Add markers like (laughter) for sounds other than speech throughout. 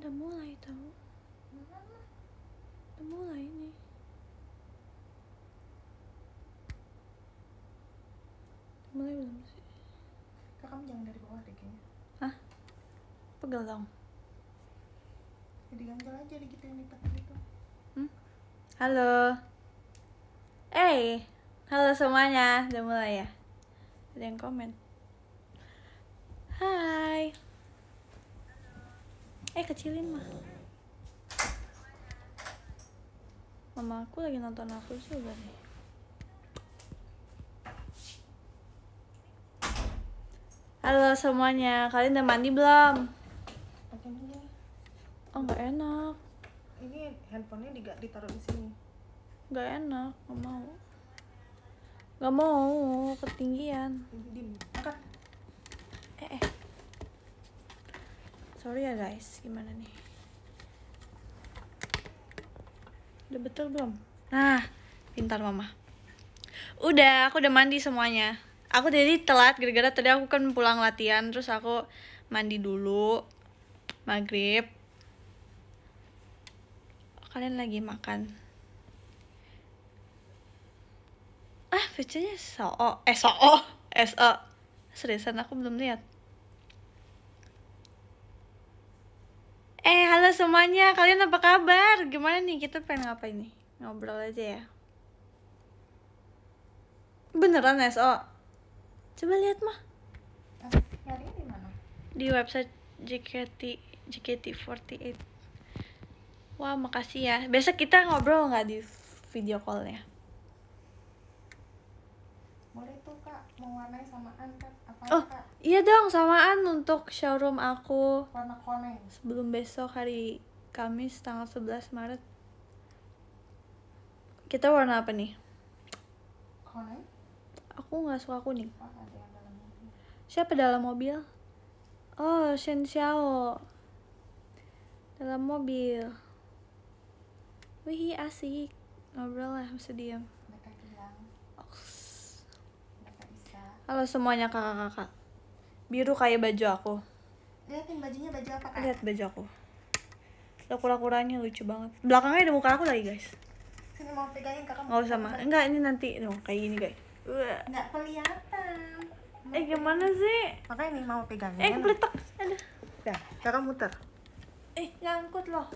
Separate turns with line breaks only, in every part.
udah mulai tau
udah
mulai nih udah mulai belum sih kak kamu jangan dari bawah deh kayaknya ah pegel dong
jadi ya, ganjel aja gitu yang lipat gitu
hmm? halo eh hey, halo semuanya udah mulai ya ada yang komen hai eh kecilin mah mama aku lagi nonton aku juga nih halo semuanya kalian udah mandi belum ya. oh nggak enak ini handphonenya di ditaruh di sini nggak enak nggak mau nggak mau ketinggian angkat eh eh sorry ya guys gimana nih udah betul belum nah pintar mama udah aku udah mandi semuanya aku jadi telat gara-gara tadi aku kan pulang latihan terus aku mandi dulu maghrib kalian lagi makan ah vc nya so eh so so seriusan aku belum lihat Eh, halo semuanya. Kalian apa kabar? Gimana nih? Kita pengen ngapain nih? Ngobrol aja ya. Beneran SO? Coba lihat mah. di mana? Di website JKT JKT48. Wah, makasih ya. Besok kita ngobrol nggak di video call ya? Boleh tuh, Kak. Mau warnanya sama Ankat. Apa, oh. Kak? Iya dong, samaan untuk showroom aku. Warna kuning. Sebelum besok hari Kamis tanggal 11 Maret. Kita warna apa nih? Kuning. Aku nggak suka kuning. Oh, Siapa dalam mobil? Oh, Shen Xiao. Dalam mobil. Wih, asik. Ngobrol lah, bisa diam. Halo semuanya kakak-kakak biru kayak baju aku liatin bajunya baju apa kak lihat baju aku laku kura-kuranya lucu banget belakangnya ada muka aku lagi guys sini mau pegangin kakak nggak usah mah enggak ini nanti no, kayak gini guys nggak kelihatan eh gimana sih makanya nih mau pegangin eh kepletek ada ya kakak muter eh nyangkut loh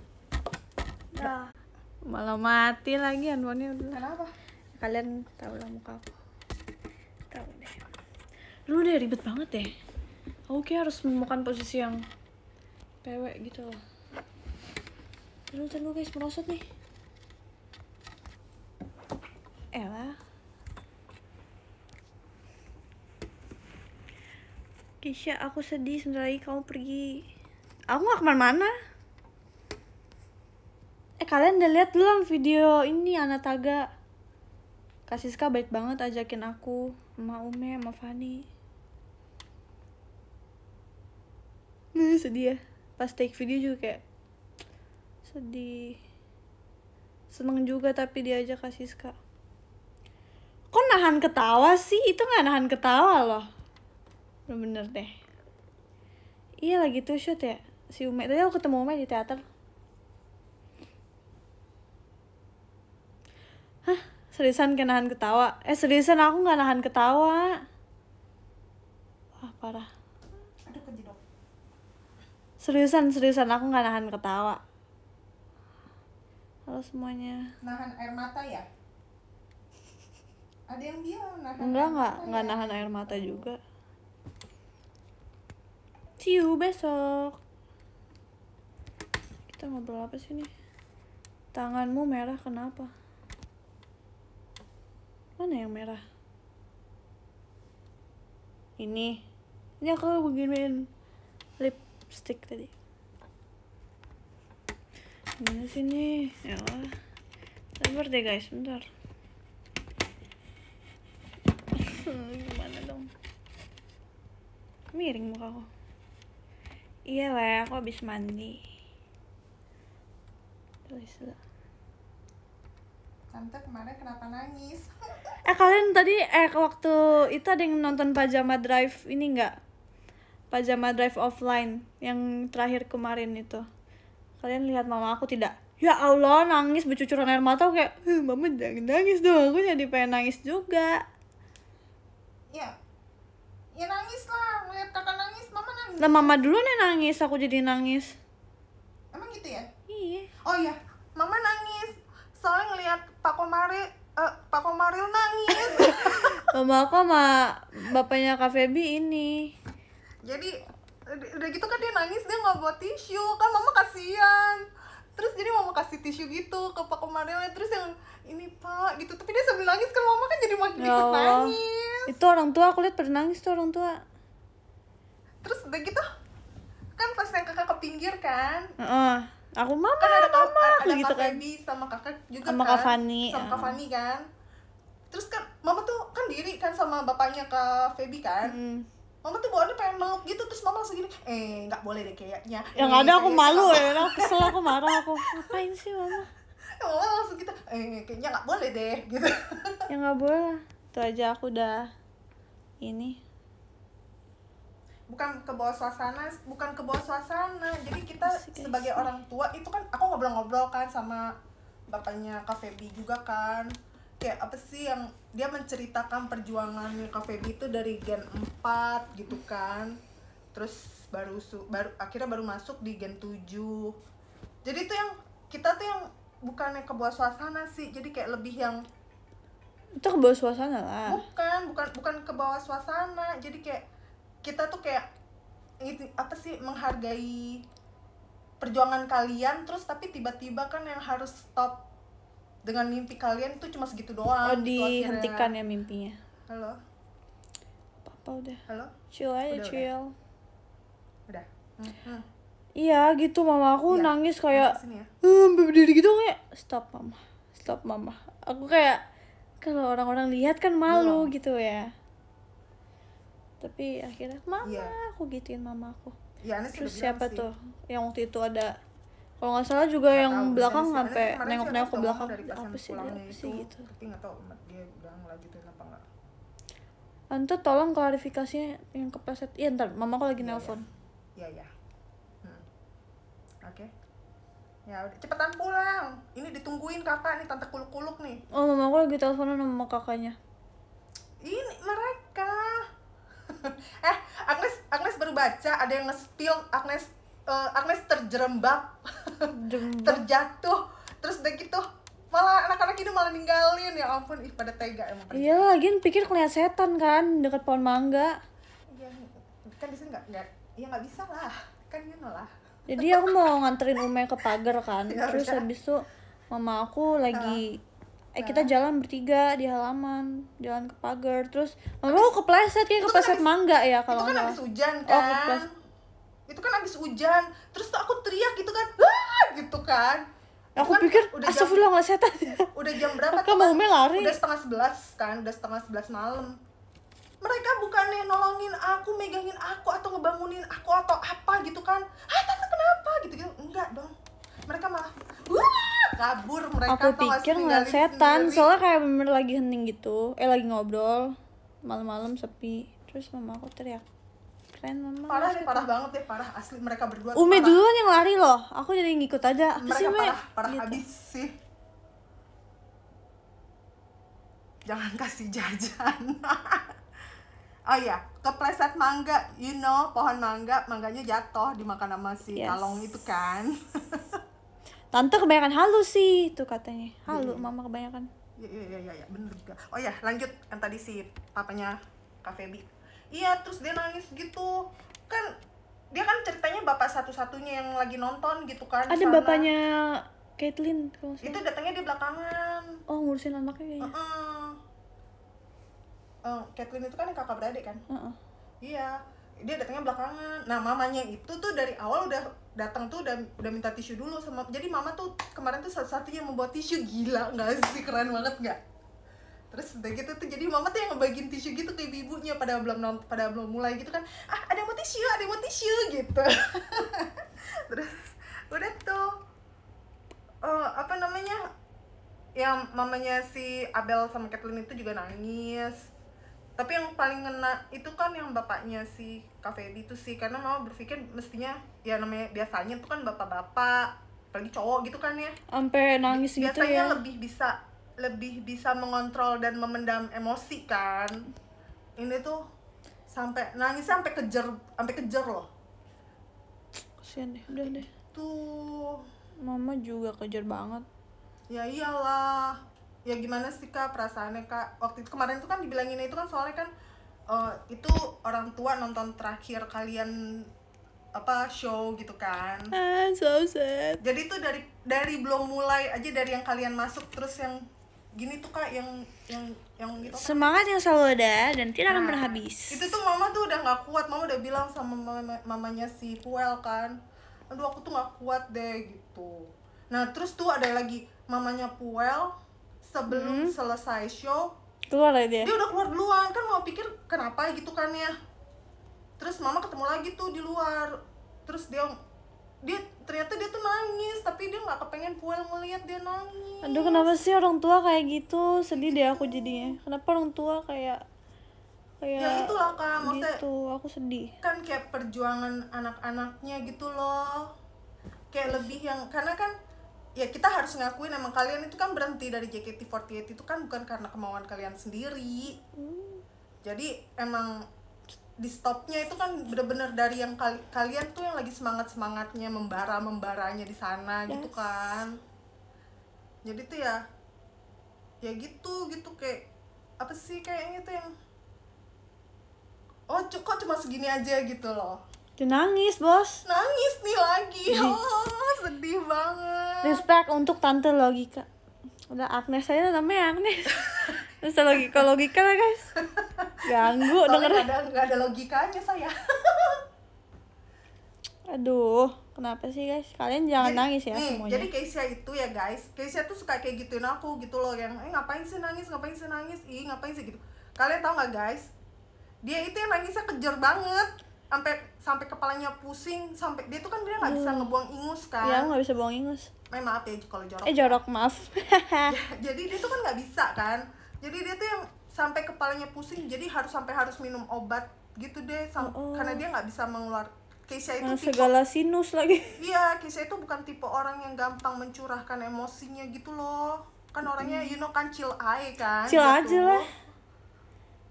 dah malah mati lagi handphonenya udah kenapa kalian tahu lah muka aku tahu deh lu udah ribet banget deh ya? aku kayak harus menemukan posisi yang pewek gitu loh terus tunggu guys, merosot nih Ella? Kisha, aku sedih sebentar lagi kamu pergi Aku gak kemana-mana Eh, kalian udah lihat belum video ini Anataga Kasiska baik banget ajakin aku sama Ume, sama Fani nah sedih ya pas take video juga kayak sedih seneng juga tapi diajak kasih Siska kok nahan ketawa sih itu nggak nahan ketawa loh bener, bener deh iya lagi tuh shoot ya si Ume tadi aku ketemu Ume di teater hah seriusan kenahan nahan ketawa eh seriusan aku nggak nahan ketawa wah parah seriusan seriusan aku nggak nahan ketawa halo semuanya nahan air mata ya ada yang bilang nahan enggak nggak nggak ya? nahan air mata juga see you besok kita ngobrol apa sih nih tanganmu merah kenapa mana yang merah ini ini aku beginiin lipstick tadi mana sini? ya sabar deh guys bentar
(laughs) gimana dong
miring muka aku iya lah aku habis mandi tulis lah Tante kemarin kenapa nangis? (laughs) eh kalian tadi eh waktu itu ada yang nonton pajama drive ini nggak? pajama drive offline yang terakhir kemarin itu kalian lihat mama aku tidak ya Allah nangis bercucuran air mata kayak mama jangan nangis dong aku jadi pengen nangis juga ya ya nangis lah melihat kakak nangis mama nangis lah mama dulu nih nangis aku jadi nangis emang gitu ya iya oh ya mama nangis soalnya ngelihat pak Komari uh, pak Komaril nangis (laughs) mama aku sama bapaknya kak Febi ini jadi udah gitu kan dia nangis dia nggak buat tisu kan mama kasihan terus jadi mama kasih tisu gitu ke pak komarela terus yang ini pak gitu tapi dia sambil nangis kan mama kan jadi makin ya ikut nangis itu orang tua aku lihat pernah nangis tuh orang tua terus udah gitu kan pas yang kakak ke pinggir kan uh -uh. aku mama kan ada mama ada, ada gitu kan sama kakak juga sama kan kak Fani sama kak Fani kan terus kan mama tuh kan diri kan sama bapaknya kak Feby kan hmm mama tuh bawaannya pengen meluk gitu terus mama langsung gini eh nggak boleh deh kayaknya yang eh, ada aku malu ya gitu. aku kesel aku marah aku ngapain sih mama (laughs) ya, mama langsung gitu eh kayaknya nggak boleh deh gitu (laughs) ya nggak boleh lah itu aja aku udah ini bukan ke bawah suasana bukan ke bawah suasana jadi kita Masih, sebagai orang tua itu kan aku ngobrol-ngobrol kan sama bapaknya Kak Febi juga kan kayak apa sih yang dia menceritakan perjuangan Kak Feby itu dari gen 4 gitu kan terus baru baru akhirnya baru masuk di gen 7 jadi itu yang kita tuh yang bukannya kebawa suasana sih jadi kayak lebih yang itu kebawa suasana lah bukan bukan bukan kebawa suasana jadi kayak kita tuh kayak itu apa sih menghargai perjuangan kalian terus tapi tiba-tiba kan yang harus stop dengan mimpi kalian tuh cuma segitu doang oh gitu dihentikan ya mimpinya halo apa udah halo chill aja udah, chill udah, udah. Hmm, hmm. iya gitu mama aku ya. nangis kayak hmm ya. Eh, berdiri gitu kayak stop mama stop mama aku kayak kalau orang-orang lihat kan malu Belum. gitu ya tapi akhirnya mama ya. aku gituin mama aku ya, terus siapa sih. tuh yang waktu itu ada kalau nggak salah juga gak yang tahu. belakang sampai nengok-nengok ke belakang apa sih dia apa sih gitu tapi nggak tahu dia udah ngelanjutin apa nggak Ante tolong klarifikasinya yang kepeset iya ntar mama aku lagi ya, nelpon iya iya ya. hmm. oke okay. ya udah cepetan pulang ini ditungguin kakak nih tante kuluk-kuluk nih oh mama aku lagi teleponan sama kakaknya ini mereka (laughs) eh Agnes Agnes baru baca ada yang nge-spill Agnes uh, Agnes terjerembab terjatuh terus udah gitu malah anak-anak ini malah ninggalin ya ampun ih pada tega emang iya lagi pikir ngeliat setan kan dekat pohon mangga Iya, kan di sini nggak nggak ya nggak bisa lah kan know lah jadi aku mau nganterin Ume ke pagar kan ya, terus ya. habis itu mama aku lagi Eh kita jalan bertiga di halaman, jalan ke pagar. Terus mama aku kepleset kayak kan kepleset kan mangga ya kalau Itu kan habis hujan oh, kan. Oh, itu kan habis hujan terus tuh aku teriak gitu kan Wah! gitu kan aku kan pikir udah jam, astagfirullah nggak setan udah jam berapa tuh kan? lari udah setengah sebelas kan udah setengah sebelas malam mereka bukannya nolongin aku megangin aku atau ngebangunin aku atau apa gitu kan ah tante kenapa gitu gitu enggak dong mereka malah wah kabur mereka aku pikir nggak setan soalnya kayak bener lagi hening gitu eh lagi ngobrol malam-malam sepi terus mama aku teriak fan mama parah deh, parah banget deh parah asli mereka berdua Umi parah. duluan yang lari loh aku jadi ngikut aja mereka sih, parah parah gitu. habis sih jangan kasih jajan (laughs) oh iya kepleset mangga you know pohon mangga mangganya jatuh dimakan sama si yes. kalong itu kan (laughs) tante kebanyakan halu sih itu katanya halu hmm. mama kebanyakan iya iya iya ya, bener juga oh ya lanjut yang tadi si papanya kak Feby iya terus dia nangis gitu kan dia kan ceritanya bapak satu-satunya yang lagi nonton gitu kan ada bapaknya Caitlin itu datangnya di belakangan oh ngurusin anaknya kayaknya uh -uh. Uh, oh, Caitlin itu kan yang kakak beradik kan uh -uh. iya dia datangnya belakangan nah mamanya itu tuh dari awal udah datang tuh udah udah minta tisu dulu sama jadi mama tuh kemarin tuh satu-satunya membuat tisu gila nggak sih keren banget nggak terus udah gitu tuh jadi mama tuh yang ngebagiin tisu gitu ke ibu-ibunya pada belum pada belum mulai gitu kan ah ada yang mau tisu ada yang mau tisu gitu (laughs) terus udah tuh uh, apa namanya yang mamanya si Abel sama Kathleen itu juga nangis tapi yang paling ngena itu kan yang bapaknya si Kavedi itu sih karena mama berpikir mestinya ya namanya biasanya tuh kan bapak-bapak apalagi cowok gitu kan ya sampai nangis gitu biasanya gitu ya biasanya lebih bisa lebih bisa mengontrol dan memendam emosi kan ini tuh sampai nangis sampai kejer sampai kejer loh kasian deh udah deh tuh mama juga kejer banget ya iyalah ya gimana sih kak perasaannya kak waktu itu kemarin tuh kan dibilangin itu kan soalnya kan uh, itu orang tua nonton terakhir kalian apa show gitu kan ah so sad jadi tuh dari dari belum mulai aja dari yang kalian masuk terus yang gini tuh kak yang yang yang gitu kan? semangat yang selalu ada dan tidak nah, akan pernah habis itu tuh mama tuh udah nggak kuat mama udah bilang sama mamanya si Puel kan aduh aku tuh nggak kuat deh gitu nah terus tuh ada lagi mamanya Puel sebelum hmm. selesai show keluar dia dia udah keluar duluan kan mau pikir kenapa gitu kan ya terus mama ketemu lagi tuh di luar terus dia dia ternyata dia tuh nangis tapi dia nggak kepengen puel melihat dia nangis aduh kenapa sih orang tua kayak gitu sedih deh aku jadinya kenapa orang tua kayak kayak ya itulah kak maksudnya gitu, aku sedih kan kayak perjuangan anak-anaknya gitu loh kayak lebih yang karena kan ya kita harus ngakuin emang kalian itu kan berhenti dari JKT48 itu kan bukan karena kemauan kalian sendiri hmm. jadi emang di stopnya itu kan bener-bener dari yang kal kalian tuh yang lagi semangat semangatnya membara membaranya di sana gitu yes. gitu kan jadi tuh ya ya gitu gitu kayak apa sih kayaknya tuh yang oh kok cuma segini aja gitu loh Dia nangis bos nangis nih lagi (laughs) oh
sedih banget
respect untuk tante logika udah Agnes saya namanya Agnes (laughs) Terus logika logika lah guys ganggu Soalnya denger gak ada, gak ada logikanya saya (laughs) aduh kenapa sih guys kalian jangan jadi, nangis ya nih, semuanya jadi Keisha itu ya guys Keisha tuh suka kayak gituin aku gitu loh yang eh ngapain sih nangis ngapain sih nangis ih ngapain sih gitu kalian tau nggak guys dia itu yang nangisnya kejer banget sampai sampai kepalanya pusing sampai dia tuh kan dia nggak bisa hmm. ngebuang ingus kan iya nggak bisa buang ingus eh maaf ya kalau jorok eh jorok maaf (laughs) (laughs) ya, jadi dia tuh kan nggak bisa kan jadi dia tuh yang sampai kepalanya pusing jadi harus sampai harus minum obat gitu deh sam- oh, oh. karena dia nggak bisa mengeluarkan Keisha itu nah, tipe, segala sinus lagi (laughs) iya Keisha itu bukan tipe orang yang gampang mencurahkan emosinya gitu loh kan orangnya you know kan chill
aja kan chill gitu. aja lah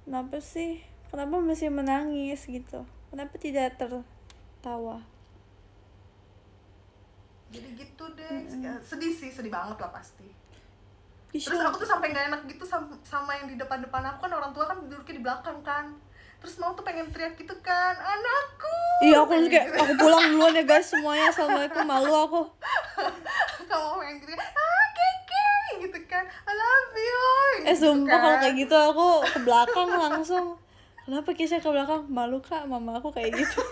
kenapa sih kenapa masih menangis gitu Kenapa tidak tertawa? Jadi gitu deh, mm-hmm. sedih sih, sedih banget lah pasti. Terus aku tuh sampai nggak enak gitu sama, sama yang di depan-depan aku kan orang tua kan duduknya di belakang kan. Terus mau tuh pengen teriak gitu kan, anakku. Iya aku langsung kayak gitu. aku pulang duluan ya guys semuanya, (laughs) assalamualaikum malu aku. Kamu pengen teriak, gitu ya, ah gitu kan, I love you.
eh gitu sumpah kalau kan. kayak gitu
aku ke belakang langsung kenapa kisah ke belakang malu kak mama aku kayak gitu (laughs)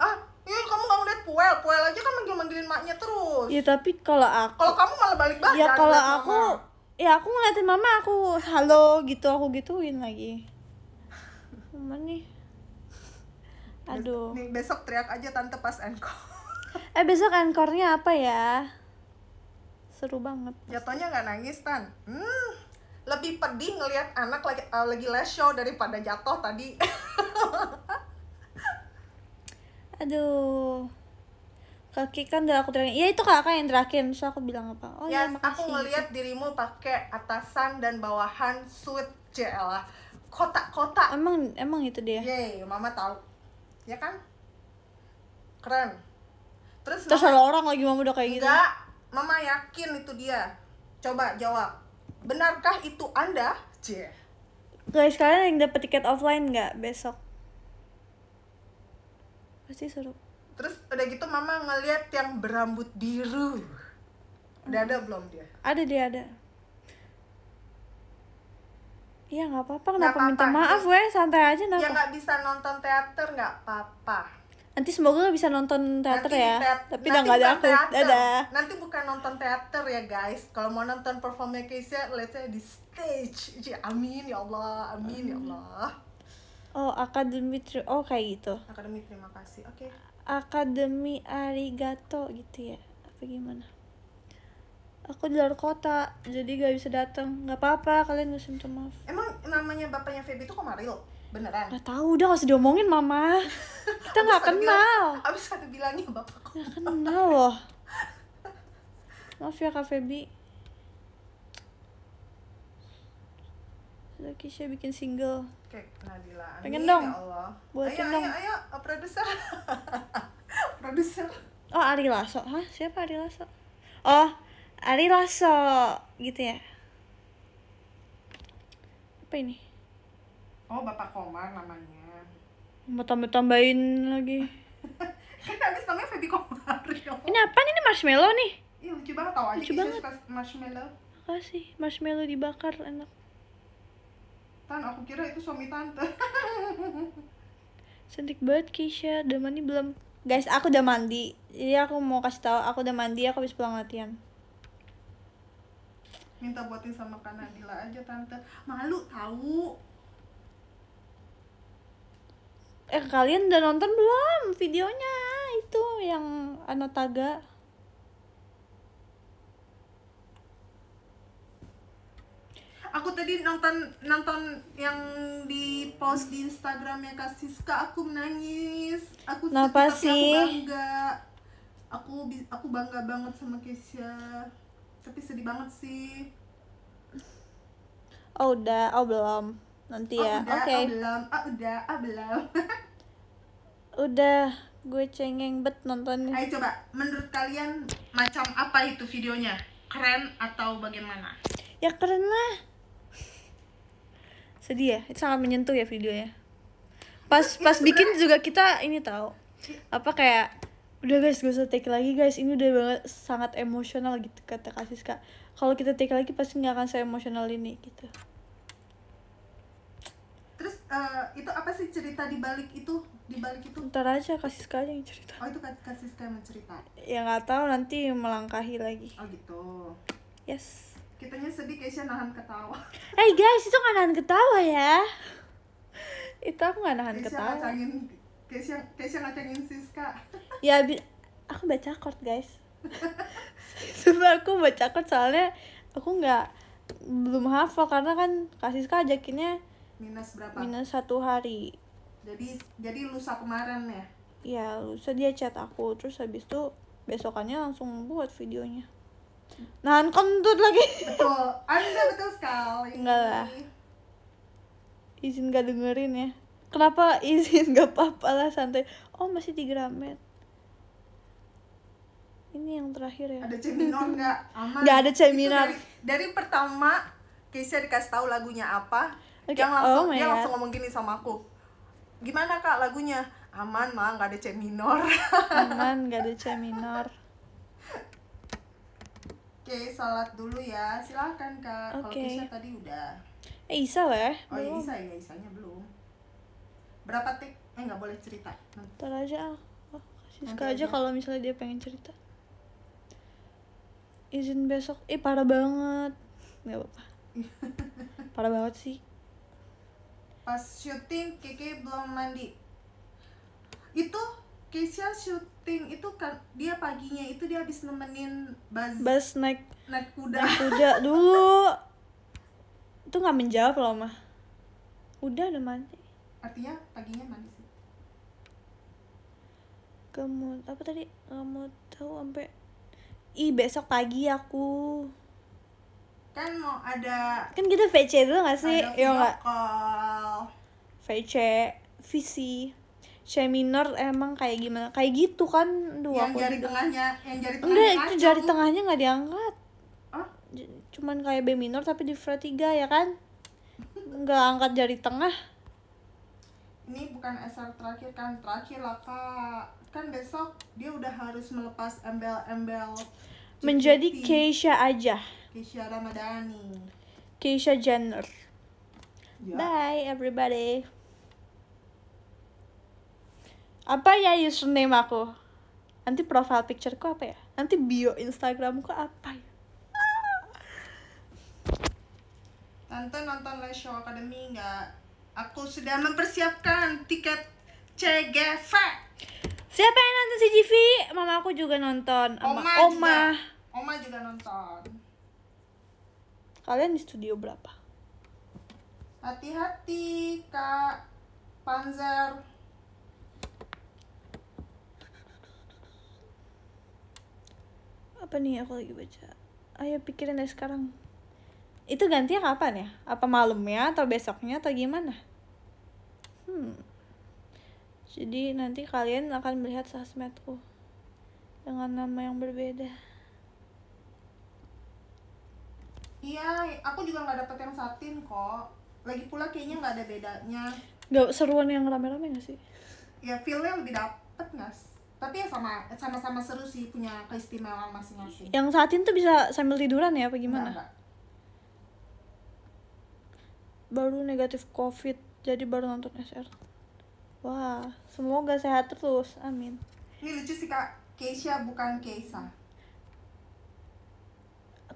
ah ini iya, kamu nggak ngeliat puel puel aja kan manggil mandirin maknya terus ya tapi kalau aku kalau kamu malah balik balik ya kalau aku mama. ya aku ngeliatin mama aku halo gitu aku gituin lagi mana nih aduh nih besok teriak aja tante pas encore (laughs) eh besok encore-nya apa ya seru banget jatuhnya nggak nangis tan hmm lebih pedih ngelihat anak lagi, uh, lagi les show daripada jatuh tadi. (laughs) Aduh. Kaki kan udah aku terakhir. Iya itu kakak yang terakhir. So aku bilang apa? Oh iya, yes, ya Aku ngelihat dirimu pakai atasan dan bawahan suit JL kotak-kotak. Emang emang itu dia. yay mama tahu. Ya kan? Keren. Terus Terus mama, ada orang lagi mama udah kayak enggak, gitu. Enggak, mama yakin itu dia. Coba jawab Benarkah itu Anda? C. Guys, kalian yang dapat tiket offline nggak besok? Pasti seru. Terus udah gitu mama ngeliat yang berambut biru. Udah hmm. ada belum dia? Ada dia ada. Iya nggak apa-apa, kenapa gak apa -apa. minta maaf weh, santai aja nanti. Ya nggak bisa nonton teater nggak apa-apa Nanti semoga bisa nonton teater nanti ya. teater, Tapi udah gak ada aku. Nanti bukan nonton teater ya guys. Kalau mau nonton performnya sih let's say di stage. jadi amin ya Allah, amin ya hmm. Allah. Oh, akademi oh kayak gitu. Akademi terima kasih. Oke. Okay. Akademi arigato gitu ya. Apa gimana? Aku di luar kota, jadi gak bisa datang. Gak apa-apa, kalian gak usah minta maaf. Emang namanya bapaknya Feby itu Komaril? beneran nggak tahu udah gak usah diomongin mama (laughs) kita nggak kenal abis ada bilangnya bapakku nggak kenal loh maaf ya kak Febi Lagi saya bikin single kayak Nadila Amin, Pengen dong ya Allah. Buatin ayo, dong Ayo, ayo, produser (laughs) Produser Oh, Ari Lasso Hah? Siapa Ari Lasso? Oh, Ari Lasso Gitu ya Apa ini? oh bapak komar namanya mau tambah tambahin lagi (laughs) kan habis namanya Febi Komar ya ini apa nih? ini marshmallow nih Iya lucu banget tau aja lucu banget. marshmallow Makasih, marshmallow dibakar enak Tan, aku kira itu suami tante (laughs) Cantik banget Kisha, udah mandi belum? Guys, aku udah mandi Jadi aku mau kasih tahu aku udah mandi, aku habis pulang latihan Minta buatin sama Kanadila aja tante Malu tahu eh kalian udah nonton belum videonya itu yang Anotaga aku tadi nonton nonton yang di post di Instagramnya Kak Siska aku menangis aku Kenapa sedih, sih? aku bangga aku aku bangga banget sama Kesia tapi sedih banget sih oh udah oh belum nanti oh, ya. Oke. Okay. Oh, belum. Oh, udah. Oh, belum. (laughs) udah gue cengeng bet nontonnya. Ayo coba, menurut kalian macam apa itu videonya? Keren atau bagaimana? Ya keren lah. (laughs) Sedih ya, itu sangat menyentuh ya videonya. Pas pas bikin juga kita ini tahu apa kayak udah guys gak usah take lagi guys ini udah banget sangat emosional gitu kata kak kalau kita take lagi pasti nggak akan se emosional ini gitu Terus uh, itu apa sih cerita di balik itu? Di balik itu? Ntar aja kasih sekali yang cerita. Oh, itu kasih sekali yang cerita. Ya nggak tahu nanti melangkahi lagi. Oh, gitu. Yes. Kitanya sedih Keisha nahan ketawa. (laughs) Eh hey guys, itu nggak nahan ketawa ya. itu aku nggak nahan Keisha ketawa. Ngacangin, Keisha, Keisha ngacangin Siska. (laughs) ya, aku baca chord guys. Sebab (laughs) aku baca chord soalnya aku nggak belum hafal karena kan kasih ajakinnya minus berapa minus satu hari jadi jadi lusa kemarin ya ya lusa dia chat aku terus habis itu besokannya langsung buat videonya nahan kentut lagi betul (laughs) anda betul sekali enggak lah izin gak dengerin ya kenapa izin gak apa-apa lah santai oh masih di Gramet ini yang terakhir ya ada cemilan nggak (laughs) aman nggak ada cemilan. dari, dari pertama Keisha dikasih tahu lagunya apa okay. yang langsung oh dia God. langsung ngomong gini sama aku gimana kak lagunya aman mah nggak ada C minor (laughs) aman nggak ada C minor oke okay, salat dulu ya silahkan kak okay. kalau Kisha tadi udah eh Isa lah ya? oh iya, belum. ya Isa ya Isanya belum berapa tik eh nggak boleh cerita ntar aja ah. Oh, Siska aja, aja. kalau misalnya dia pengen cerita izin besok eh parah banget nggak apa-apa (laughs) parah banget sih pas syuting Keke belum mandi itu Keisha syuting itu kan dia paginya itu dia habis nemenin Bas Buzz naik naik kuda naik kuda (laughs) dulu itu nggak menjawab loh mah udah udah mandi artinya paginya mandi sih kamu apa tadi kamu tahu sampai ih besok pagi aku kan mau ada kan kita VC dulu gak sih ada ya nggak VC visi seminar emang kayak gimana kayak gitu kan dua yang jari tengahnya yang jari tengahnya enggak itu jari tengahnya nggak diangkat huh? cuman kayak B minor tapi di fret 3 ya kan nggak angkat jari tengah ini bukan SR terakhir kan terakhir lah kak kan besok dia udah harus melepas embel-embel menjadi Keisha aja Keisha Ramadhani. Keisha Jenner. Yeah. Bye everybody. Apa ya username aku? Nanti profile picture pictureku apa ya? Nanti bio Instagram Instagramku apa ya? Tante nonton live show Academy nggak? Aku sudah mempersiapkan tiket CGV. Siapa yang nonton CGV? Mama aku juga nonton. Oma, Oma. Juga. Oma juga nonton. Kalian di studio berapa? Hati-hati, Kak Panzer. Apa nih aku lagi baca? Ayo pikirin dari sekarang. Itu gantinya kapan ya? Apa malamnya atau besoknya atau gimana? Hmm. Jadi nanti kalian akan melihat sosmedku dengan nama yang berbeda. Iya, aku juga nggak dapet yang satin kok. Lagi pula kayaknya nggak ada bedanya. Gak seruan yang rame-rame gak sih? Ya feelnya lebih dapet nggak tapi ya sama sama-sama seru sih punya keistimewaan masing-masing. Yang satin tuh bisa sambil tiduran ya apa gimana? Enggak, enggak. Baru negatif covid jadi baru nonton SR. Wah, semoga sehat terus. Amin. Ini lucu sih Kak, Keisha bukan Keisa.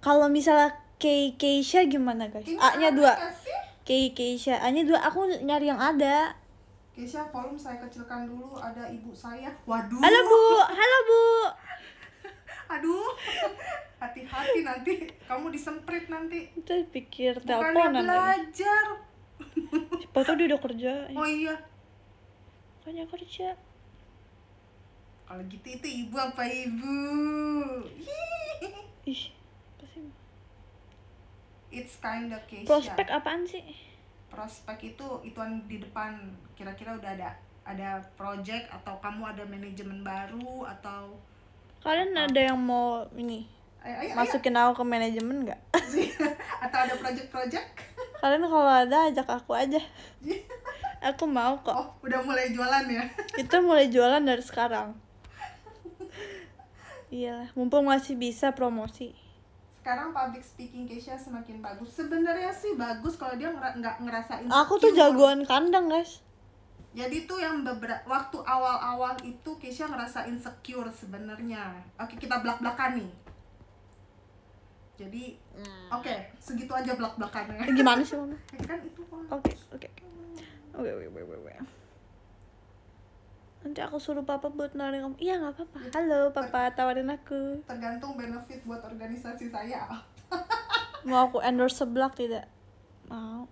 Kalau misalnya Kei Keisha gimana guys? A nya dua. Kei Keisha A nya dua. Aku nyari yang ada. Keisha volume saya kecilkan dulu. Ada ibu saya.
Waduh. Halo bu.
Halo bu. (laughs) Aduh. Hati-hati nanti. Kamu disemprit nanti. Kita pikir telepon nanti. belajar. Siapa dia udah kerja. Oh iya. Makanya kerja. Kalau gitu itu ibu apa ibu? Ih it's kind of case prospek apaan sih prospek itu ituan di depan kira-kira udah ada ada project atau kamu ada manajemen baru atau kalian apa? ada yang mau ini ayo, ayo, masukin ayo. aku ke manajemen nggak (laughs) atau ada project-project kalian kalau ada ajak aku aja (laughs) aku mau kok oh, udah mulai jualan ya (laughs) Itu mulai jualan dari sekarang Iya mumpung masih bisa promosi sekarang public speaking Kesha semakin bagus sebenarnya sih bagus kalau dia nggak ngerasain aku tuh jagoan kandang guys jadi tuh yang beberapa waktu awal-awal itu Kesha ngerasa insecure sebenarnya oke kita belak belakan nih jadi hmm. oke okay, segitu aja belak belakannya gimana sih mama (laughs) kan itu oke oke
oke oke oke
nanti aku suruh papa buat nari kamu iya nggak apa-apa iya. halo papa tawarin aku tergantung benefit buat organisasi saya (laughs) mau aku endorse seblak tidak mau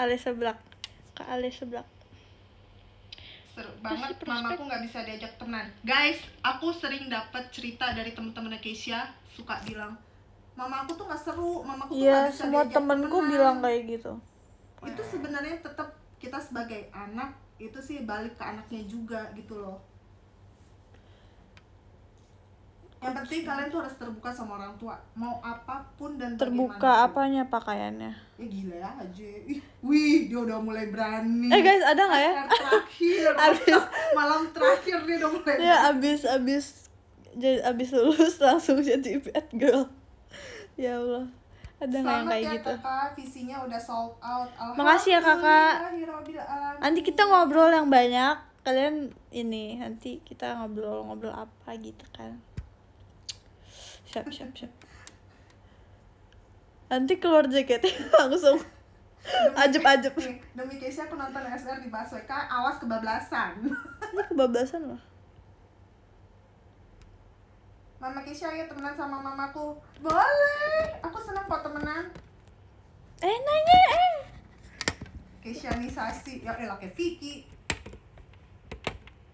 alis seblak ke alis seblak seru banget mamaku nggak bisa diajak teman guys aku sering dapat cerita dari teman-teman Keisha suka bilang mama aku tuh nggak seru mama aku ya, tuh iya, bisa semua temanku bilang kayak gitu itu iya. sebenarnya tetap kita sebagai anak itu sih balik ke anaknya juga gitu loh yang penting kalian tuh harus terbuka sama orang tua mau apapun dan terbuka apanya pakaiannya eh gila ya aja ih wih dia udah mulai berani eh guys ada nggak ya terakhir (laughs) abis malam terakhir dia udah mulai ya abis abis jadi abis lulus langsung jadi bad girl
(laughs) ya allah
ada nggak yang kayak ya, gitu kakak visinya udah sold out makasih ya kakak ya nanti kita ngobrol yang banyak kalian ini nanti kita ngobrol-ngobrol apa gitu kan siap siap siap nanti keluar jaket (laughs) langsung ajep ajep demi Keisha (laughs) aku nonton SR di Basweka awas kebablasan ini kebablasan loh Mama Kisha ya temenan sama mamaku Boleh, aku seneng kok temenan Eh nanya eh Kishanisasi, ya elah eh, kayak Vicky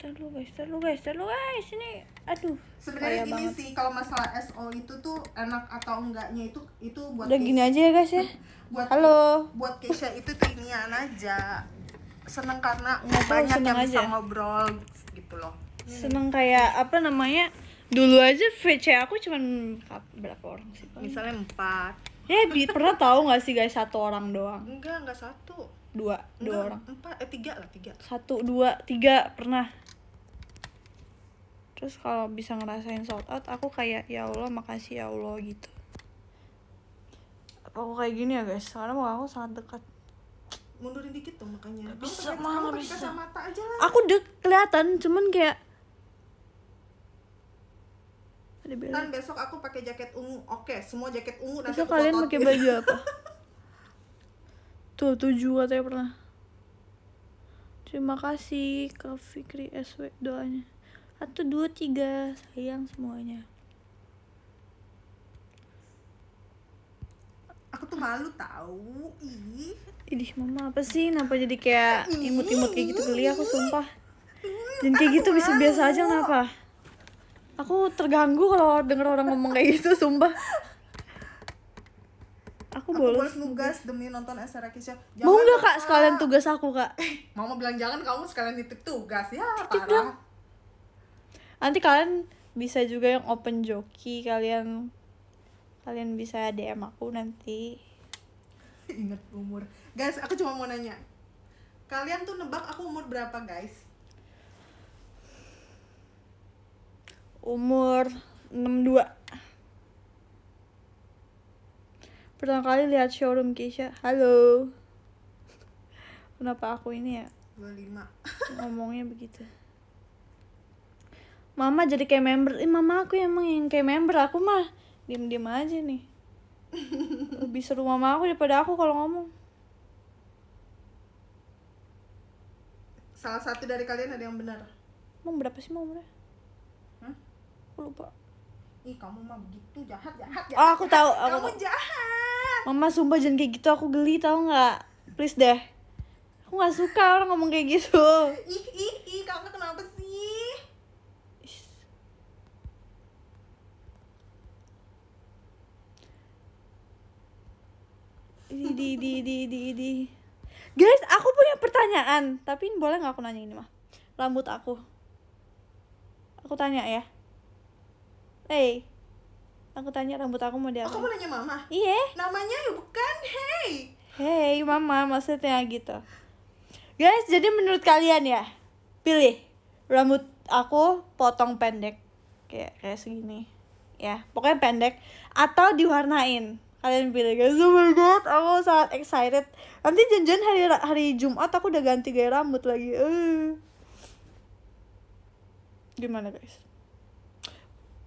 terlalu guys, terlalu guys, terlalu guys Ini, aduh Sebenarnya gini banget. sih, kalau masalah SO itu tuh enak atau enggaknya itu itu buat Udah gini aja ya guys ya (laughs) buat, Halo Buat Kisha itu tuh ini aja Seneng karena Nggak banyak yang aja. bisa ngobrol gitu loh Seneng kayak, apa namanya dulu aja VC aku cuman berapa orang sih paling? misalnya empat ya bi pernah tahu nggak sih guys satu orang doang enggak enggak satu dua enggak, dua orang empat eh tiga lah tiga satu dua tiga pernah terus kalau bisa ngerasain sold out aku kayak ya allah makasih ya allah gitu aku kayak gini ya guys karena mau aku sangat dekat mundurin dikit tuh makanya gak bisa mah bisa mata aja lah aku dek kelihatan cuman kayak ada kan besok aku pakai jaket ungu oke semua jaket ungu nanti besok kalian pakai baju apa (laughs) tuh tujuh ya pernah terima kasih ke Fikri SW doanya satu dua tiga sayang semuanya aku tuh malu tahu ih mama apa sih kenapa jadi kayak imut-imut kayak gitu kali aku sumpah dan kayak gitu bisa biasa aja kenapa aku terganggu kalau denger orang ngomong kayak gitu sumpah aku, aku bolos tugas demi nonton acara Kisha jangan mau nggak kak sekalian tugas aku kak eh, mama bilang jangan kamu sekalian titip tugas ya titip parah dong. nanti kalian bisa juga yang open joki kalian kalian bisa DM aku nanti ingat umur guys aku cuma mau nanya kalian tuh nebak aku umur berapa guys umur 62 pertama kali lihat showroom Keisha halo kenapa aku ini ya 25 ngomongnya begitu mama jadi kayak member eh, mama aku emang yang kayak member aku mah diem diem aja nih lebih seru mama aku daripada aku kalau ngomong salah satu dari kalian ada yang benar mau berapa sih mau berapa aku lupa ih kamu mah begitu jahat jahat, jahat. Oh, aku tahu aku kamu tahu. jahat mama sumpah jangan kayak gitu aku geli tau nggak please deh aku nggak suka orang ngomong kayak gitu ih ih ih kamu kenapa sih di di di di di di guys aku punya pertanyaan tapi boleh nggak aku nanya ini mah rambut aku aku tanya ya hey aku tanya rambut aku mau diapa oh kamu nanya mama iya namanya ya bukan hey hey mama maksudnya gitu guys jadi menurut kalian ya pilih rambut aku potong pendek kayak kayak segini ya pokoknya pendek atau diwarnain kalian pilih guys oh my god aku sangat excited nanti janjian hari hari Jumat aku udah ganti gaya rambut lagi uh. gimana guys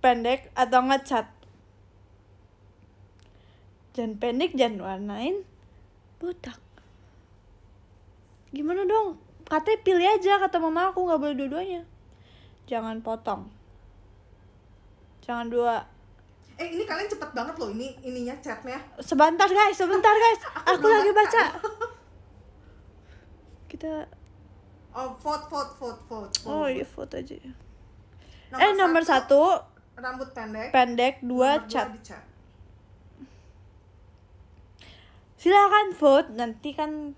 pendek atau ngecat jangan pendek jangan warnain botak gimana dong katanya pilih aja kata mama aku nggak boleh dua-duanya jangan potong jangan dua eh ini kalian cepet banget loh ini ininya chatnya sebentar guys sebentar guys (laughs) aku, aku lagi baca (laughs) kita oh vote vote vote vote, oh iya vote aja
nomor eh nomor satu,
satu rambut pendek pendek dua cat silakan vote nanti kan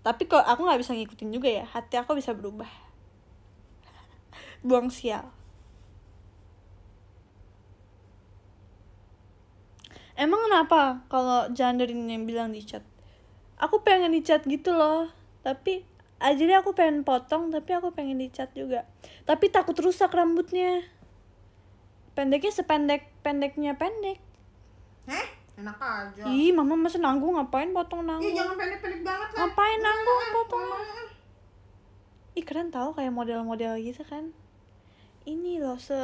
tapi kok aku nggak bisa ngikutin juga ya hati aku bisa berubah (laughs) buang sial emang kenapa kalau Jandarin yang bilang dicat aku pengen dicat gitu loh tapi jadi aku pengen potong tapi aku pengen dicat juga tapi takut rusak rambutnya Pendeknya sependek-pendeknya pendek. Heh? Enak aja. Ih, mama masa nanggung ngapain potong nanggung? Ih, jangan pendek-pendek banget lah. Ngapain nanggung potong? Ih, keren tau kayak model-model gitu kan. Ini loh se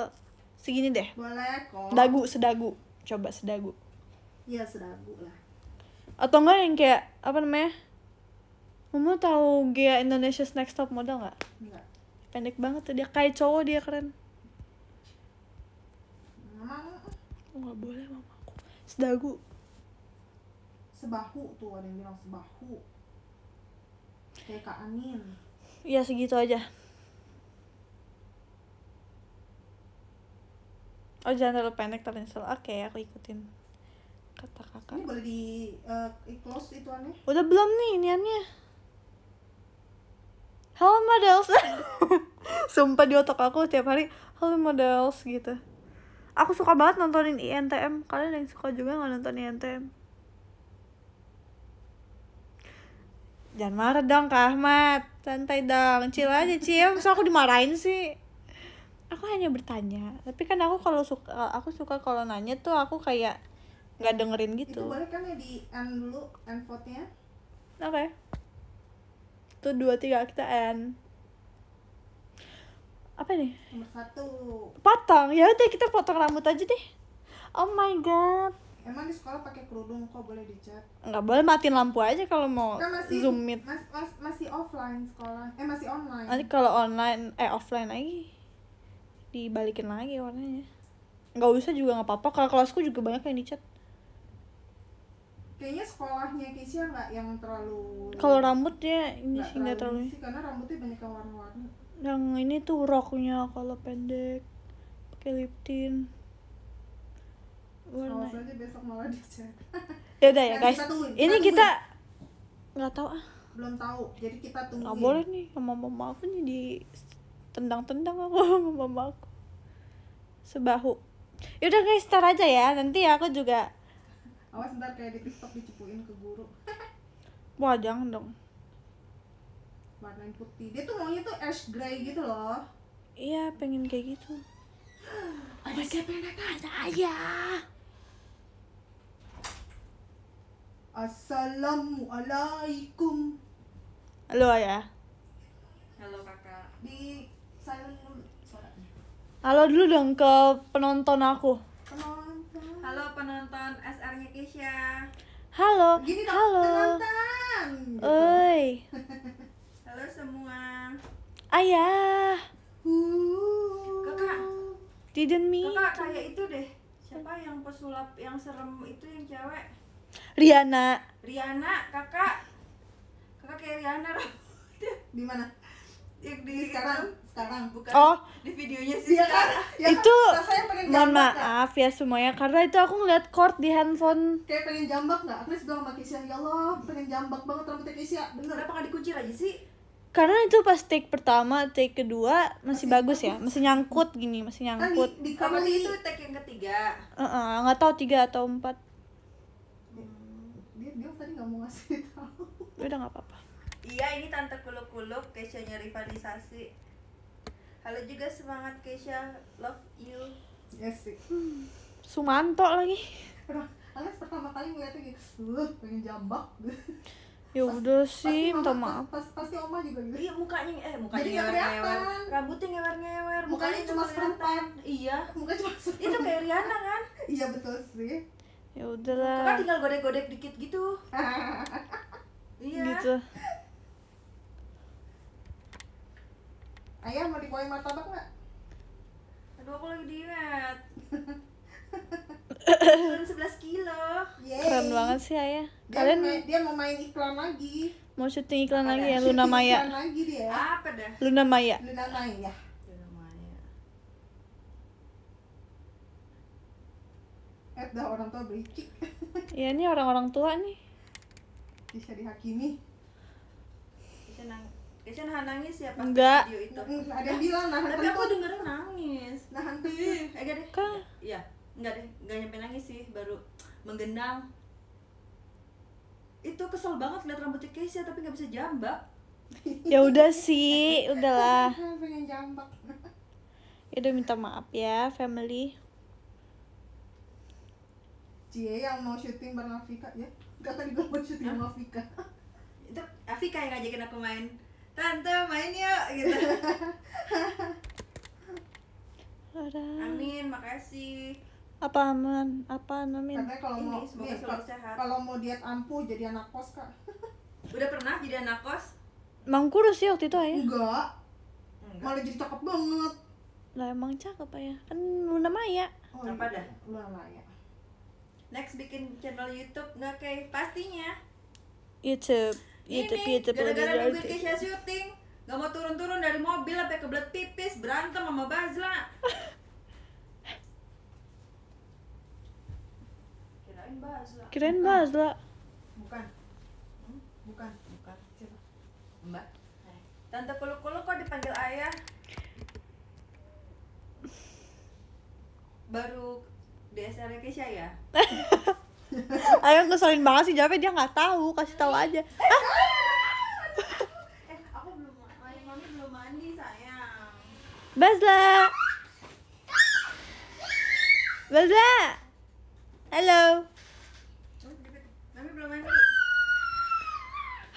segini deh. Boleh kok. Dagu, sedagu. Coba sedagu. Iya, sedagu lah. Atau enggak yang kayak apa namanya? Mama tau Gia Indonesia's Next Top Model nggak? Enggak. Pendek banget tuh dia kayak cowok dia keren. nggak boleh mama aku sedagu sebahu tuh ada yang bilang sebahu kayak kak Anin ya segitu aja oh jangan terlalu pendek terinstall oke okay, aku ikutin kata kakak ini boleh di uh, close itu aneh udah belum nih iniannya halo models (laughs) sumpah di otak aku tiap hari halo models gitu aku suka banget nontonin INTM kalian yang suka juga nggak nonton INTM jangan marah dong Kak Ahmad santai dong chill aja chill so aku dimarahin sih aku hanya bertanya tapi kan aku kalau suka aku suka kalau nanya tuh aku kayak nggak dengerin gitu itu boleh kan ya di end dulu end vote oke okay. tuh dua tiga kita end apa nih nomor satu potong ya udah kita potong rambut aja deh oh my god emang di sekolah pakai kerudung kok boleh dicat Enggak boleh matiin lampu aja kalau mau kan masih, zoom meet mas, mas, masih offline sekolah eh masih online nanti kalau online eh offline lagi dibalikin lagi warnanya Enggak usah juga nggak apa-apa kalau kelasku juga banyak yang dicat kayaknya sekolahnya Kisya nggak yang terlalu kalau rambutnya ini sih nggak terlalu, sih karena rambutnya banyak warna-warni yang ini tuh roknya kalau pendek pakai lip tint warna berarti besok malah dicek ya udah ya nah, guys kita tungguin, ini kita nggak tahu ah belum tahu jadi kita tunggu nggak boleh nih sama mama aku nih di tendang-tendang aku sama (laughs) mama aku sebahu yaudah guys tar aja ya nanti aku juga awas ntar kayak di tiktok dicupuin ke guru (laughs) wah jangan dong warna putih dia tuh maunya tuh ash grey gitu loh iya pengen kayak gitu
(gasps) ada siapa yang datang ada ayah
Assalamualaikum halo ayah halo kakak di silent halo dulu dong ke penonton aku halo penonton SR nya Keisha halo Gini dong, halo penonton gitu. Oi. (laughs) Halo semua. Ayah. Kakak. Didn't me. Kakak kayak itu deh. Siapa yang pesulap yang serem itu yang cewek? Riana. Riana, kakak. Kakak kayak Riana. (laughs) di mana? di sekarang sekarang bukan oh. di videonya sih ya, kan? ya, itu mohon ya. maaf ya semuanya karena itu aku ngeliat chord di handphone kayak pengen jambak nggak Agnes sudah sama Kisya ya Allah pengen jambak banget rambutnya Kisya bener apa nggak dikunci lagi sih karena itu pas take pertama take kedua masih, masih bagus ya masih nyangkut gini masih nyangkut di, di itu take yang ketiga uh -uh, nggak tahu tiga atau empat dia dia tadi nggak mau ngasih tahu ya udah nggak apa-apa iya ini tante kuluk kuluk Kesha nya rivalisasi halo juga semangat Kesha love you yes iya hmm. Sumanto lagi Alas pertama kali ngeliatnya gitu pengen jambak (laughs) ya udah sih minta maaf pas, pasti oma juga gitu iya mukanya eh mukanya jadi ngewer ngewer rambutnya ngewer ngewer mukanya cuma serempat iya mukanya cuma serempat itu kayak Riana kan iya betul sih ya udahlah kan tinggal godek-godek dikit gitu (laughs) iya gitu ayah mau dipoin martabak nggak aduh aku lagi diet (laughs) turun 11 kilo Yeay. keren banget sih ayah dia kalian dia, dia mau main iklan lagi mau syuting iklan Ada lagi ya Luna Maya lagi dia apa dah Luna Maya Luna Maya Eh, dah orang tua bericik. (laughs) Iya nih orang-orang tua nih. Bisa dihakimi. Bisa nang Kesian nahan nangis ya pas Enggak. video itu. Ada yang bilang nahan Tapi aku dengernya nangis. Nahan tuh. Eh, eh gede. Iya nggak deh nggak nyampe nangis sih baru menggenang itu kesel banget lihat rambutnya Keisha tapi nggak bisa jambak ya udah sih udahlah (laughs) pengen jambak ya udah minta maaf ya family Cie yang mau syuting bareng Afika ya Gak tadi gue mau syuting sama Afika Itu Afika yang ngajakin aku main Tante main yuk gitu (laughs) Amin makasih apa aman apa namanya katanya kalau mau selalu sehat kalau mau diet ampuh jadi anak kos kak (laughs) udah pernah jadi anak kos kurus sih waktu itu ya enggak malah jadi cakep banget lah emang cakep ya kan Luna Maya oh, apa iya. dah Luna Maya next bikin channel YouTube nggak kayak pastinya YouTube YouTube ini, YouTube gara-gara nungguin Kesha syuting nggak mau turun-turun dari mobil sampai kebelet pipis berantem sama Bazla (laughs) kirain Mbak kirain bukan. bukan hmm? bukan bukan siapa mbak eh, tante kuluk-kuluk kok dipanggil ayah baru di SR Kesia ya (laughs) ayah ngeselin banget sih jawabnya dia nggak tahu kasih tahu eh, aja eh, ah.
(laughs) eh aku belum mandi
mami belum mandi sayang Bazla Bazla Hello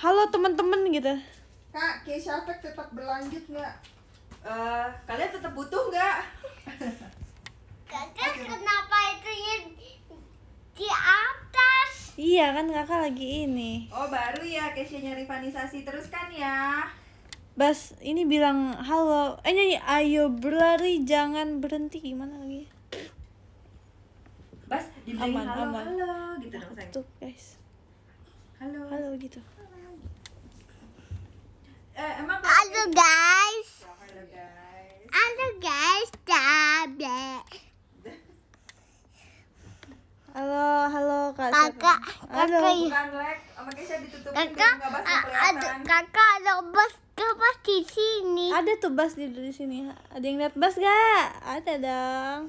halo teman-teman gitu kak Keisha Effect tetap berlanjut nggak uh, kalian tetap butuh nggak kakak kenapa itu di atas iya kan kakak lagi ini oh baru ya Keisha nyari vanisasi terus kan ya Bas ini bilang halo eh nyanyi ayo berlari jangan berhenti gimana lagi
Bas dibilang halo aman. halo gitu dong
Tuh guys halo halo gitu eh, emang halo guys halo guys halo guys tabe halo halo kak kakak halo ya. bukan lek eh, kakak ada kakak ada ke bus di sini ada tuh bus di, di sini ada yang lihat bus gak ada dong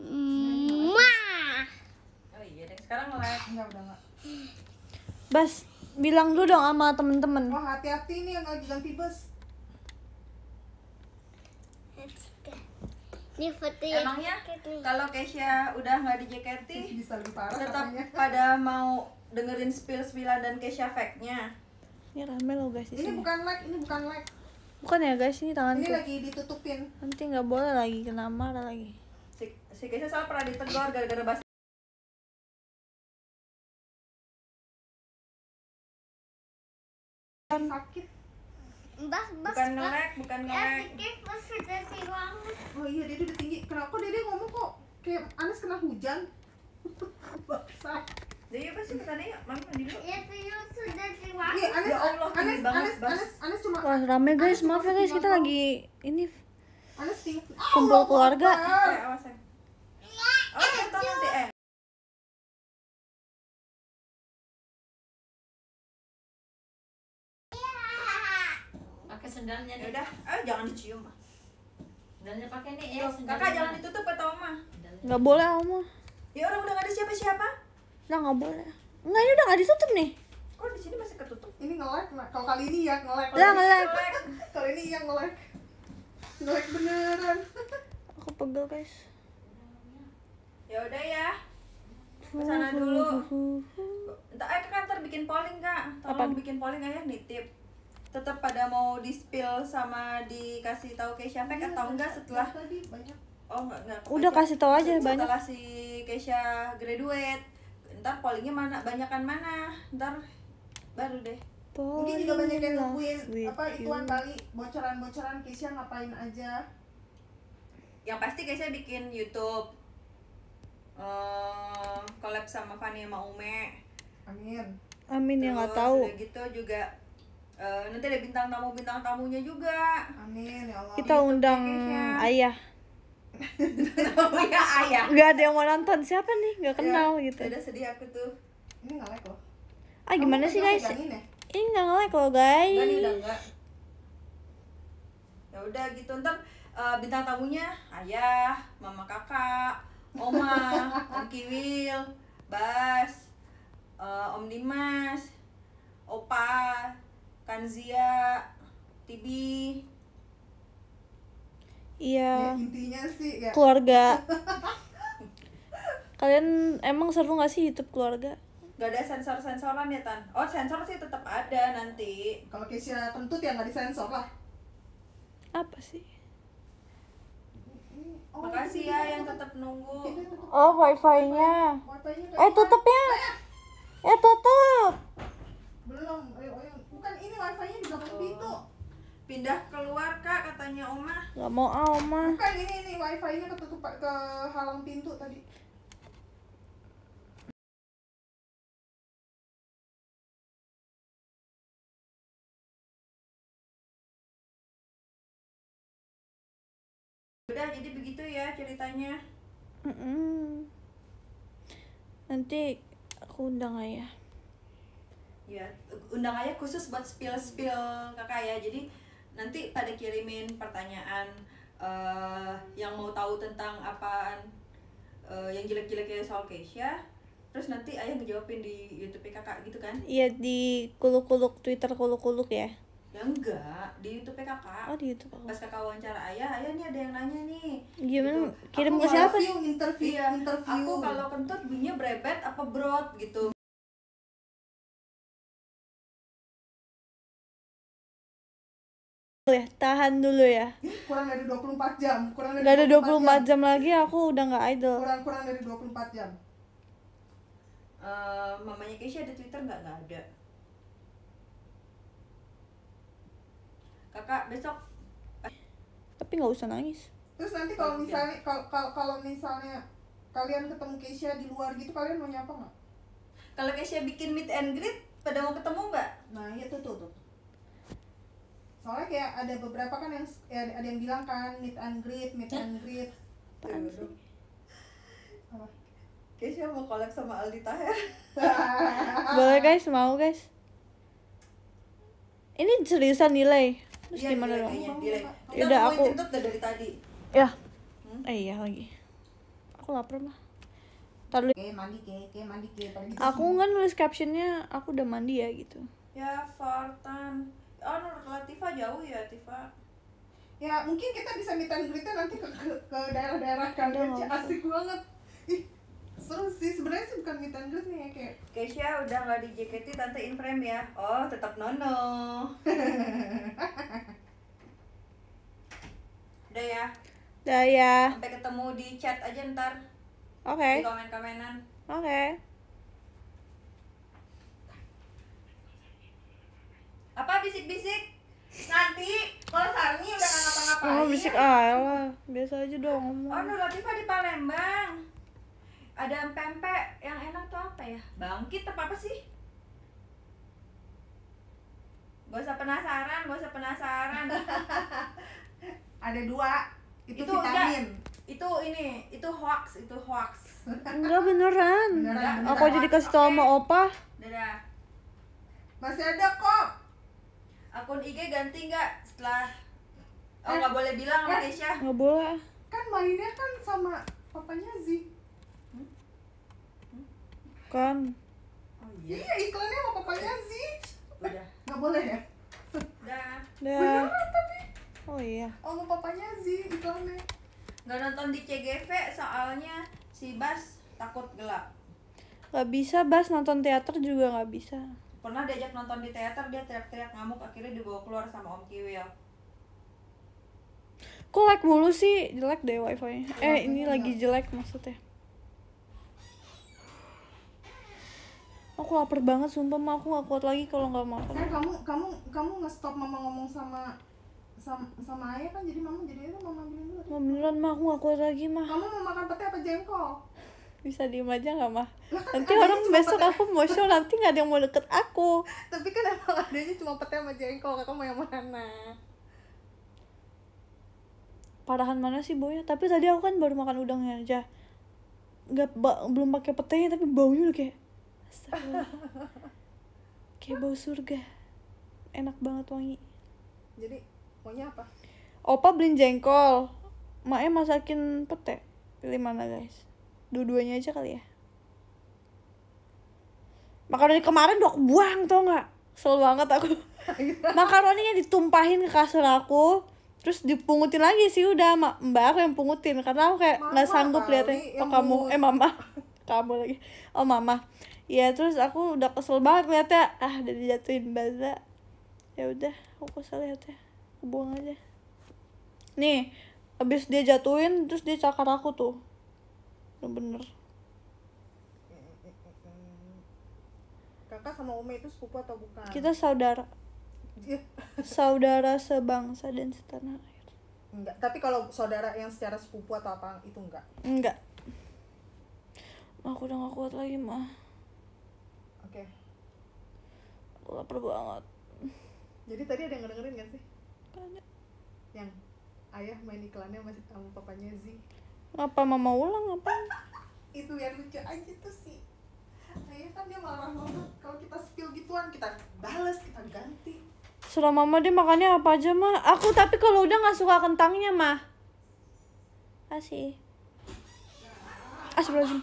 mm. Oh iya, sekarang nge nggak udah enggak. Bas, bilang dulu dong sama temen-temen. Wah, hati-hati nih yang lagi ganti bus. Ini foto Emangnya kalau Kesia udah nggak di JKT, bisa parah, tetap katanya. pada mau dengerin spill spillan dan Kesia fact-nya. Ini rame loh guys. Ini bukan like, ini bukan like. Bukan ya guys, ini tanganku. Ini lagi ditutupin. Nanti nggak boleh lagi kena marah lagi.
Si, si Keisha soal pernah ditegur gara-gara bahasa bukan sakit Mbah, mbah, bukan ngelek, bukan eh, ngelek. Oh iya, dia udah tinggi. Kenapa
kok dia ngomong kok kayak Anas kena hujan? (laughs) Basah. Jadi apa sih katanya yuk, mami mandi dulu. Iya, tuyul sudah
tiwang. Iya, Anas, ya Anas, Anas, Anas,
Anas cuma. Wah,
rame guys, maaf ya guys, kita lagi ini. Anas kumpul oh, keluarga. Eh, awas ya. Oh, nanti eh. sendalnya ya udah eh jangan dicium mah sendalnya pakai nih ya Tuh, kakak jangan ditutup
atau oma nggak boleh oma ya orang udah enggak ada siapa siapa nah nggak boleh nggak ini udah nggak ditutup nih kok di sini masih ketutup ini ngelek kalau kali ini ya nge-lag. lah nge-lag. (laughs) kali ini ya, nge-lag. Nge-lag beneran (laughs) aku pegel guys ya udah ya kesana dulu Entar eh ke ntar bikin polling kak tolong Apa? bikin polling ayah nitip tetap pada mau di spill sama dikasih tahu Keisha fake ya, atau enggak setelah tadi banyak oh enggak, enggak udah kasih tahu aja banyak kasih si Keisha graduate ntar pollingnya mana banyakan mana ntar baru deh Poli mungkin juga banyak yang nungguin apa ituan kali bocoran-bocoran Keisha ngapain aja yang pasti Keisha bikin YouTube uh, collab sama Fanny sama Ume Amin Amin yang nggak tahu gitu juga Eh, nanti ada bintang tamu bintang tamunya juga amin ya Allah kita gitu, undang ayah (laughs) tamunya ayah nggak ada yang mau nonton siapa nih nggak iya. kenal ya, gitu udah sedih aku tuh ini nggak like loh ah gimana kan sih guys ini ya? nggak like loh guys nggak ya udah gitu ntar uh, bintang tamunya ayah mama kakak oma (laughs) om kiwil bas uh, om dimas opa Tanzia, Tibi. Iya. Ya, intinya sih ya. Keluarga. (laughs) Kalian emang seru gak sih YouTube keluarga? Gak ada sensor-sensoran ya Tan? Oh sensor sih tetap ada nanti Kalau Keisha kentut ya gak disensor lah Apa sih? Oh, Makasih ya yang tetap nunggu Oh wifi-nya wifi Eh tutupnya Eh tutup Belum, eh, oh, ayo iya. ayo bukan ini wifi-nya di belakang oh. pintu pindah keluar kak katanya oma nggak mau ah oma bukan ini ini wifi-nya ketutup ke
halang pintu tadi udah jadi begitu ya ceritanya mm -mm. nanti aku undang
ayah ya undang aja khusus buat spill spill kakak ya jadi nanti pada kirimin pertanyaan uh, yang mau tahu tentang apaan uh, yang jelek-jeleknya soal Keisha terus nanti ayah ngejawabin di YouTube kakak gitu kan iya di kuluk-kuluk Twitter kuluk-kuluk ya ya enggak di YouTube kakak oh di YouTube pas kakak wawancara ayah ayah nih ada yang nanya nih gimana gitu. kirim ke siapa interview iya, interview, interview aku kalau
kentut bunyinya brebet apa brot gitu ya tahan dulu ya kurang dari 24 jam kurang dari gak ada 24 jam. jam lagi aku udah nggak idle kurang kurang dari 24
jam uh, mamanya Keisha ada Twitter nggak nggak ada kakak besok tapi nggak usah nangis terus nanti kalau iya. misalnya kalau kalau misalnya kalian ketemu Keisha di luar gitu kalian mau nyapa nggak kalau Keisha bikin meet and greet pada mau ketemu nggak nah itu iya, tuh tuh soalnya kayak ada beberapa kan yang ya ada yang bilang kan meet and greet meet and greet apaan sih mau collab sama Aldi ya (laughs) boleh guys mau guys ini seriusan nilai terus ya, gimana dong ya udah aku dari tadi ya hmm? eh iya lagi aku lapar mah Taruh. Oke, mandi ke, ke mandi ke. Gitu aku kan nulis captionnya, aku udah mandi ya gitu. Ya, Fartan oh menurut Latifa jauh ya Tifa ya mungkin kita bisa meet and nanti ke ke daerah-daerah iya, kalian asik banget ih seru sih sebenarnya sih bukan meet and greet nih ya kayak Keisha udah nggak di JKT tante in frame ya oh tetap nono (laughs) udah ya udah ya sampai ketemu di chat aja ntar oke okay. di komen komenan oke okay. apa bisik-bisik nanti kalau Sarmi udah nggak ngapa-ngapain oh bisik lah biasa aja dong ngomong oh Nur Latifah di Palembang ada pempek yang enak tuh apa ya bangkit apa apa sih gak usah penasaran gak usah penasaran (laughs) ada dua itu, itu vitamin enggak, itu ini itu hoax itu hoax enggak beneran, beneran, beneran. aku jadi kasih tau okay. sama opa dadah masih ada kok akun IG ganti nggak setelah oh eh, nggak eh, boleh bilang sama eh, nggak boleh kan mainnya kan sama papanya Zi hmm? Hmm? kan oh, iya. iya iklannya sama papanya Zi eh, udah nggak boleh ya udah udah tapi oh iya oh sama papanya Zi iklannya nggak nonton di CGV soalnya si Bas takut gelap nggak bisa Bas nonton teater juga nggak bisa pernah diajak nonton di teater dia teriak-teriak ngamuk akhirnya dibawa keluar sama om Kiwil kok like mulu sih jelek deh wifi -nya. eh ini enggak. lagi jelek maksudnya aku lapar banget sumpah mah aku gak kuat lagi kalau nggak makan Eh kamu kamu kamu stop mama ngomong sama sama, sama ayah kan jadi mama jadi itu mama ambilin dulu mama ambilin mah aku gak kuat lagi mah kamu mau makan pete apa jengkol bisa diem aja gak mah kan nanti orang besok aku mau show nanti gak ada yang mau deket aku tapi kan emang adanya cuma pete sama jengkol kakak mau yang mana parahan mana sih baunya tapi tadi aku kan baru makan udangnya aja nggak ba- belum pakai petenya tapi baunya udah kayak Astaga. kayak bau surga enak banget wangi jadi maunya apa opa beliin jengkol maknya masakin pete pilih mana guys dua-duanya aja kali ya makaroni kemarin udah aku buang tau nggak sel banget aku (laughs) makaroninya ditumpahin ke kasur aku terus dipungutin lagi sih udah mbak aku yang pungutin karena aku kayak nggak sanggup liatnya oh kamu mungut. eh mama (laughs) kamu lagi oh mama ya terus aku udah kesel banget liatnya ah udah dijatuhin baza ya udah aku kesel liatnya aku buang aja nih abis dia jatuhin terus dia cakar aku tuh bener-bener kakak sama Umi itu sepupu atau bukan? Kita saudara. Iya. saudara sebangsa dan setanah air. Enggak, tapi kalau saudara yang secara sepupu atau apa itu enggak? Enggak. aku udah gak kuat lagi, mah. Oke. Okay. Aku lapar banget. Jadi tadi ada yang dengerin gak sih? ada. Yang ayah main iklannya masih sama papanya sih apa mama ulang apa itu yang lucu aja tuh sih kayaknya kan dia marah banget kalau kita spill gituan kita balas kita ganti selama mama dia makannya apa aja mah Aku tapi kalau udah nggak suka kentangnya mah Kasih Astagfirullahaladzim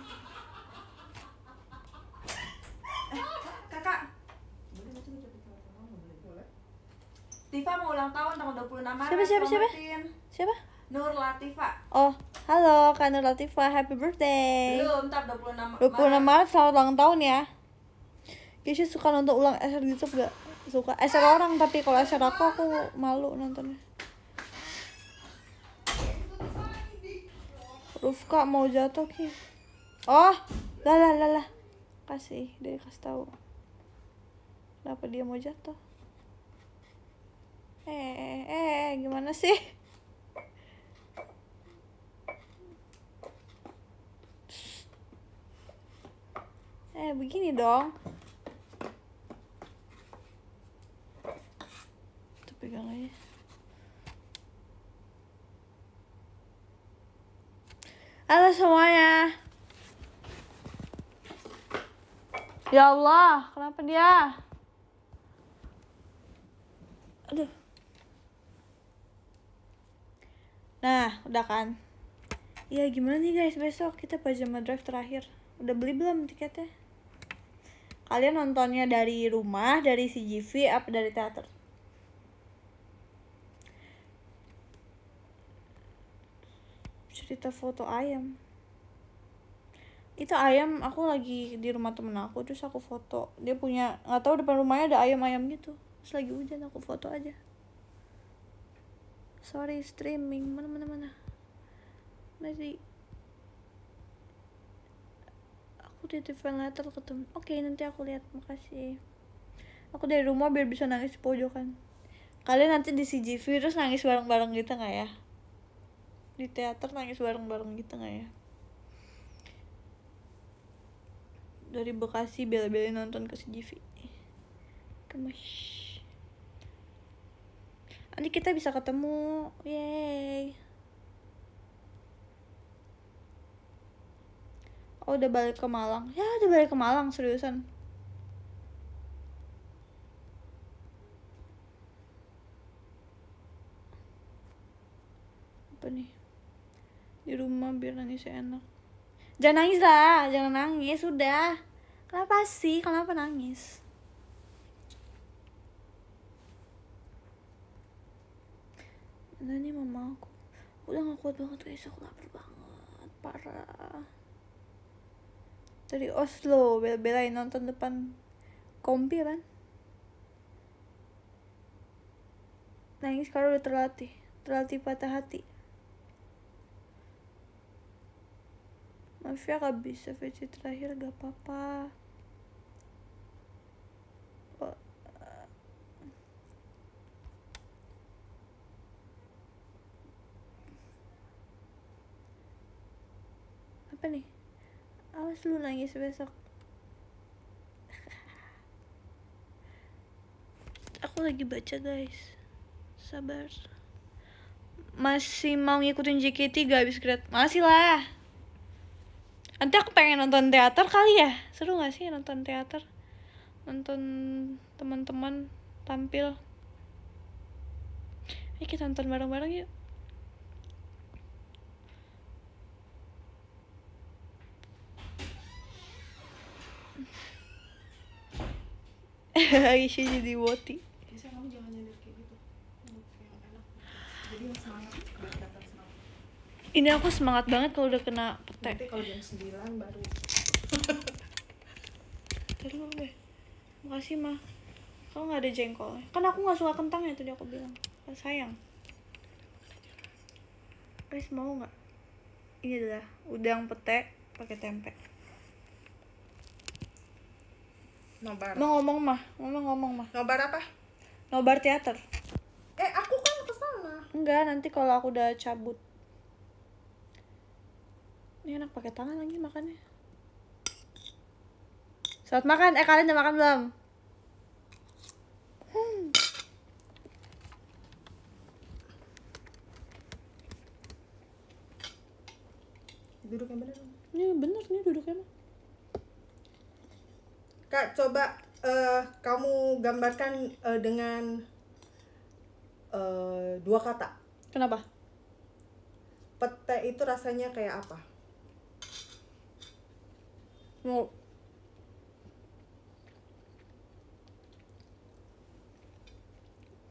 eh, Kakak Tifa mau ulang tahun tanggal 26 Maret Siapa siapa siapa? Siapa? Nur Latifa. Oh, halo Kak Nur Latifa, happy birthday. Belum, entar 26 Maret. 26 Maret selamat ulang tahun ya. Kisha suka nonton ulang SR YouTube gak? Suka. SR orang tapi kalau SR aku aku malu nontonnya. Rufka mau jatuh ki. Oh, lah lah lah lah. Kasih, dia kasih tahu. Kenapa dia mau jatuh? Eh, eh, eh, gimana sih? eh begini dong
tapi pegang aja
halo semuanya ya Allah kenapa dia aduh nah udah kan iya gimana nih guys besok kita pajama drive terakhir udah beli belum tiketnya Kalian nontonnya dari rumah, dari CGV, apa dari teater? Cerita foto ayam. Itu ayam aku lagi di rumah temen aku terus aku foto. Dia punya nggak tahu depan rumahnya ada ayam-ayam gitu. Terus lagi hujan aku foto aja. Sorry streaming mana mana mana. Masih di fan letter ke temen oke okay, nanti aku lihat makasih aku dari rumah biar bisa nangis di pojokan kalian nanti di CGV terus nangis bareng-bareng gitu nggak ya di teater nangis bareng-bareng gitu nggak ya dari Bekasi bela bela nonton ke CGV kemas nanti kita bisa ketemu yeay oh udah balik ke Malang ya udah balik ke Malang seriusan apa nih di rumah biar nangisnya enak jangan nangis lah jangan nangis udah kenapa sih kenapa nangis ini mama aku udah gak kuat banget guys aku lapar banget parah dari Oslo bela-belain nonton depan kompi kan nangis sekarang udah terlatih terlatih patah hati Mafia gak bisa VC terakhir gak apa-apa eh, apa nih awas lu nangis besok aku lagi baca guys sabar masih mau ngikutin JKT gak habis grad masih lah nanti aku pengen nonton teater kali ya seru gak sih nonton teater nonton teman-teman tampil ayo kita nonton bareng-bareng yuk Aisyah (laughs) jadi woti Aisyah kamu jangan nyender kayak gitu, gitu. jadi semangat semangat ini aku semangat banget kalau udah kena petek nanti kalau jam 9 baru terus (laughs) deh makasih mah kamu nggak ada jengkol kan aku nggak suka kentang ya tadi aku bilang sayang guys mau nggak ini adalah udang petek pakai tempe nobar mau ngomong mah mama ngomong mah nobar apa nobar teater eh aku kan kesana enggak nanti kalau aku udah cabut ini enak pakai tangan lagi makannya Saat makan. Eh kalian udah makan
belum? Hmm.
Duduk yang bener.
Ini bener nih duduknya mah. Kak, coba uh, kamu gambarkan uh, dengan uh, dua kata. Kenapa? Pete itu rasanya kayak apa? Mau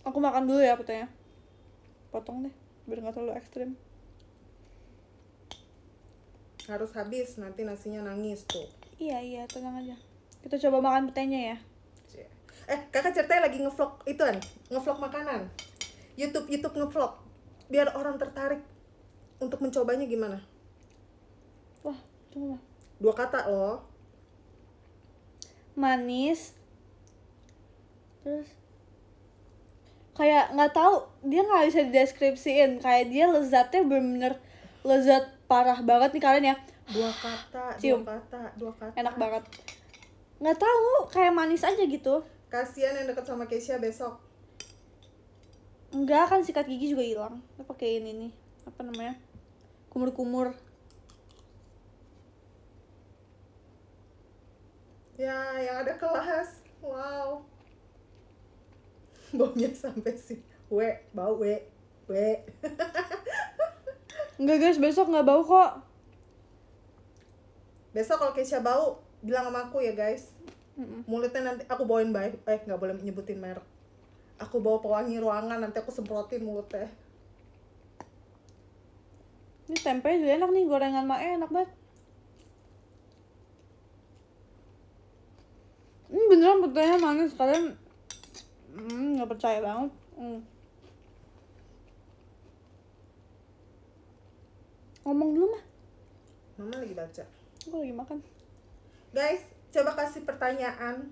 Aku makan dulu ya petenya. Potong deh, biar gak terlalu ekstrim. Harus habis, nanti nasinya nangis tuh. Iya, iya, tenang aja. Kita coba makan petainya ya. Eh, kakak ceritanya lagi ngevlog itu kan, ngevlog makanan. YouTube YouTube ngevlog. Biar orang tertarik untuk mencobanya gimana? Wah, lah. Dua kata loh. Manis. Terus kayak nggak tahu dia nggak bisa dideskripsiin kayak dia lezatnya bener-bener lezat parah banget nih kalian ya dua kata Cium. dua kata dua kata enak banget nggak tahu kayak manis aja gitu kasihan yang deket sama Kesia besok enggak kan sikat gigi juga hilang aku pakein ini apa namanya kumur-kumur ya yang ada kelas wow (laughs) baunya sampai sih we bau we we enggak (laughs) guys besok nggak bau kok besok kalau Kesia bau bilang sama aku ya guys mm-hmm. mulutnya nanti aku bawain baik eh nggak boleh nyebutin merek aku bawa pewangi ruangan nanti aku semprotin mulutnya ini tempe juga enak nih gorengan mak enak banget ini hmm, beneran petainya manis kalian hmm, nggak percaya banget hmm. ngomong dulu mah
mama lagi baca
aku lagi makan Guys, coba kasih pertanyaan.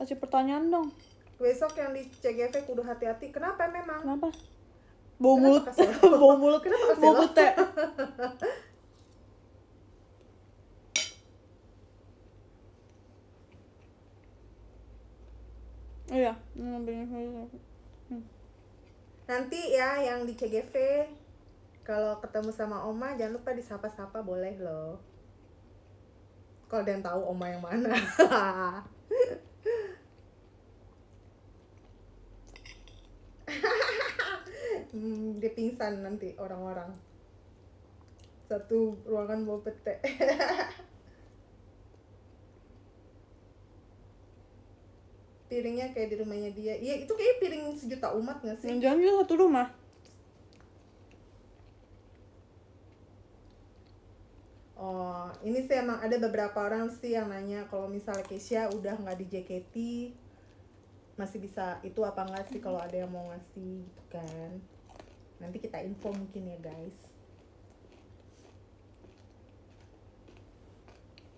Kasih pertanyaan dong. Besok yang di CGV kudu hati-hati. Kenapa memang? Kenapa? Bau mulut. (laughs) Bau mulut. Kenapa kasih Bau bute. (laughs) Oh iya, hmm. Nanti ya yang di CGV kalau ketemu sama Oma jangan lupa disapa-sapa boleh loh kalau ada yang tahu oma yang mana hmm, dia pingsan nanti orang-orang satu ruangan bawa pete piringnya kayak di rumahnya dia iya itu kayak piring sejuta umat gak sih jangan juga satu rumah Oh, ini sih emang ada beberapa orang sih yang nanya kalau misalnya Kesia udah nggak di JKT masih bisa itu apa enggak sih kalau ada yang mau ngasih gitu kan. Nanti kita info mungkin ya guys.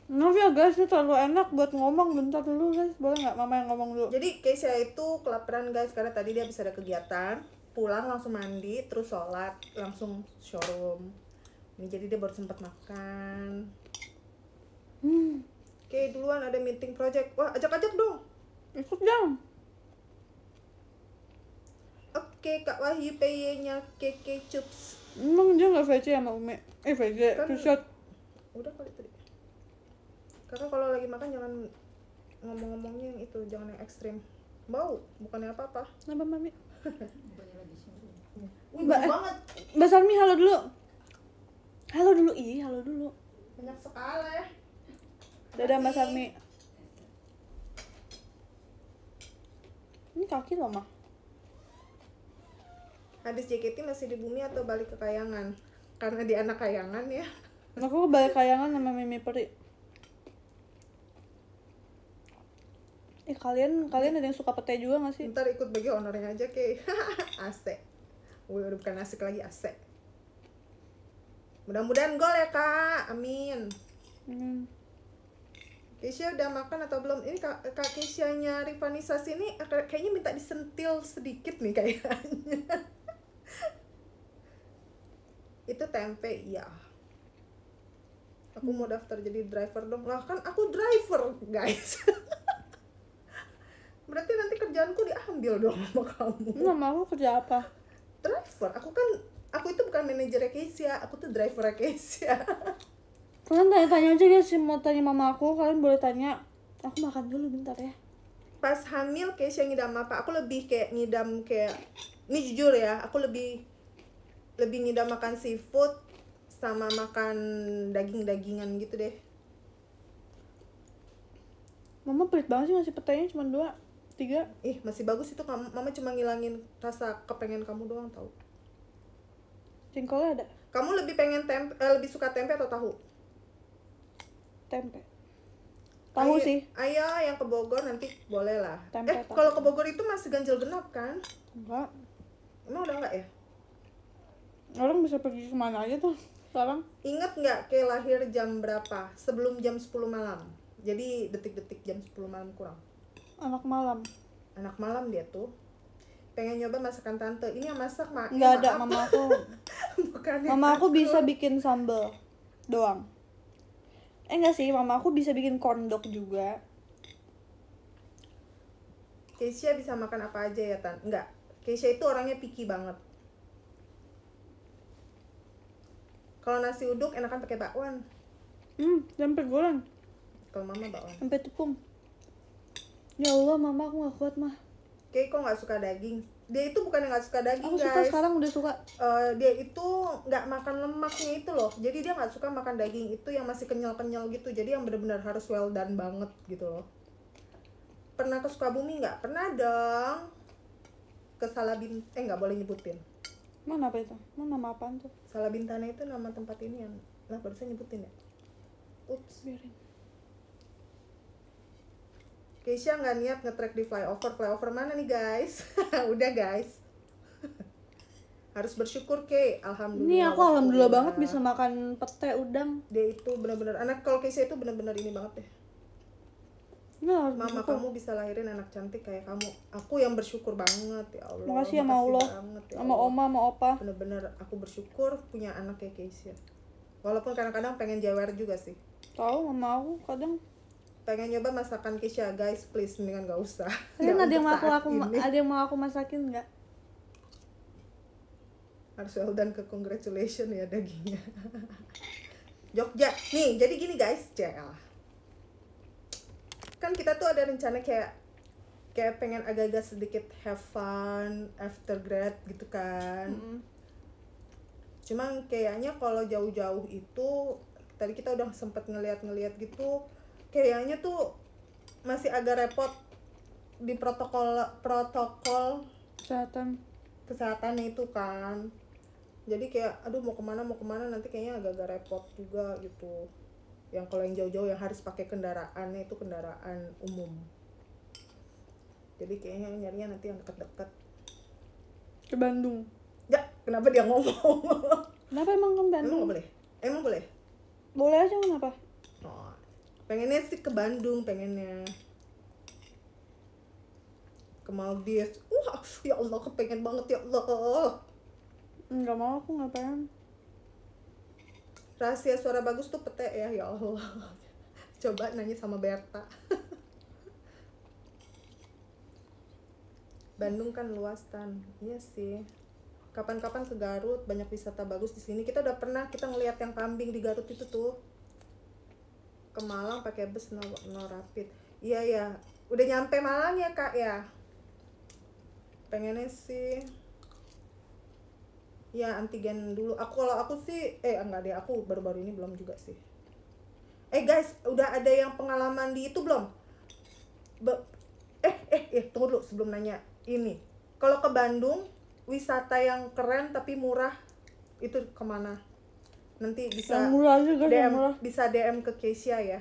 Maaf ya guys, ini terlalu enak buat ngomong bentar dulu guys Boleh nggak mama yang ngomong dulu? Jadi Kesia itu kelaparan guys Karena tadi dia bisa ada kegiatan Pulang langsung mandi, terus sholat, langsung showroom ini jadi dia baru sempat makan hmm. oke duluan ada meeting project wah ajak ajak dong ikut dong oke kak Wahyu PY nya keke chips. emang dia nggak VC sama Ume eh VC kan, udah kali tadi kakak kalau lagi makan jangan ngomong-ngomongnya yang itu jangan yang ekstrim bau bukannya apa-apa kenapa mami (laughs) Wih, eh, banget. Mbak Sarmi halo dulu halo dulu i halo dulu banyak sekali dadah mas Armi ini kaki loh mah hadis JKT masih di bumi atau balik ke kayangan karena di anak kayangan ya nah, aku balik kayangan sama Mimi Peri eh kalian kalian ada yang suka pete juga gak sih ntar ikut bagi honornya aja kayak (laughs) asik udah bukan asik lagi asik Mudah-mudahan gol ya kak, amin. Hmm. Kesia udah makan atau belum? Ini kak, kak Kesia nya Rivanisasi ini kayaknya minta disentil sedikit nih kayaknya. (laughs) Itu tempe, ya. Aku mau daftar jadi driver dong. Lah kan aku driver, guys. (laughs) Berarti nanti kerjaanku diambil dong sama kamu. Nggak mau kerja apa? Driver, aku kan aku itu bukan manajer Kesia aku tuh driver Kesia (laughs) kalian tanya-tanya aja guys mau tanya mama aku kalian boleh tanya aku makan dulu bentar ya pas hamil Kesia ngidam apa aku lebih kayak ngidam kayak ini jujur ya aku lebih lebih ngidam makan seafood sama makan daging-dagingan gitu deh Mama pelit banget sih ngasih petainya cuma dua, tiga. Ih, masih bagus itu. Mama cuma ngilangin rasa kepengen kamu doang tau. Jengkolnya ada. Kamu lebih pengen tempe, eh, lebih suka tempe atau tahu? Tempe. Tahu Ay sih. Ayo yang ke Bogor nanti boleh lah. Tempe, eh, kalau ke Bogor itu masih ganjil genap kan? Enggak. Emang udah enggak ya? Orang bisa pergi kemana aja tuh sekarang. Ingat nggak ke lahir jam berapa? Sebelum jam 10 malam. Jadi detik-detik jam 10 malam kurang. Anak malam. Anak malam dia tuh pengen nyoba masakan tante ini yang masak mak nggak ada maaf. mama aku (laughs) Bukan mama aku, aku bisa bikin sambel doang eh enggak sih mama aku bisa bikin kondok juga Keisha bisa makan apa aja ya tan enggak Keisha itu orangnya picky banget kalau nasi uduk enakan pakai bakwan hmm sampai goreng kalau mama bakwan sampai tepung ya Allah mama aku nggak kuat mah kayak kok nggak suka daging dia itu bukan nggak suka daging oh, guys suka sekarang udah suka uh, dia itu nggak makan lemaknya itu loh jadi dia nggak suka makan daging itu yang masih kenyal kenyal gitu jadi yang benar-benar harus well done banget gitu loh pernah ke Sukabumi nggak pernah dong ke Salabin eh nggak boleh nyebutin mana apa itu mana nama apaan tuh Salabintana itu nama tempat ini yang lah barusan nyebutin ya
ups biarin
Keisha nggak niat ngetrack di flyover. Flyover mana nih guys? (laughs) Udah guys. Harus bersyukur ke Alhamdulillah. Ini aku alhamdulillah ya. banget bisa makan pete udang. Dia itu benar-benar, anak kalau Keisha itu benar-benar ini banget deh. Ya, Mama bersyukur. kamu bisa lahirin anak cantik kayak kamu. Aku yang bersyukur banget ya Allah. Makasih ya mau Allah. ya sama Oma, sama Opa. Benar-benar aku bersyukur punya anak kayak Keisha. Walaupun kadang-kadang pengen jawar juga sih. Tahu mama aku kadang pengen nyoba masakan Kisha guys please mendingan gak usah ya, (laughs) ada yang mau aku, aku ada yang mau aku masakin nggak harus well done ke congratulation ya dagingnya (laughs) Jogja nih jadi gini guys CL kan kita tuh ada rencana kayak kayak pengen agak-agak sedikit have fun after grad gitu kan mm -hmm. cuman kayaknya kalau jauh-jauh itu tadi kita udah sempet ngeliat-ngeliat gitu kayaknya tuh masih agak repot di protokol protokol kesehatan kesehatan itu kan jadi kayak aduh mau kemana mau kemana nanti kayaknya agak-agak repot juga gitu yang kalau yang jauh-jauh yang harus pakai kendaraannya itu kendaraan umum jadi kayaknya nyarinya nanti yang dekat-dekat ke Bandung ya kenapa dia ngomong kenapa emang ke Bandung emang boleh emang boleh boleh aja kenapa pengennya sih ke Bandung pengennya ke Maldives wah ya Allah kepengen banget ya Allah nggak mau aku nggak pengen rahasia suara bagus tuh pete ya ya Allah coba nanya sama Berta Bandung kan luas tan iya sih kapan-kapan ke Garut banyak wisata bagus di sini kita udah pernah kita ngelihat yang kambing di Garut itu tuh ke Malang pakai bus no, no rapid iya ya udah nyampe Malang ya kak ya pengennya sih ya antigen dulu aku kalau aku sih eh enggak deh aku baru-baru ini belum juga sih eh guys udah ada yang pengalaman di itu belum Be eh eh eh tunggu dulu sebelum nanya ini kalau ke Bandung wisata yang keren tapi murah itu kemana nanti bisa yang murah juga DM, yang murah. bisa DM ke Kesia ya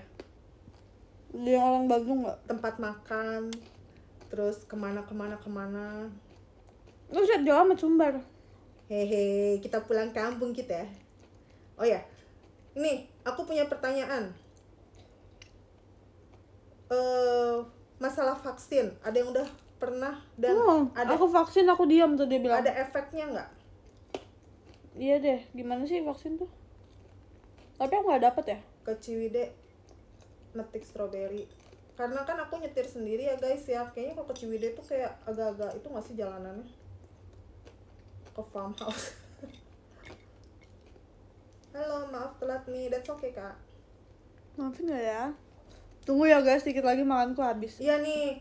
di orang Bandung nggak tempat makan terus kemana kemana kemana lu sudah jauh amat sumber hehe kita pulang kampung kita ya oh ya ini aku punya pertanyaan uh, masalah vaksin ada yang udah pernah dan oh, ada aku vaksin aku diam tuh dia bilang ada efeknya nggak iya deh gimana sih vaksin tuh tapi aku nggak dapet ya ke Ciwide metik stroberi karena kan aku nyetir sendiri ya guys ya kayaknya kalau ke Ciwide tuh kayak agak-agak itu masih jalanannya ke farmhouse (laughs) halo maaf telat nih that's okay kak maafin gak ya tunggu ya guys sedikit lagi makanku habis iya nih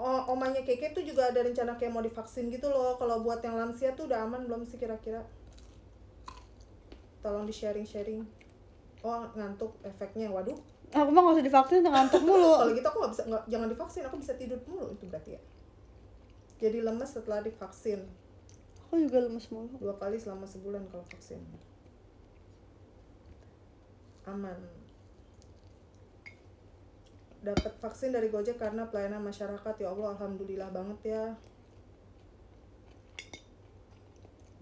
o omanya keke tuh juga ada rencana kayak mau divaksin gitu loh kalau buat yang lansia tuh udah aman belum sih kira-kira tolong di sharing sharing oh ngantuk efeknya waduh aku mah gak usah divaksin ngantuk mulu (laughs) kalau gitu aku gak bisa gak, jangan divaksin aku bisa tidur mulu itu berarti ya jadi lemes setelah divaksin aku juga lemes mulu dua kali selama sebulan kalau vaksin aman dapat vaksin dari Gojek karena pelayanan masyarakat ya Allah alhamdulillah banget ya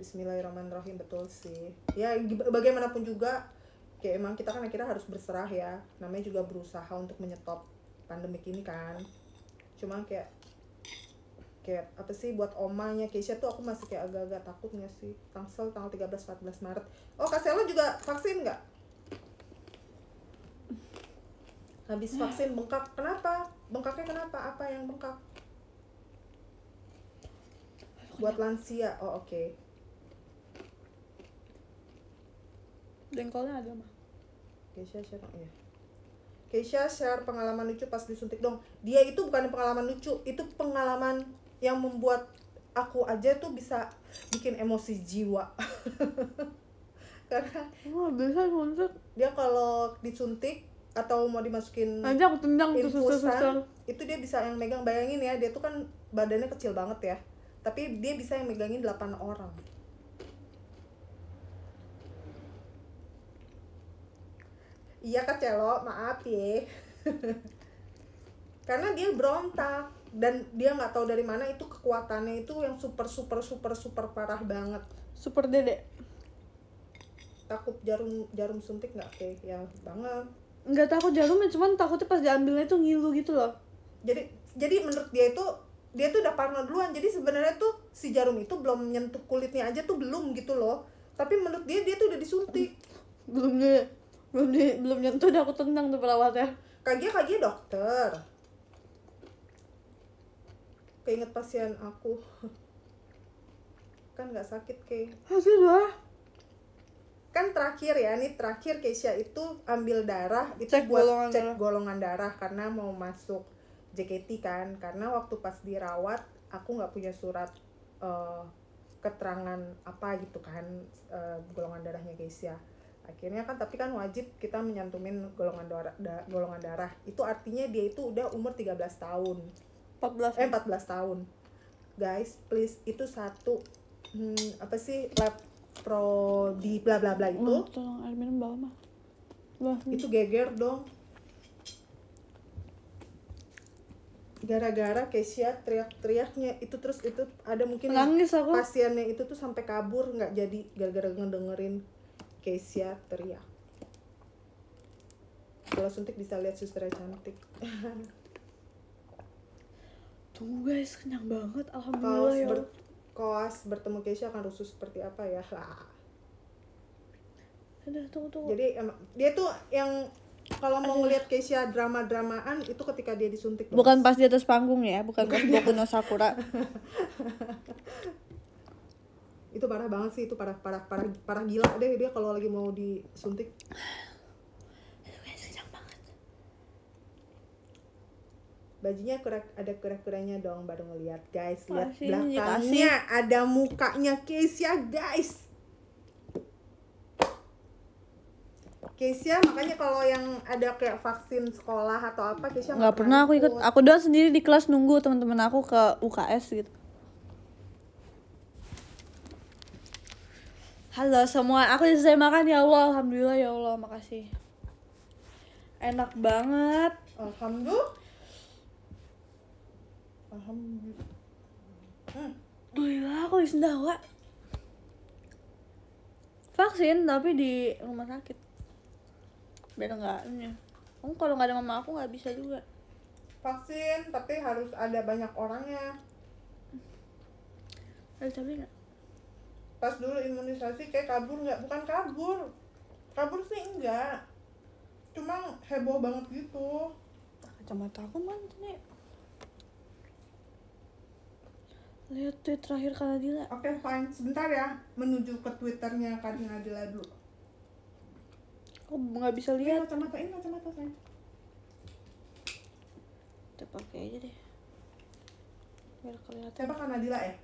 Bismillahirrahmanirrahim betul sih ya bagaimanapun juga kayak emang kita kan akhirnya harus berserah ya namanya juga berusaha untuk menyetop pandemik ini kan cuma kayak kayak apa sih buat omanya Keisha tuh aku masih kayak agak-agak takutnya sih tangsel tanggal 13 14 Maret oh Kasela juga vaksin nggak habis vaksin bengkak kenapa bengkaknya kenapa apa yang bengkak buat lansia oh oke okay. Dengkolnya ada mah. Keisha share ya. Keisha share pengalaman lucu pas disuntik dong. Dia itu bukan pengalaman lucu, itu pengalaman yang membuat aku aja tuh bisa bikin emosi jiwa. (laughs) Karena oh, bisa suntik. Dia kalau disuntik atau mau dimasukin aja aku tendang tuh susah-susah. Itu dia bisa yang megang bayangin ya, dia tuh kan badannya kecil banget ya. Tapi dia bisa yang megangin 8 orang. iya kak Celo maaf ya (laughs) karena dia berontak dan dia nggak tahu dari mana itu kekuatannya itu yang super super super super parah banget super dede takut jarum jarum suntik nggak kayak ya banget nggak takut jarum ya, cuman takutnya pas diambilnya itu ngilu gitu loh jadi jadi menurut dia itu dia tuh udah parno duluan jadi sebenarnya tuh si jarum itu belum nyentuh kulitnya aja tuh belum gitu loh tapi menurut dia dia tuh udah disuntik belumnya belum di, belum nyentuh udah aku tenang tuh perawatnya kagia kagia dokter keinget pasien aku kan nggak sakit kayak Hasilnya kan terakhir ya ini terakhir Keisha itu ambil darah itu cek buat golongan cek darah. golongan darah karena mau masuk JKT kan karena waktu pas dirawat aku nggak punya surat uh, keterangan apa gitu kan uh, golongan darahnya Keisha akhirnya kan tapi kan wajib kita menyantumin golongan darah da, golongan darah itu artinya dia itu udah umur 13 tahun 14 eh 14 tahun guys please itu satu hmm, apa sih lab pro di bla bla bla itu oh, tolong air minum bawa mah itu geger dong gara-gara Kesia teriak-teriaknya itu terus itu ada mungkin pasiennya itu tuh sampai kabur nggak jadi gara-gara ngedengerin Kesia teriak. Kalau suntik bisa lihat susternya cantik. (laughs) Tuh guys, kenyang banget. Alhamdulillah Kaos ya. Ber koas bertemu Kesia akan rusuh seperti apa ya? (laughs) Lah. Aduh, tunggu, tunggu. Jadi dia tuh yang kalau mau ngelihat Kesia drama-dramaan itu ketika dia disuntik. Bukan pas di atas panggung ya, bukan, bukan pas (laughs) dia. Sakura itu parah banget sih itu parah parah parah parah gila deh dia kalau lagi mau disuntik banget bajunya kurang ada kurang-kurangnya dong baru ngeliat guys lihat belakangnya ada mukanya Kesia guys Kesia makanya kalau yang ada kayak vaksin sekolah atau apa Kesia nggak pernah aku ikut aku doang sendiri di kelas nunggu teman-teman aku ke UKS gitu Halo semua, aku selesai makan ya Allah, alhamdulillah ya Allah, makasih. Enak banget. Alhamdulillah. Alhamdulillah. Hmm. ya, aku disendawa. Vaksin tapi di rumah sakit. beda enggak ini. Kamu kalau nggak ada mama aku nggak bisa juga. Vaksin tapi harus ada banyak orangnya. Ada cabai gak? pas dulu imunisasi kayak kabur nggak bukan kabur kabur sih enggak cuma heboh banget gitu nah, kacamata aku mana nih lihat tweet terakhir Kak Nadila oke okay, fine sebentar ya menuju ke twitternya Kak Nadila dulu Kok nggak bisa lihat kacamata ini kacamata saya kita pakai aja deh biar kelihatan siapa Kak Nadila ya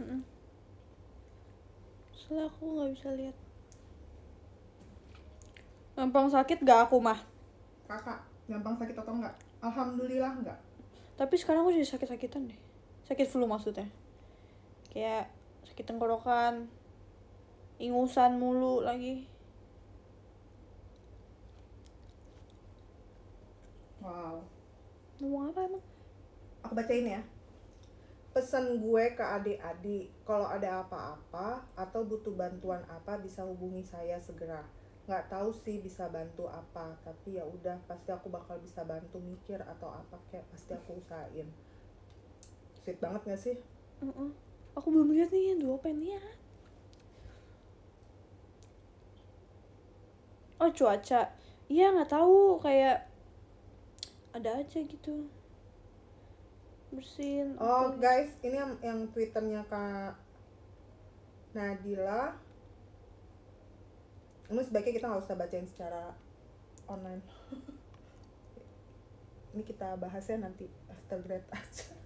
mm -mm soalnya aku nggak bisa lihat gampang sakit gak aku mah kakak gampang sakit atau enggak alhamdulillah enggak tapi sekarang aku jadi sakit-sakitan deh sakit flu maksudnya kayak sakit tenggorokan ingusan mulu lagi wow ngomong apa emang aku bacain ya pesan gue ke adik-adik kalau ada apa-apa atau butuh bantuan apa bisa hubungi saya segera nggak tahu sih bisa bantu apa tapi ya udah pasti aku bakal bisa bantu mikir atau apa kayak pasti aku usahain sweet banget gak sih mm -mm. aku belum lihat nih yang dua pen ya oh cuaca iya nggak tahu kayak ada aja gitu bersihin oh apa guys ini yang, yang twitternya kak Nadila ini sebaiknya kita nggak usah bacain secara online (laughs) ini kita bahasnya nanti after grad aja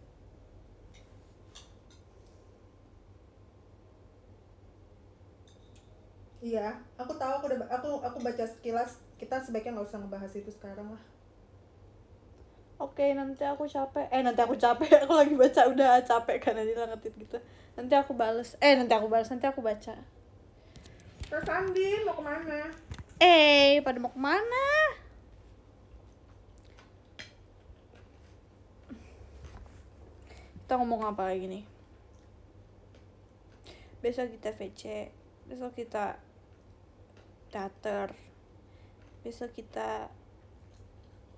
Iya, aku tahu aku udah aku aku baca sekilas kita sebaiknya nggak usah ngebahas itu sekarang lah oke okay, nanti aku capek eh nanti aku capek (laughs) aku lagi baca udah capek karena dia ngetit gitu nanti aku bales eh nanti aku bales nanti aku baca terus Andi mau kemana eh pada mau kemana kita ngomong apa lagi nih besok kita VC besok kita teater besok kita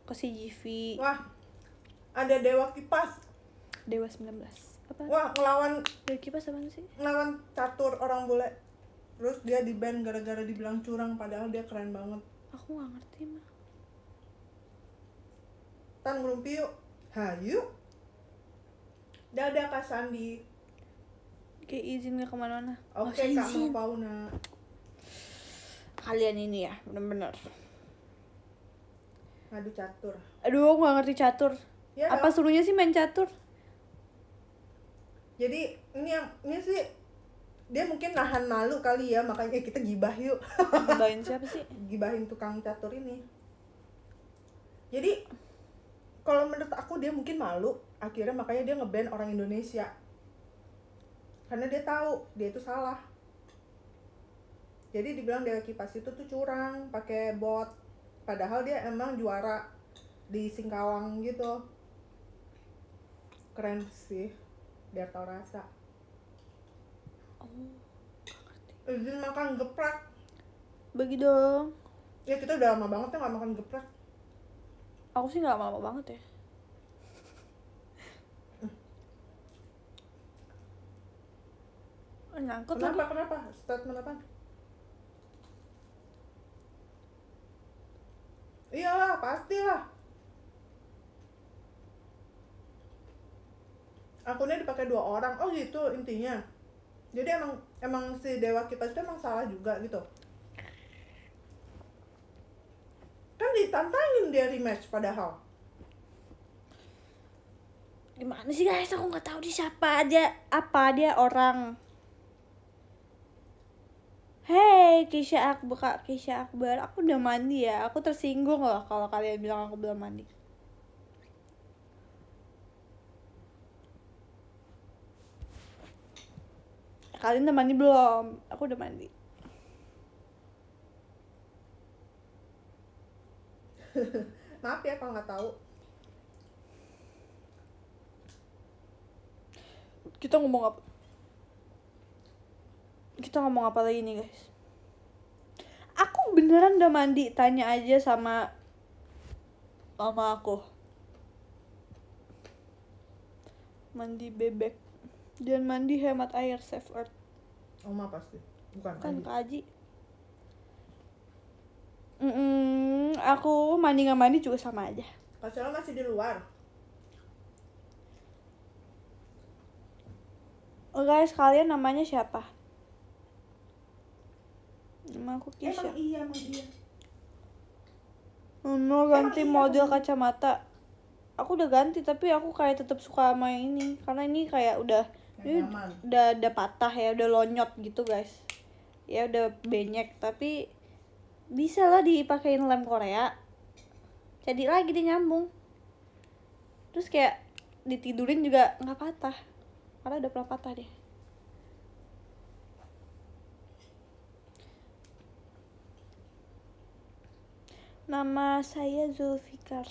ke CGV wah ada Dewa Kipas Dewa 19 apa wah ngelawan Dewa Kipas apa sih ngelawan catur orang bule terus dia di band gara-gara dibilang curang padahal dia keren banget aku gak ngerti mah tan ngerumpi yuk hayu dadah kak Sandi Oke, izin gak kemana-mana. Oke, okay, oh, kak Pauna. Kalian ini ya, bener-bener. Ngadu catur. Aduh, aku gak ngerti catur. Ya, Apa suruhnya sih main catur? Jadi ini yang ini sih dia mungkin nahan malu kali ya makanya eh, kita gibah yuk. Gibahin siapa sih? (laughs) Gibahin tukang catur ini. Jadi kalau menurut aku dia mungkin malu akhirnya makanya dia ngeband orang Indonesia karena dia tahu dia itu salah jadi dibilang dia Kipas itu tuh curang pakai bot padahal dia emang juara di Singkawang gitu keren sih biar tau rasa oh, izin makan geprek bagi dong ya kita udah lama banget ya nggak makan geprek aku sih nggak lama banget ya (laughs) nyangkut kenapa, lagi kenapa kenapa statement apa iyalah pastilah akunnya dipakai dua orang oh gitu intinya jadi emang emang si dewa kipas itu emang salah juga gitu kan ditantangin dia rematch padahal gimana sih guys aku nggak tahu di siapa aja apa dia orang Hey, Kisha Akbar, Kak Kisha Akbar, aku udah mandi ya. Aku tersinggung loh kalau kalian bilang aku belum mandi. Kalian udah mandi belum? Aku udah mandi. (laughs) Maaf ya kalau nggak tahu. Kita ngomong apa? kita ngomong apa lagi nih guys aku beneran udah mandi tanya aja sama mama aku mandi bebek dan mandi hemat air save earth oma pasti bukan kan Aji. Kak Aji mm aku mandi nggak mandi juga sama aja pacar lo masih di luar oh guys kalian namanya siapa Iya sama aku hmm, Kisha. Emang iya, emang iya. ganti emang model iya. kacamata. Aku udah ganti tapi aku kayak tetap suka sama yang ini karena ini kayak udah ini udah udah patah ya, udah lonyot gitu, guys. Ya udah banyak tapi bisa lah dipakein lem Korea. Jadi lagi dia nyambung. Terus kayak ditidurin juga nggak patah. Karena udah pernah patah deh. Nama saya Zulfikar.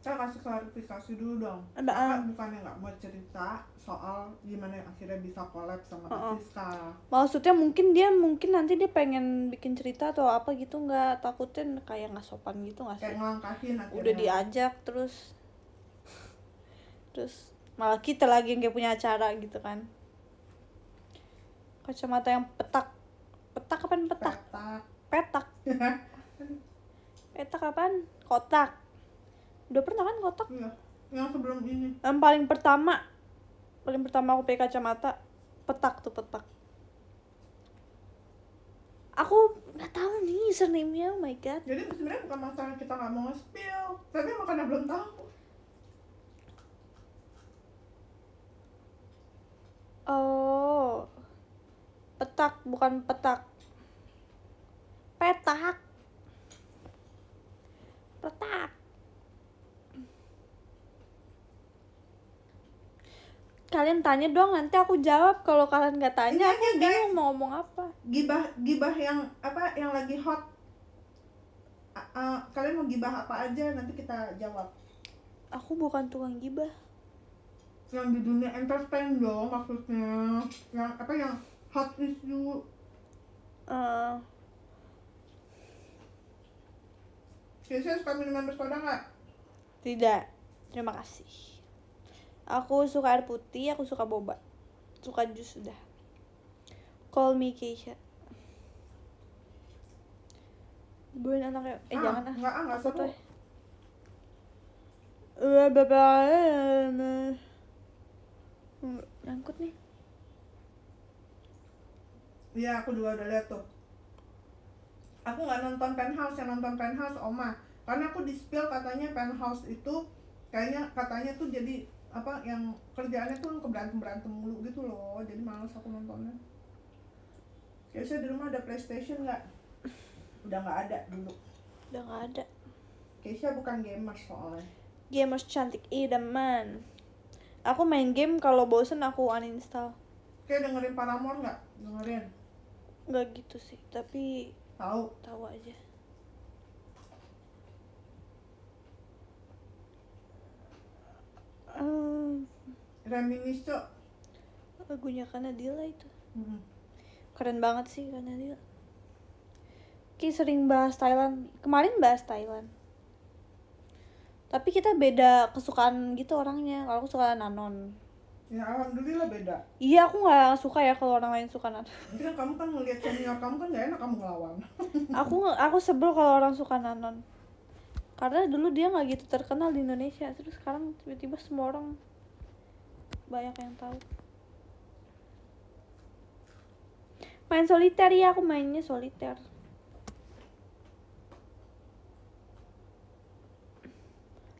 Saya kasih klarifikasi dulu dong. Ada Kakak ah. bukannya nggak mau cerita soal gimana akhirnya bisa collab sama uh -uh. Siska. Maksudnya mungkin dia mungkin nanti dia pengen bikin cerita atau apa gitu nggak takutin kayak nggak sopan gitu nggak sih? Kayak ngelangkahin akhirnya. Udah diajak terus terus malah kita lagi yang kayak punya acara gitu kan. Kacamata yang petak petak apa petak?
Petak. Petak. (laughs)
petak apaan kotak udah pernah kan kotak iya. yang sebelum ini yang paling pertama paling pertama aku pakai kacamata petak tuh petak aku nggak tahu nih username-nya oh my god jadi sebenarnya bukan masalah kita nggak mau nge spill tapi emang karena belum tahu oh petak bukan petak petak retak kalian tanya dong nanti aku jawab kalau kalian nggak tanya aku bingung mau ngomong apa gibah gibah yang apa yang lagi hot uh, kalian mau gibah apa aja nanti kita jawab aku bukan tukang gibah yang di dunia entertain dong maksudnya yang apa yang hot issue uh, Biasanya suka minuman bersoda nggak? Tidak. Terima kasih. Aku suka air putih, aku suka boba. Suka jus sudah. Call me Keisha. Buin anaknya. Eh ah, jangan ah. Enggak, enggak seru. Eh, bapak. Eh. Nyangkut nih. Iya, aku juga udah lihat tuh aku nggak nonton penthouse yang nonton penthouse oma karena aku di spill katanya penthouse itu kayaknya katanya tuh jadi apa yang kerjaannya tuh keberantem berantem mulu gitu loh jadi males aku nontonnya saya di rumah ada PlayStation nggak udah nggak ada dulu udah nggak ada Keisha bukan gamers soalnya gamers cantik idaman aku main game kalau bosen aku uninstall kayak dengerin Paramore nggak dengerin nggak gitu sih tapi Tahu. Tahu aja.
Um,
Reminis tuh lagunya Kanadila itu hmm. keren banget sih karena dia kita sering bahas Thailand kemarin bahas Thailand tapi kita beda kesukaan gitu orangnya kalau aku suka Nanon Ya alhamdulillah beda. Iya aku nggak suka ya kalau orang lain suka nanam. (laughs) Kan kamu kan ngeliat senior kamu kan gak enak kamu ngelawan. (laughs) aku aku sebel kalau orang suka nanon. Karena dulu dia nggak gitu terkenal di Indonesia, terus sekarang tiba-tiba semua orang banyak yang tahu. Main soliter ya aku mainnya soliter.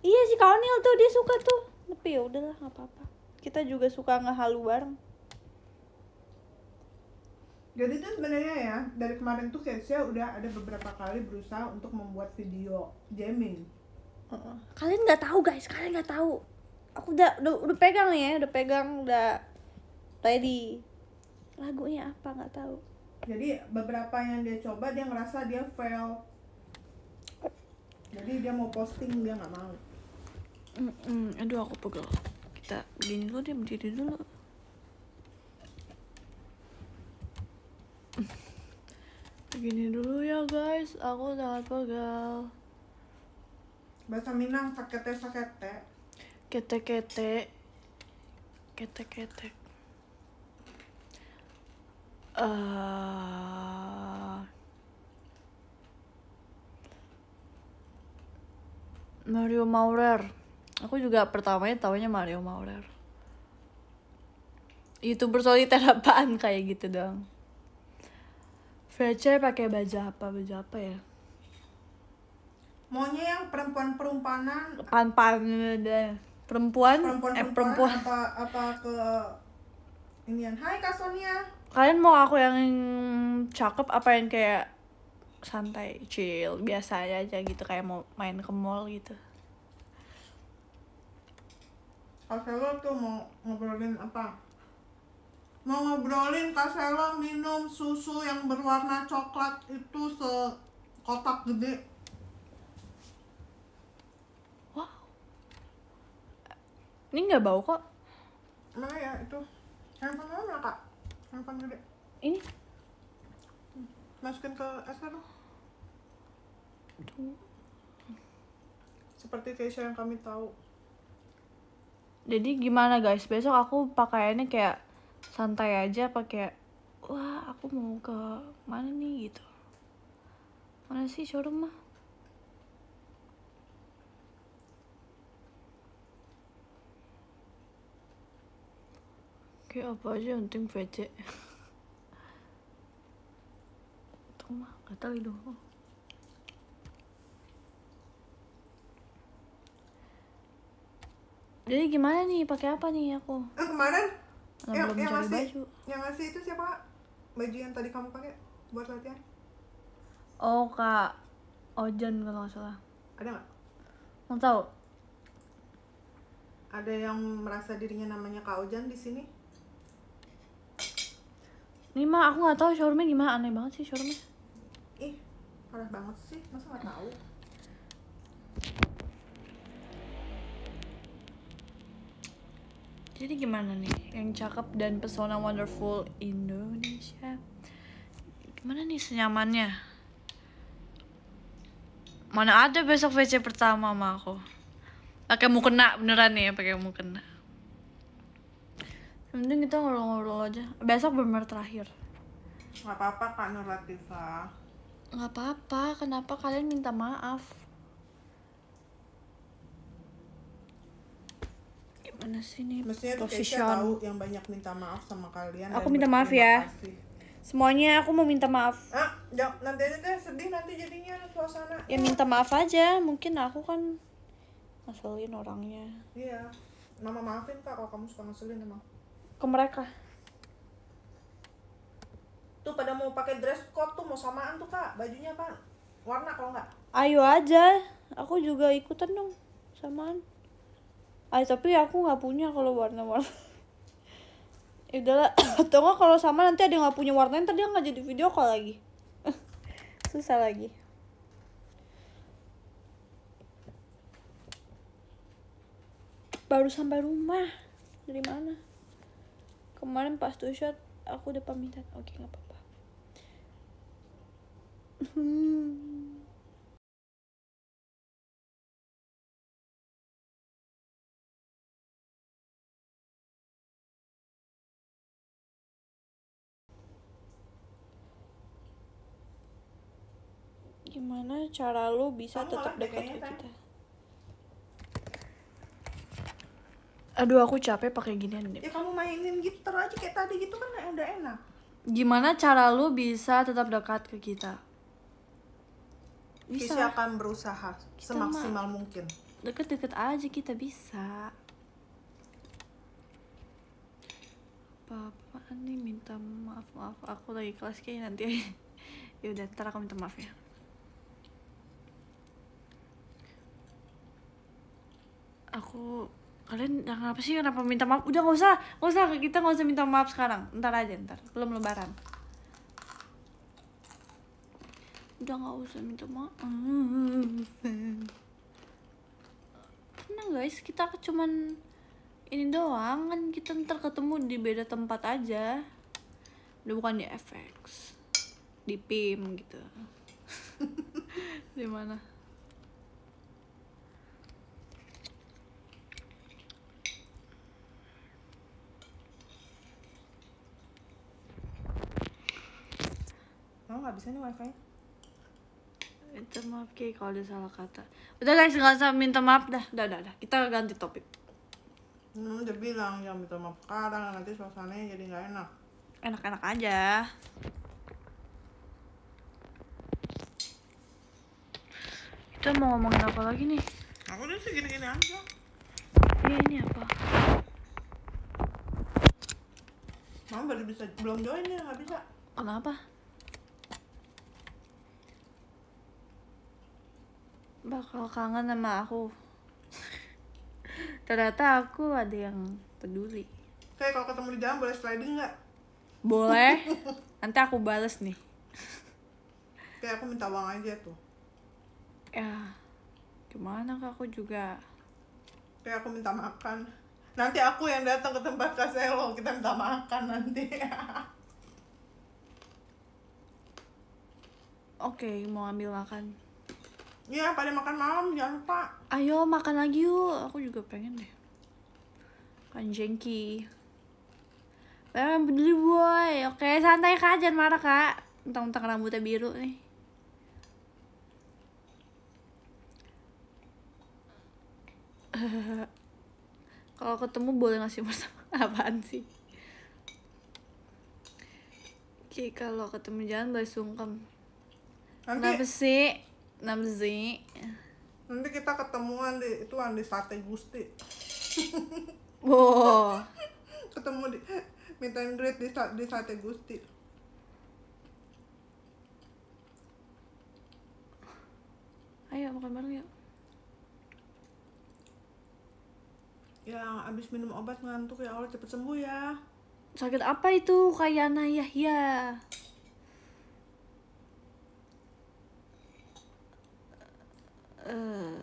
Iya sih si Kaunil tuh dia suka tuh, tapi ya udahlah nggak apa-apa kita juga suka ngehalu bareng jadi itu sebenarnya ya dari kemarin tuh Kesia udah ada beberapa kali berusaha untuk membuat video jamming kalian nggak tahu guys kalian nggak tahu aku udah, udah udah pegang nih ya udah pegang udah ready lagunya apa nggak tahu jadi beberapa yang dia coba dia ngerasa dia fail jadi dia mau posting dia nggak mau mm -mm, aduh aku pegel kita gini dulu deh berdiri dulu (laughs) gini dulu ya guys aku sangat pegal bahasa Minang sakete sakete kete kete kete kete uh... Mario Maurer aku juga pertamanya tahunya Mario Maurer youtuber soliter apaan (laughs) kayak gitu dong Fletcher pakai baju apa baju apa ya maunya yang perempuan perumpanan eh, panpan perempuan perempuan, eh, perempuan apa apa ke inian hai kak Sonia kalian mau aku yang cakep apa yang kayak santai chill biasa aja gitu kayak mau main ke mall gitu Kaselo tuh mau ngobrolin apa? Mau ngobrolin kaselo minum susu yang berwarna coklat itu se kotak gede. Wow. Ini nggak bau kok. Mana ya itu? Handphone mana kak? Handphone gede. Ini. Masukin ke Esther dong. Seperti Keisha yang kami tahu jadi gimana guys besok aku pakaiannya kayak santai aja pakai wah aku mau ke mana nih gitu mana sih showroom mah kayak apa aja untung penting VC (laughs) Tunggu mah gatal hidung jadi gimana nih pakai apa nih aku eh, kemarin Nggak yang, yang ngasih, baju yang ngasih itu siapa baju yang tadi kamu pakai buat latihan oh kak Ojan kalau nggak salah ada nggak nggak tahu ada yang merasa dirinya namanya kak Ojan di sini ini mah aku nggak tahu showroomnya gimana aneh banget sih showroomnya ih parah banget sih masa nggak tahu Jadi gimana nih yang cakep dan pesona wonderful Indonesia? Gimana nih senyamannya? Mana ada besok VC pertama sama aku. Pakai mau kena beneran nih ya, pakai mau kena. Mending kita ngobrol-ngobrol aja. Besok -bener terakhir. nggak apa-apa Kak Nur Latifah. Gak apa-apa, kenapa kalian minta maaf? mana sih nih Mestinya position tahu yang banyak minta maaf sama kalian aku minta maaf ya kasih. semuanya aku mau minta maaf ah ya, nanti aja deh sedih nanti jadinya suasana ya minta maaf aja mungkin aku kan ngeselin orangnya iya mama maafin kak kalau kamu suka ngeselin emang ke mereka tuh pada mau pakai dress code tuh mau samaan tuh kak bajunya apa warna kalau nggak ayo aja aku juga ikutan dong samaan ah tapi aku nggak punya kalau warna-warna (laughs) ya udahlah (coughs) atau nggak kalau sama nanti ada nggak punya warna yang dia nggak jadi video call lagi (laughs) susah lagi baru sampai rumah dari mana kemarin pas tuh shot aku udah pamitan oke nggak apa-apa (laughs) hmm.
gimana cara lu bisa Kamu tetap
dekat ke kita aduh aku capek pakai ginian deh ya kamu mainin gitar aja kayak tadi gitu kan udah enak gimana cara lu bisa tetap dekat ke kita bisa Kisya akan berusaha
kita semaksimal mungkin
deket-deket aja kita bisa Papa nih minta maaf maaf aku lagi kelas kayak nanti (laughs) ya udah ntar aku minta maaf ya aku kalian apa sih kenapa minta maaf udah nggak usah nggak usah kita nggak usah minta maaf sekarang ntar aja ntar belum lebaran udah nggak usah minta maaf tenang guys kita cuman ini doang kan kita ntar ketemu di beda tempat aja udah bukan di FX di PIM gitu (laughs) di mana oh nggak bisa nih wifi itu maaf Ki kalau ada salah kata udah guys nggak usah minta maaf dah udah udah, udah. kita ganti topik hmm, udah bilang jangan minta maaf sekarang nanti suasananya jadi nggak enak enak-enak aja kita mau ngomongin apa lagi nih aku udah segini-gini aja iya ini apa Mama baru bisa belum join ya nggak bisa kenapa bakal kangen sama aku (laughs) ternyata aku ada yang peduli kayak kalau ketemu di jalan boleh sliding nggak boleh (laughs) nanti aku bales nih (laughs) kayak aku minta uang aja tuh ya gimana kak aku juga kayak aku minta makan nanti aku yang datang ke tempat kaselo kita minta makan nanti Oke, mau ambil makan. Iya, pada makan malam jangan lupa. Ayo makan lagi yuk, aku juga pengen deh. Kan jengki. Pengen peduli boy, oke santai kak, jangan marah kak. Tentang-tentang rambutnya biru nih. (laughs) Kalau ketemu boleh ngasih bersama (laughs) apaan sih? Oke, kalau ketemu jalan boleh sungkem. Nanti, Kenapa sih? Namzi. Nanti kita ketemuan di itu di sate Gusti.
(laughs) Wow.
Ketemu di meet and greet di, di sate Gusti. Ayo makan bareng yuk. Ya, abis minum obat ngantuk ya Allah cepet sembuh ya. Sakit apa itu? Kayak Yahya? ya. Eh,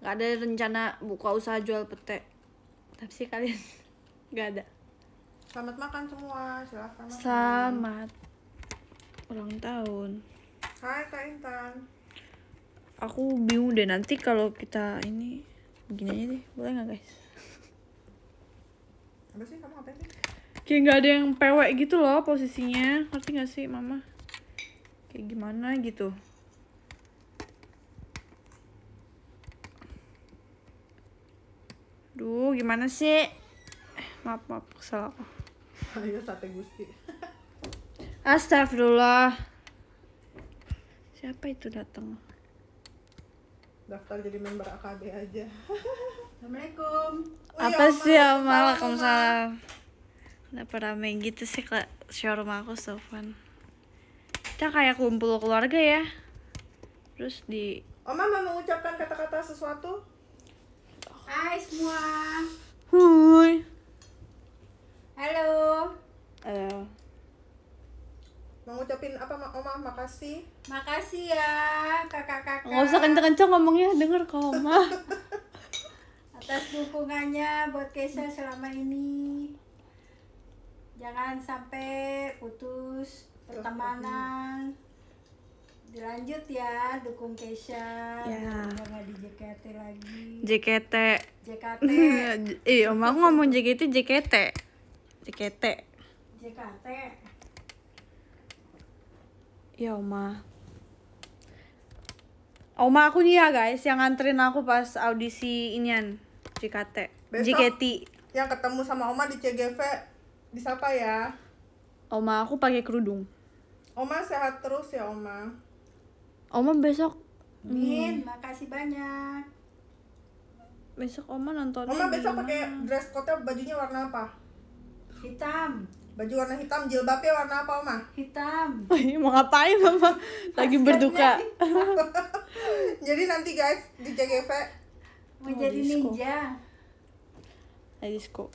nggak gak ada rencana buka usaha jual pete tapi sih kalian (laughs) nggak ada selamat makan semua silahkan selamat ulang tahun hai kak Intan aku bingung deh nanti kalau kita ini begini aja deh boleh nggak guys (laughs) apa sih kamu ngapain sih kayak nggak ada yang pewek gitu loh posisinya ngerti nggak sih mama kayak gimana gitu Duh, gimana sih? Eh, maaf, maaf, kesel aku. Ayo sate gusti. Astagfirullah. Siapa itu datang? Daftar jadi member AKB aja. (laughs) Assalamualaikum. Uy, Apa ya, sih ya, Waalaikumsalam. Kenapa rame gitu sih ke showroom aku, Sofan? Kita kayak kumpul keluarga ya. Terus di Oma mau mengucapkan kata-kata sesuatu? Hai semua. Hui. Halo. Halo. Mau ngucapin apa Oma? Makasih. Makasih ya kakak-kakak. Enggak -kakak. usah kenceng-kenceng ngomongnya, denger kok Oma. (laughs) Atas dukungannya buat Kesha selama ini. Jangan sampai putus pertemanan dilanjut ya dukung Kesha. ya. nggak di JKT lagi JKT JKT (laughs) iya om aku ngomong JKT JKT JKT JKT ya oma Oma aku nih ya guys yang nganterin aku pas audisi inian JKT Besok JKT yang ketemu sama Oma di CGV disapa ya Oma aku pakai kerudung Oma sehat terus ya Oma Oma besok Min, hmm. makasih banyak. Besok Oma nonton. Oma besok pakai dress code bajunya warna apa? Hitam. Baju warna hitam, jilbabnya warna apa, Oma? Hitam. (laughs) mau ngapain, Oma? Lagi berduka. (laughs) Jadi nanti guys di JGV
mau jadi ninja.
Ada disco.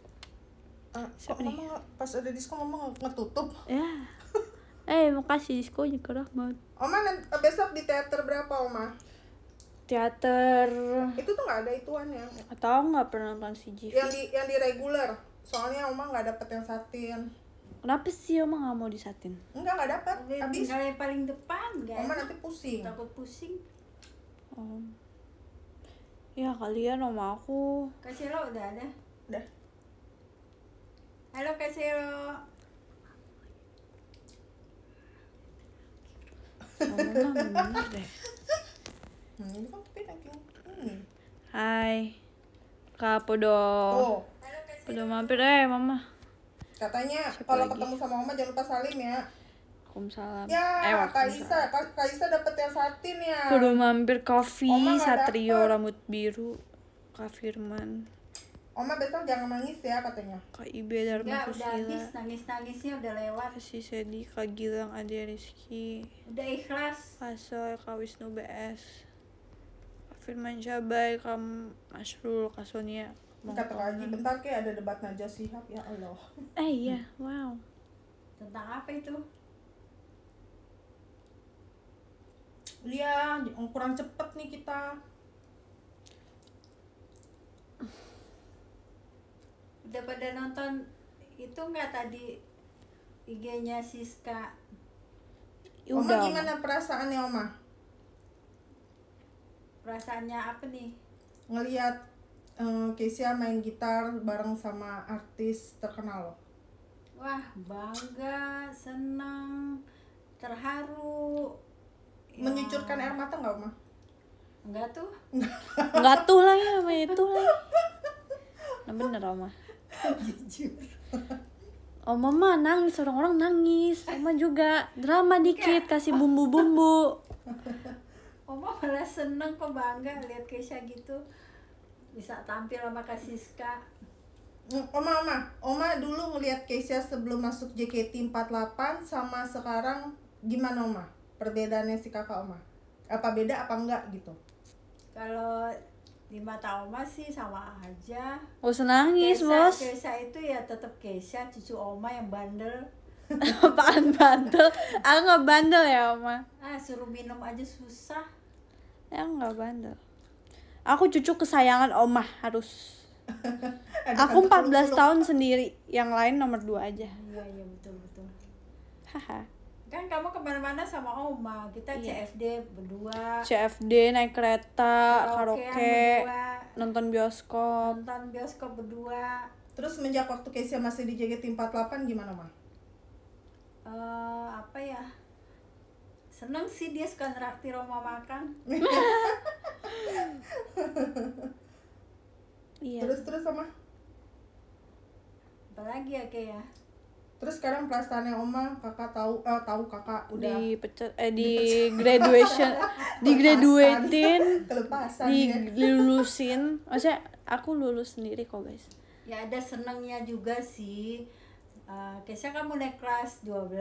Uh, Siapa nih? pas ada disco mama ngetutup. Ya. (laughs) eh, makasih diskonya kerah banget. Oma eh, besok di teater berapa Oma? Teater itu tuh nggak ada ya? Atau nggak pernah nonton CGV? Yang di yang di reguler. Soalnya Oma nggak dapet yang satin. Kenapa sih Oma nggak mau satin? Enggak nggak dapet. Habis yang paling depan guys. Oma nanti pusing. Takut pusing. Oh. Ya kalian Oma aku. Kasih lo udah ada? Udah. Halo Kasih lo. deh. Hmm, kan Hai. Kapo Podo. Oh. Podo mampir eh mama. Katanya kalau ketemu sama mama jangan lupa salim ya. Waalaikumsalam. Ya, eh, Kak Isa, Kak, Kak Isa dapat yang satin ya. Kudu mampir Kofi, Satrio, dapet. rambut biru, Kak Firman. Oma besok jangan nangis ya katanya. Kak Ibe ya, udah habis nangis-nangisnya udah lewat. Kasih sedih Kak Gilang, Ade Rizky. Udah ikhlas. Pasal Kak Wisnu BS. Kak Firman Jabai, Kak Masrul, Kak Sonia. Kata lagi bentar kayak ada debat Najwa Sihab ya Allah. (laughs) Eh iya, wow. Tentang apa itu? Lihat, kurang cepet nih kita. udah pada nonton itu nggak tadi IG-nya Siska Udah. Oma gimana perasaannya Oma? Perasaannya apa nih? Ngeliat uh, eh, Kesia main gitar bareng sama artis terkenal Wah bangga, senang, terharu
ya. Menyucurkan air
mata nggak Oma? Enggak tuh Enggak tuh lah ya, itu lah Nah bener Oma (laughs) Oh mama nangis, orang-orang nangis Oma juga drama dikit, kasih bumbu-bumbu Oma (laughs) malah seneng kok bangga lihat Keisha gitu Bisa tampil sama Kak Siska Oma, Oma, Oma dulu ngeliat Keisha sebelum masuk JKT48 sama sekarang gimana Oma? Perbedaannya si kakak Oma? Apa beda apa enggak gitu? Kalau lima tahun masih sama aja oh senangis Keisha, bos Keisha itu ya tetap Keisha cucu oma yang bandel (laughs) apaan bandel aku nggak bandel ya oma ah suruh minum aja susah ya nggak bandel aku cucu kesayangan oma harus (laughs) aku 14 tahun sendiri yang lain nomor dua aja iya iya betul betul haha kan kamu kemana-mana sama Oma kita iya. CFD berdua CFD naik kereta karaoke, nonton bioskop nonton bioskop berdua terus semenjak waktu Kesia masih di JGT48 gimana Ma? Uh, apa ya seneng sih dia suka nerakti rumah makan (laughs) iya. terus terus sama apa lagi ya kayak terus sekarang prestasinya oma kakak tahu eh, tahu kakak udah di pecet eh di graduation (laughs) di graduatin di lulusin maksudnya aku lulus sendiri kok guys ya ada senangnya juga sih Uh, eh, Kesha kamu naik kelas 12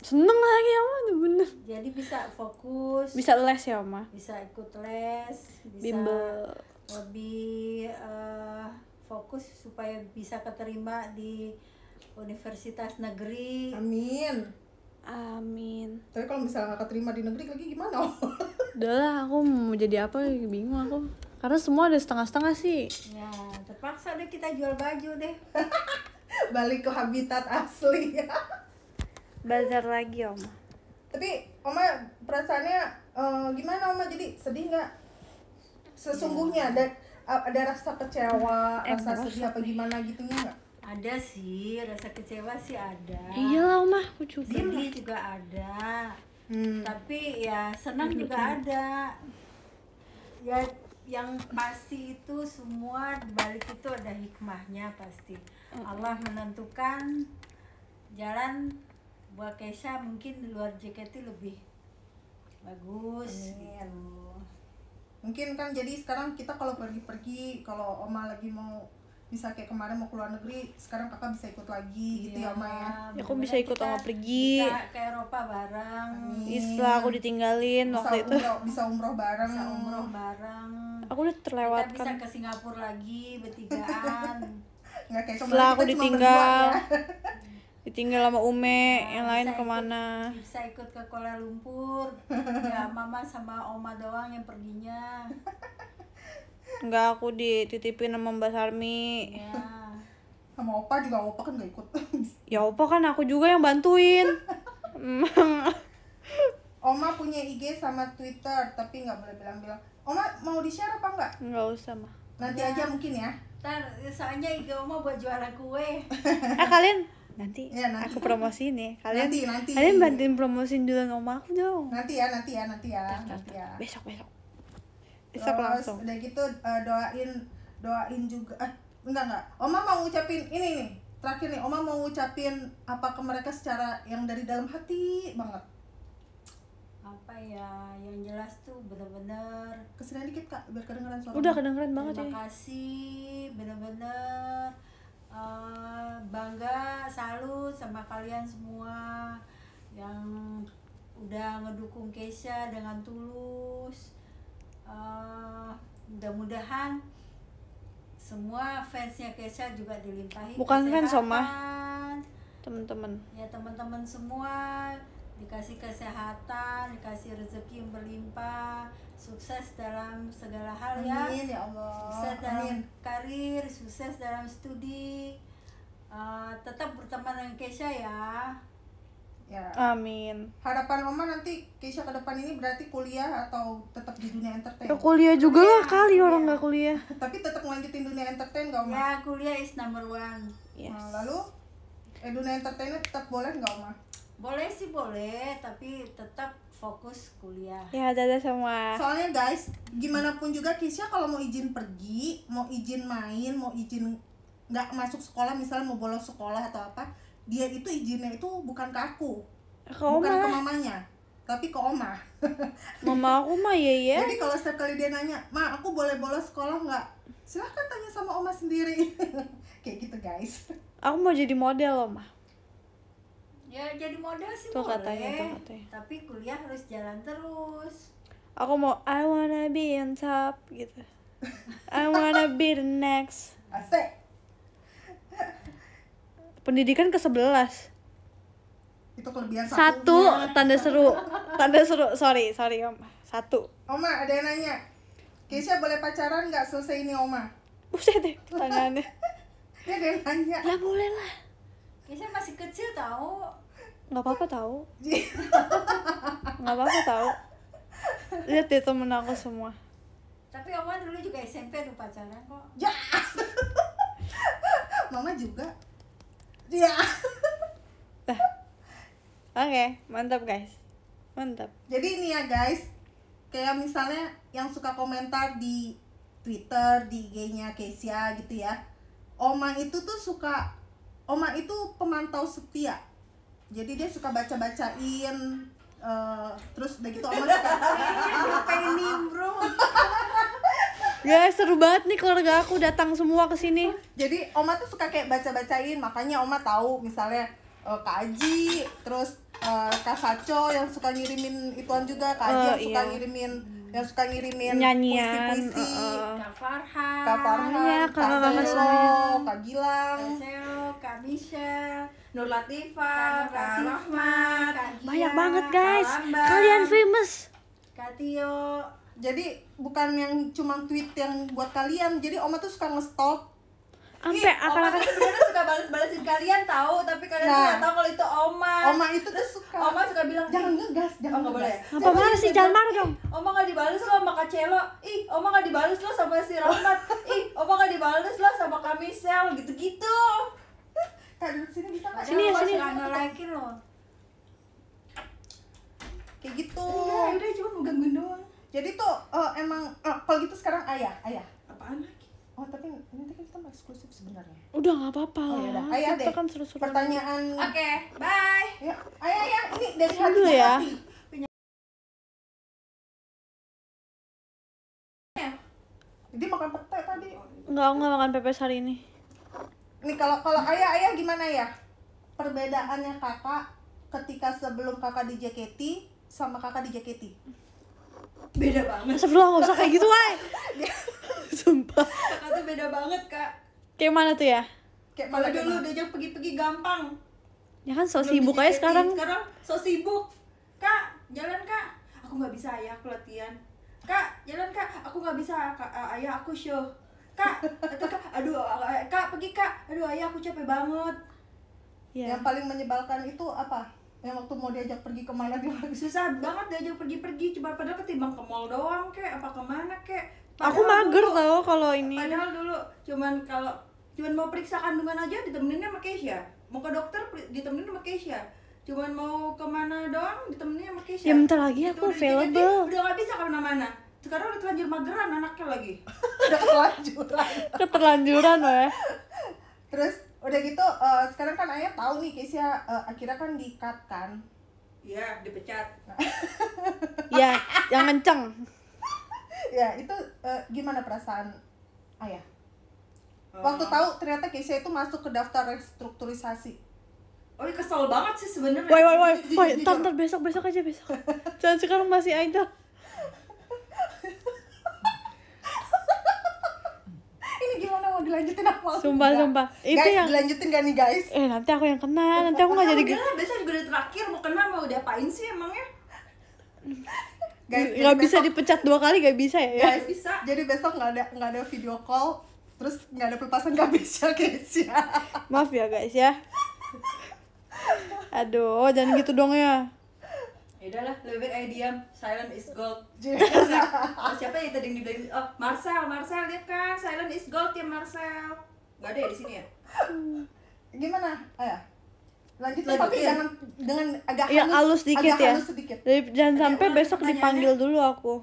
Seneng lagi ya Oma, bener Jadi bisa fokus Bisa les ya Oma Bisa ikut les Bisa Bimbel. lebih eh, uh, fokus supaya bisa keterima di Universitas Negeri. Amin. Amin. Tapi kalau misalnya nggak terima di negeri lagi gimana? (laughs) Udah aku mau jadi apa bingung aku. Karena semua ada setengah-setengah sih. Ya, terpaksa deh kita jual baju deh. (laughs) Balik ke habitat asli ya. (laughs) Bazar lagi, Om. Tapi Oma perasaannya uh, gimana Oma jadi sedih nggak? Sesungguhnya ada ada rasa kecewa, eh, rasa sedih apa gimana gitunya nggak? ada sih rasa kecewa sih ada lah mah aku juga sedih juga ada hmm. tapi ya senang hmm. juga ada ya yang pasti itu semua balik itu ada hikmahnya pasti hmm. Allah menentukan jalan buat Kesha mungkin di luar JKT lebih bagus hmm. gitu mungkin kan jadi sekarang kita kalau pergi-pergi kalau oma lagi mau bisa kayak kemarin mau keluar negeri sekarang kakak bisa ikut lagi iya, gitu ya iya. Ma ya, ya aku bisa ikut sama pergi bisa ke Eropa bareng istilah aku ditinggalin bisa waktu umroh, itu bisa umroh bareng bisa umroh bareng aku udah terlewatkan kita bisa kan. ke Singapura lagi bertigaan (laughs) Nggak kayak setelah aku ditinggal ya. (laughs) ditinggal sama Ume nah, yang lain kemana ikut, bisa ikut ke Kuala Lumpur ya mama sama oma doang yang perginya (laughs) Enggak, aku dititipin sama Mbak Sarmi. Ya. Sama Opa juga Opa kan gak ikut. (laughs) ya Opa kan aku juga yang bantuin. (laughs) Oma punya IG sama Twitter, tapi nggak boleh bilang-bilang. Oma mau di-share apa enggak? nggak usah, mah. Nanti ya. aja mungkin ya. Ntar soalnya IG Oma buat juara kue. (laughs) eh, kalian nanti, ya, nanti. aku promosi nih ya. Kalian nanti, nanti. Kalian bantuin promosiin dulu sama aku dong. Nanti ya, nanti ya, nanti ya. Nanti ya. Besok, besok terus langsung. Udah gitu uh, doain doain juga eh enggak enggak. Oma mau ngucapin ini nih. Terakhir nih, Oma mau ngucapin apa ke mereka secara yang dari dalam hati banget. Apa ya, yang jelas tuh bener-bener kesenian dikit kak, biar kedengeran suara Udah kedengeran banget Terima ya Terima kasih, bener-bener uh, Bangga, salut sama kalian semua Yang udah ngedukung Keisha dengan tulus Eh, mudah-mudahan semua fansnya Kesha juga dilimpahi bukan kesehatan. fans sama teman-teman ya teman-teman semua dikasih kesehatan dikasih rezeki yang berlimpah sukses dalam segala hal ya Amin, ya Allah sukses dalam karir sukses dalam studi uh, tetap berteman dengan Kesha ya Yeah. Amin. Harapan Mama nanti Keisha ke depan ini berarti kuliah atau tetap di dunia entertain? Ya kuliah juga kuliah. lah kali orang iya. nggak kuliah. Tapi tetap lanjutin dunia entertain gak Oma? Ya kuliah is number one. Yes. Nah, lalu eh, dunia entertain tetap boleh nggak Oma? Boleh sih boleh, tapi tetap fokus kuliah. Ya, dadah semua. Soalnya guys, gimana pun juga Keisha kalau mau izin pergi, mau izin main, mau izin nggak masuk sekolah misalnya mau bolos sekolah atau apa, dia itu izinnya itu bukan ke aku ke bukan ke mamanya tapi ke oma (laughs) mama aku mah ya ya jadi kalau setiap kali dia nanya ma aku boleh bolos sekolah nggak silahkan tanya sama oma sendiri (laughs) kayak gitu guys aku mau jadi model oma ya jadi model sih tuh boleh katanya, tuh katanya. tapi kuliah harus jalan terus aku mau I wanna be on top gitu I wanna be the next Asik pendidikan ke sebelas itu kelebihan satu satunya. tanda seru tanda seru sorry sorry om satu oma ada yang nanya Keisha boleh pacaran nggak selesai ini oma Buset deh tangannya (laughs) dia ada yang nanya ya boleh lah Keisha masih kecil tau nggak apa-apa tau (laughs) nggak apa-apa tau lihat deh temen aku semua tapi oma dulu juga SMP tuh pacaran kok ya (laughs) mama juga Iya. Oke, okay, mantap guys. Mantap. Jadi ini ya guys, kayak misalnya yang suka komentar di Twitter, di IG-nya Kesia gitu ya. Oma itu tuh suka Oma itu pemantau setia. Jadi dia suka baca-bacain uh, terus begitu. gitu Oma
suka (laughs) pengen nimbrung. (laughs)
ya seru banget nih keluarga aku datang semua ke sini. Jadi Oma tuh suka kayak baca-bacain, makanya Oma tahu misalnya uh, Kak Aji, terus uh, Kak Saco yang suka ngirimin ituan juga, Kak Aji uh, yang suka iya. ngirimin yang suka ngirimin nyanyian puisi, puisi. Uh, eh, uh. Kak Farhan, Kak Farhan, iya, Kak, Kak Gilang, Kak Michelle, Nur Latifa, Kak, Kak Rahmat,
Kak Gia, banyak banget guys, Kak kalian famous,
Kak Tio, jadi bukan yang cuma tweet yang buat kalian jadi oma tuh suka nge-stalk sampai akal akal sebenarnya suka balas balasin kalian tahu tapi kalian nah, nggak tahu kalau itu oma oma itu tuh suka oma suka bilang jangan ngegas jangan oh, nggak boleh ya? apa benar sih jangan marah dong oma gak dibalas lo sama Kak kacelo ih oma gak dibalas lo sama si rahmat ih oma gak dibalas lo sama kamisel gitu gitu Kak, sini bisa nggak? Sini, ya, sini. Nggak like lo. Kayak gitu. ya udah cuma gangguin doang. Jadi tuh uh, emang uh, kalau gitu sekarang ayah, ayah. Apaan lagi? Oh tapi ini kan kita eksklusif sebenarnya.
Udah nggak apa-apa Oh, ya udah. Ayah kita deh.
Kan seru -seru Pertanyaan. Oke, okay, bye. Ya, ayah ayah ini dari hati dulu ya. Hati. Jadi makan pete tadi. Enggak, enggak makan pepes hari ini.
Nih kalau kalau ayah ayah gimana ya? Perbedaannya kakak ketika sebelum kakak di JKT sama kakak di JKT beda banget sebelum nggak usah kayak gitu ay sumpah kata beda banget kak kayak mana tuh ya kayak mana dulu dulu diajak pergi-pergi gampang ya kan so sibuk aja sekarang sekarang so sibuk kak jalan kak aku nggak bisa ayah aku latihan kak jalan kak aku nggak bisa kak, ayah aku show kak atau kak aduh kak pergi kak aduh ayah aku capek banget yeah. yang paling menyebalkan itu apa yang eh, waktu mau diajak pergi ke lagi harus (laughs) susah banget diajak pergi-pergi cuma padahal ketimbang ke mall doang kek apa kemana kek padahal aku mager dulu, tau kalau ini padahal dulu cuman kalau cuman mau periksa kandungan aja ditemeninnya sama Keisha mau ke dokter ditemenin sama Keisha cuman mau kemana doang ditemenin sama Keisha ya bentar lagi
aku available
udah gak bisa kemana-mana sekarang udah terlanjur mageran anaknya lagi (laughs) udah Terlanjuran keterlanjuran ya terus udah gitu uh, sekarang kan ayah tahu nih Kesia uh, eh, akhirnya kan dikat kan iya dipecat (laughs) iya yang kenceng (laughs) ya itu uh, gimana perasaan ayah uh, waktu tahu ternyata Kesia itu masuk ke daftar restrukturisasi Oh kesel banget sih sebenarnya. Woi woi woi, woi, ntar besok besok aja besok. (laughs) Jangan sekarang masih idol. dilanjutin apa sumpah enggak. sumpah itu guys, yang dilanjutin gak nih guys eh nanti aku yang kena nanti aku nggak jadi udah lah juga udah terakhir mau kena mau diapain sih emangnya (laughs) guys nggak bisa besok, dipecat dua kali gak bisa ya guys bisa jadi besok nggak ada nggak ada video call terus nggak ada pelepasan gak bisa guys ya maaf ya guys ya aduh jangan gitu dong ya ya udahlah lebih baik ayo diam silent is gold terus (laughs) siapa yang tadi dibilang oh Marcel Marcel lihat kan silent is gold ya Marcel nggak ada ya di sini ya (laughs) gimana ayah lanjut lagi tapi ya? jangan dengan agak ya, halus, halus dikit agak ya halus sedikit. Jadi, jangan sampai Oke, besok dipanggil dulu aku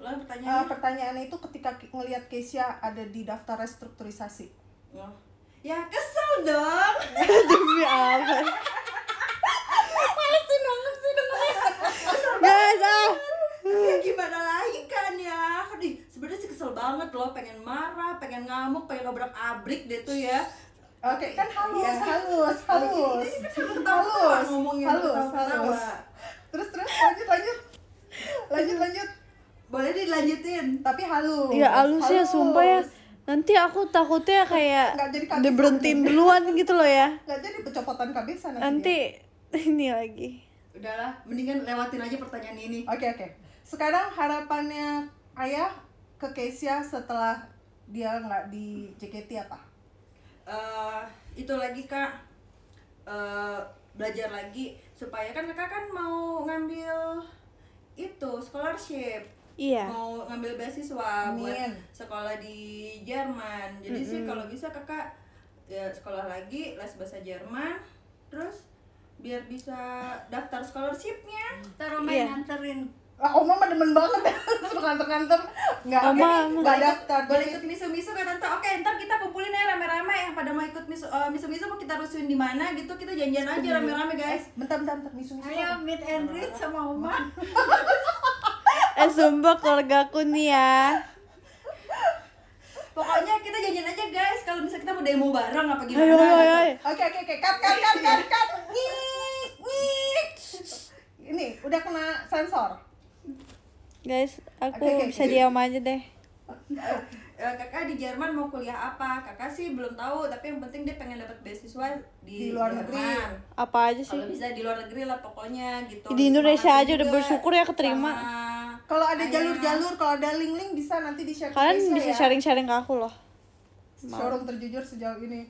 ulang pertanyaannya uh, pertanyaannya itu ketika ngelihat Kesia ada di daftar restrukturisasi ya, ya kesel dong (laughs) demi apa malesin banget sih yes, ah. ya gimana lagi kan ya kan sebenarnya sih kesel banget loh pengen marah pengen ngamuk pengen obrak abrik deh tuh ya Oke, okay, kan halus, ya, halus, halus, iya, kan halus, ngomongin halus, halus. Terus terus lanjut lanjut, lanjut lanjut. Boleh dilanjutin, tapi halus. Iya halus, halus. ya, sumpah ya. Nanti aku takutnya kayak diberhentiin duluan gitu loh ya. Gak jadi pencopotan kabisan nanti. Nanti ya. (laughs) ini lagi udahlah mendingan lewatin aja pertanyaan ini oke okay, oke okay. sekarang harapannya ayah ke Kesia setelah dia nggak di JKT apa uh, itu lagi kak uh, belajar lagi supaya kan kakak kan mau ngambil itu scholarship
Iya. mau ngambil beasiswa buat
sekolah di Jerman jadi mm -hmm. sih kalau bisa kakak ya, sekolah lagi les bahasa Jerman terus biar bisa daftar scholarshipnya taruh main iya. yeah. nganterin Ah, Oma mah demen banget (laughs) suka kantor kantor
Enggak, Oma, nggak enggak daftar.
Boleh ikut misu-misu kan Tante. Oke, ntar kita kumpulin ya rame-rame yang pada mau ikut misu uh, misu-misu mau kita rusuhin di mana gitu. Kita janjian aja rame-rame, guys. Eh, bentar, bentar, bentar misu-misu. Ayo meet and greet sama Oma. (laughs) eh, sumpah keluarga aku nih ya. Pokoknya kita janjian aja guys, kalau bisa kita mau demo bareng apa gimana. Ayo, gitu. ayo, ayo. Oke oke oke, cut cut cut cut cut. Ngik, ngik. Ini udah kena sensor. Guys, aku okay, okay, bisa okay. diam aja deh. Eh, kakak di Jerman mau kuliah apa? Kakak sih belum tahu, tapi yang penting dia pengen dapat beasiswa di, di luar Jerman. negeri. Apa aja sih? Kalau bisa di luar negeri lah pokoknya gitu. Di Indonesia Semangat aja juga. udah bersyukur ya keterima. Sama kalau ada jalur-jalur kalau ada link-link bisa nanti di share kalian bisa ya. sharing-sharing ke aku loh showroom terjujur sejauh ini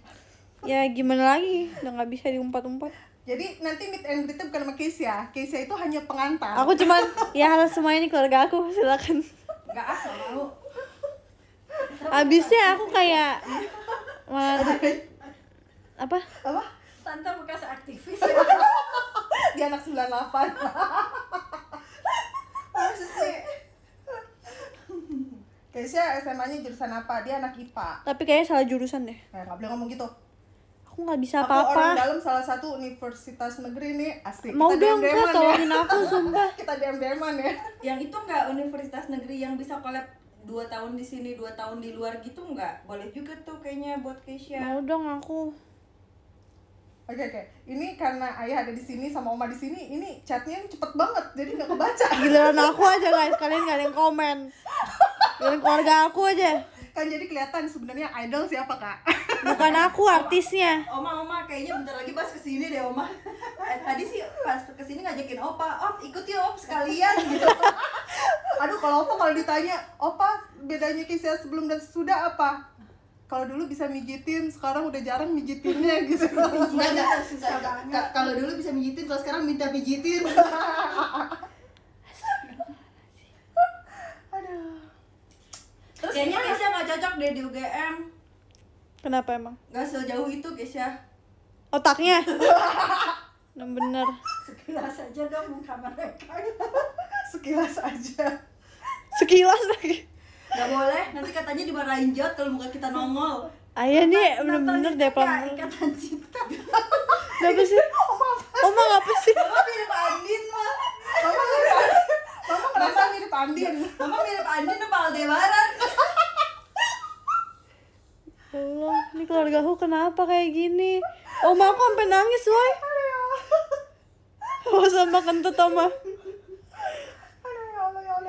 (laughs) ya gimana lagi udah nggak bisa diumpat-umpat jadi nanti meet and greet bukan sama Keisha Keisha itu hanya pengantar aku cuma. (laughs) ya halo semuanya ini keluarga aku silakan nggak asal mau abisnya aku kayak mana apa apa tante bekas aktivis ya (laughs) di anak 98 Keisha SMA-nya jurusan apa? Dia anak IPA. Tapi kayaknya salah jurusan deh. Kayak eh, gak boleh ngomong gitu. Aku nggak bisa apa-apa. Aku orang dalam salah satu universitas negeri nih, asik. Mau dong kak ya. tolongin aku, sumpah. (laughs) Kita diam-diaman ya. Yang itu nggak universitas negeri yang bisa collab dua tahun di sini, dua tahun di luar gitu nggak? Boleh juga tuh kayaknya buat Kesia Mau dong aku. Oke okay, oke. Okay. Ini karena ayah ada di sini sama oma di sini, ini chatnya cepet banget, jadi nggak kebaca. Giliran aku aja guys, kalian nggak ada yang komen. Giliran keluarga aku aja. Kan jadi kelihatan sebenarnya idol siapa kak? Bukan aku artisnya. Oma oma kayaknya bentar lagi pas kesini deh oma. Eh, tadi sih pas kesini ngajakin opa, op ikut ya op sekalian gitu. (laughs) Aduh kalau opa kalau ditanya, opa bedanya kisah sebelum dan sudah apa? kalau dulu bisa mijitin sekarang udah jarang mijitinnya (laughs) gitu iya, kalau dulu bisa mijitin kalau sekarang minta mijitin. (laughs) kayaknya Kesha nggak cocok deh di UGM kenapa emang Gak sejauh itu Kesha otaknya Yang (laughs) nah, bener sekilas aja dong muka mereka sekilas aja sekilas lagi nggak boleh nanti katanya dimarahin jod kalau muka kita nongol Ayah nih bener-bener deh pak ikatan cinta Kenapa sih? (laughs) Oma oh, ngapa oh, sih? Oma mirip Andin mah Mama mirip Andin Mama mirip Andin Mama mirip Andin apa Aldebaran Allah, ini keluarga aku kenapa kayak gini?
Oma aku sampai nangis,
woi. Oh sama kentut, Oma.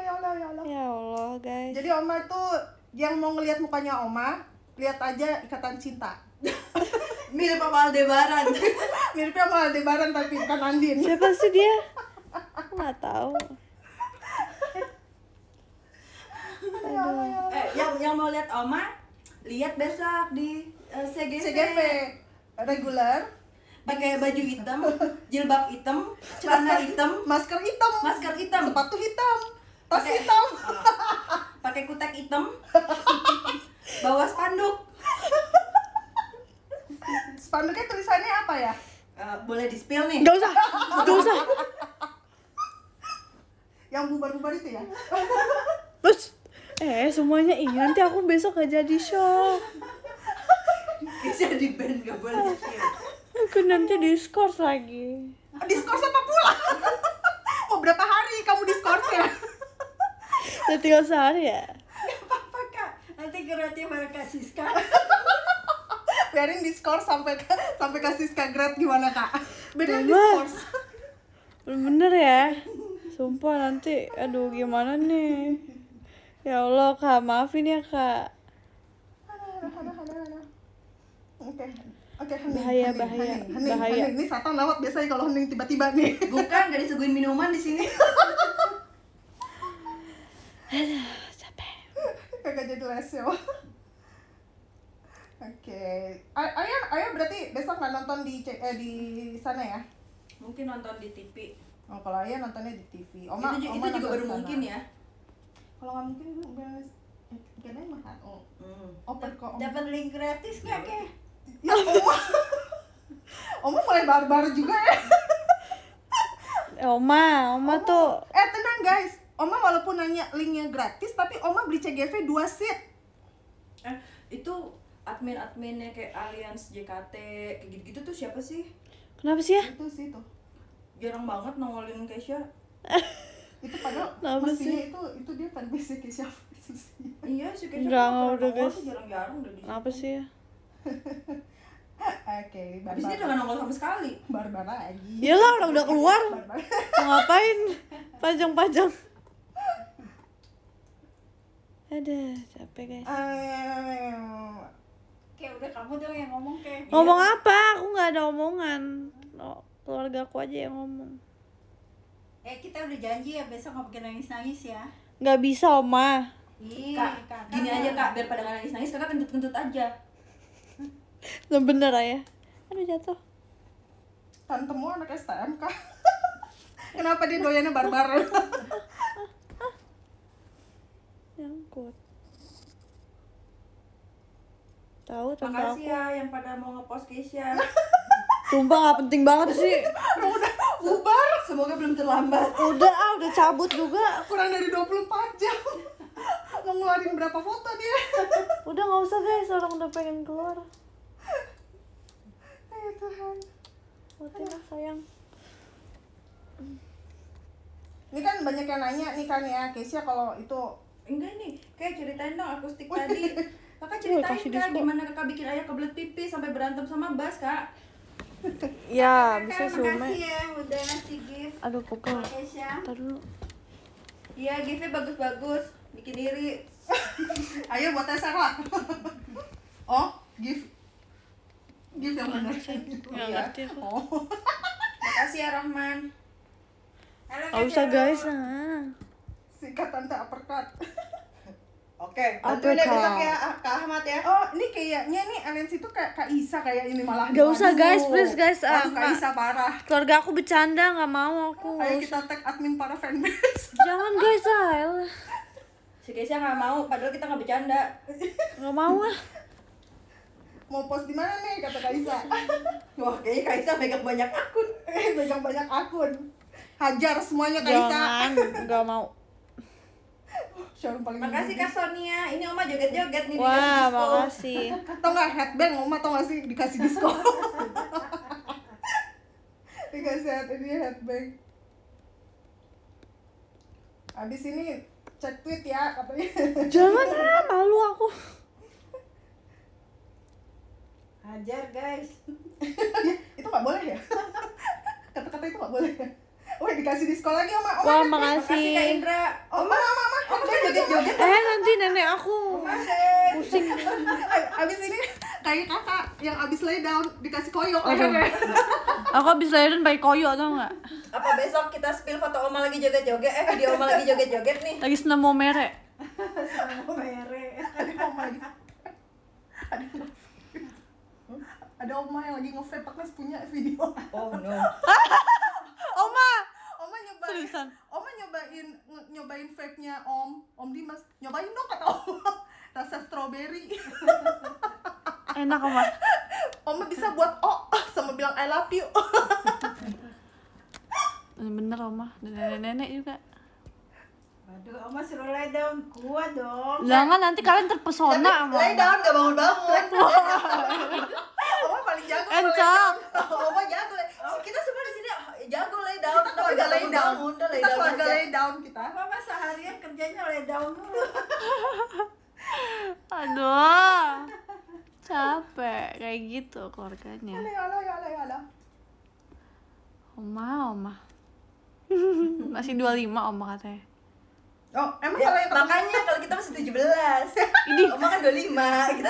Allah ya Allah ya Allah ya Allah guys jadi Oma tuh yang mau ngelihat mukanya Oma lihat aja ikatan cinta (laughs) mirip sama Aldebaran (laughs) mirip sama Aldebaran tapi bukan Andin siapa sih dia Enggak (laughs) tahu Aduh. Eh, eh, yang yang mau lihat Oma lihat besok di uh, eh, CGV. CGV reguler pakai baju hitam, jilbab hitam, celana hitam, masker hitam, masker hitam, sepatu hitam tas hitam (laughs) ah, pakai kutek hitam (laughs) bawa spanduk spanduknya tulisannya apa ya uh, boleh di spill nih nggak usah nggak usah yang bubar-bubar itu ya terus eh semuanya iya nanti aku besok gak jadi show bisa di band
gak boleh di
aku nanti diskors lagi diskors apa pula mau oh, berapa hari kamu diskorsnya udah (laughs) tinggal sehari ya nggak apa-apa kak nanti grade mana kasih Siska (laughs) biarin diskor sampai sampai kasih Siska grade gimana kak beda bener ya sumpah nanti aduh gimana nih ya Allah kak maafin ya kak Oke. Okay. Oke, okay, bahaya, bahaya, hening, bahaya. Hening. Ini satan lewat biasanya kalau hening tiba-tiba nih. Bukan, gak disuguhin minuman di sini. (laughs) Aduh, capek. Kagak jadi les Oke, okay. ayah ayah berarti besok nggak nonton di eh, di sana ya? Mungkin nonton di TV. Oh, kalau ayah nontonnya di TV. Oma, itu, Oma itu juga baru mungkin ya? Kalau nggak mungkin gue beres. Eh, kayaknya makan Oh, Hmm. open kok. Dapat link gratis nggak iya. ke? Ya, Oma. (laughs) Oma mulai barbar juga ya. Oma, Oma, Oma tuh. Eh tenang guys, Oma walaupun nanya linknya gratis tapi Oma beli CGV 2 seat eh itu admin-adminnya kayak Alliance JKT kayak gitu-gitu tuh siapa sih kenapa sih ya itu sih tuh jarang banget nongolin Kesha (laughs) itu padahal Kenapa mestinya sih? itu itu dia fanbase Kesha iya sih Kesha Enggak, nggak udah guys jarang-jarang udah gitu. apa sih ya (laughs) Oke, okay, Habis dia udah nongol sama sekali Barbar lagi
lah udah, udah keluar
ngapain (laughs) panjang-panjang? ada capek guys uh, kayak udah kamu dong yang ngomong kayak ngomong dia. apa aku nggak ada omongan oh, keluarga aku aja yang ngomong eh kita udah janji ya besok nggak bikin nangis nangis ya nggak bisa oma Ih, kak, kak, gini aja kak biar pada nggak nangis nangis kakak kentut kentut aja lo (laughs) nah, bener ya aduh jatuh tantemu anak STM kak (laughs) kenapa dia doyannya barbar (laughs) takut. tahu tentang makasih aku. ya yang pada mau ngepost Keisha (laughs) sumpah gak penting banget sih udah bubar semoga belum terlambat udah ah udah cabut juga kurang dari 24 jam (laughs) mau ngeluarin berapa foto dia (laughs) udah nggak usah guys orang udah pengen keluar
ya Tuhan
Mati lah sayang ini kan banyak yang nanya nih kan ya Kesia kalau itu enggak nih kayak ceritain dong akustik oh, iya. tadi kakak (laughs) ceritain kak gimana kakak bikin ayah kebelet pipis sampai berantem sama Bas kak
(laughs) ya kakak, ya, bisa sih makasih ya
udah ngasih gift aduh kok dulu iya giftnya bagus-bagus bikin diri (laughs) ayo buat teser lah oh gift gift yang mana ya ngerti iya. oh. makasih ya Rahman Halo, gak usah guys, nah. Singkatan tak perkat. (laughs) Oke, okay, bantuin bisa besok ya, ya ah, Kak Ahmad ya. Oh, ini kayaknya nih Alens itu kayak Kak Isa kayak ini malah. Gak usah guys, please guys. Uh, Kak Isa parah. Keluarga aku bercanda, nggak mau aku. Ayo kita tag admin para fanbase. (laughs) Jangan guys, ah, ya Al. Si Kesia nggak mau, padahal kita nggak bercanda. (laughs) Nggak mau lah Mau post di mana nih kata Kak Isa? Wah, kayaknya Kak Isa megang banyak akun. megang banyak akun. Hajar semuanya Kak Isa. Jangan, nggak mau showroom paling makasih kak Sonia ini oma joget-joget nih Wah, dikasih diskon makasih (laughs) atau nggak headband oma tau nggak sih dikasih diskon dikasih (laughs) head ini headband abis ini cek tweet ya katanya (laughs) jangan ah malu aku hajar guys itu nggak boleh ya kata-kata itu nggak boleh ya Wih dikasih diskon lagi oma oma Wah, kan? makasih. makasih kak Indra oma oma oma oma kan joget joget eh nanti nenek aku pusing (laughs) abis ini kayak kakak yang abis lay down dikasih koyo Aduh. Oh, (laughs) aku abis lay down pakai koyo tau nggak apa besok kita spill foto oma lagi joget joget eh video oma lagi joget joget nih lagi mau merek Senam merek ada oma lagi ada oma yang lagi nge-vape pakai punya video oh no (laughs) Oma Oma nyobain Seriusan. Oma nyobain nyobain vape nya Om Om Dimas nyobain dong kata Oma (laughs) rasa strawberry (laughs) enak Oma Oma bisa buat O oh, sama bilang I love you (laughs) bener Oma nenek-nenek juga Aduh, ama suruh lay down gua dong. Lah kan nanti kalian terpesona sama. Lay down gak bangun-bangun. (laughs) Oma paling jago. Encok. Oma jago. Oh. Kita semua di sini jago lay down. Kita keluarga lay down. Kita lay down. Keluarga lay down kita. Mama seharian kerjanya lay down dulu. (laughs) Aduh. Capek kayak gitu keluarganya. Alay, alay, alay, alay. Oma, oma. (laughs) Masih 25 oma katanya. Oh, emang ya, kalau yang makanya kalau kita masih 17. (laughs) Ini Oma kan 25, kita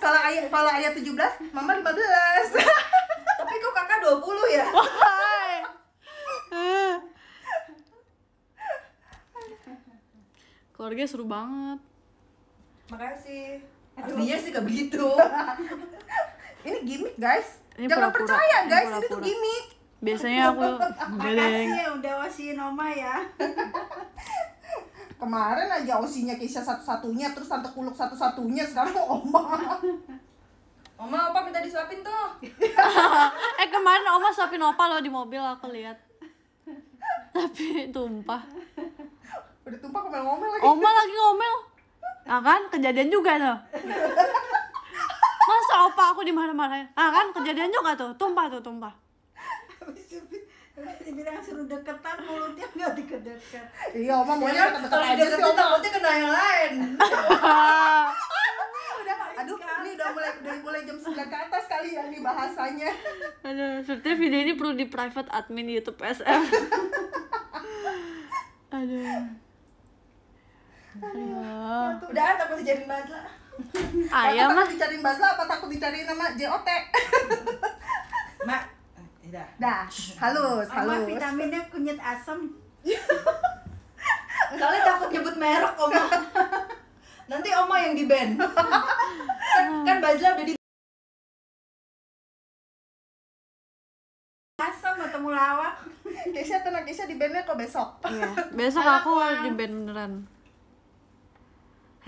17. Kalau ayah kalau ayah 17, mama 15. (laughs) Tapi kok kakak 20 ya? Keluarga seru banget. Makasih. Artinya sih kayak iya begitu. (laughs) ini gimmick, guys. Ini Jangan pura -pura. percaya, guys. Ini, pura -pura. ini tuh gimmick. Biasanya aku Makasih ya udah wasiin Oma ya kemarin aja osinya Keisha satu-satunya terus tante kuluk satu-satunya sekarang oma (laughs) oma opa minta disuapin tuh (laughs) eh kemarin oma suapin opa loh di mobil aku lihat (laughs) tapi tumpah udah tumpah ngomel ngomel lagi oma lagi ngomel ah kan kejadian juga tuh masa opa aku dimarah-marahin ah kan kejadian juga tuh tumpah tuh tumpah dibilang suruh deketan mulutnya nggak deket-deket iya oma mau deket-deket aja sih oma takutnya kena yang lain (laughs) udah aduh ini udah mulai udah mulai jam 9 ke atas kali ya nih bahasanya aduh sepertinya video ini perlu di private admin YouTube SM (laughs)
aduh aduh ya,
udah takut jadi bazla ayam mah dicariin bazla apa takut dicariin nama JOT (laughs) mak tidak. Dah, (laughs) halus, halus. Oma vitaminnya kunyit asam. Kalian (laughs) takut nyebut merek, Oma.
(laughs) Nanti Oma yang di band. kan, kan Bazla udah di asam ketemu lawak. Kesha tenang, Kesha
di bandnya kok besok. Iya. Besok aku di band beneran.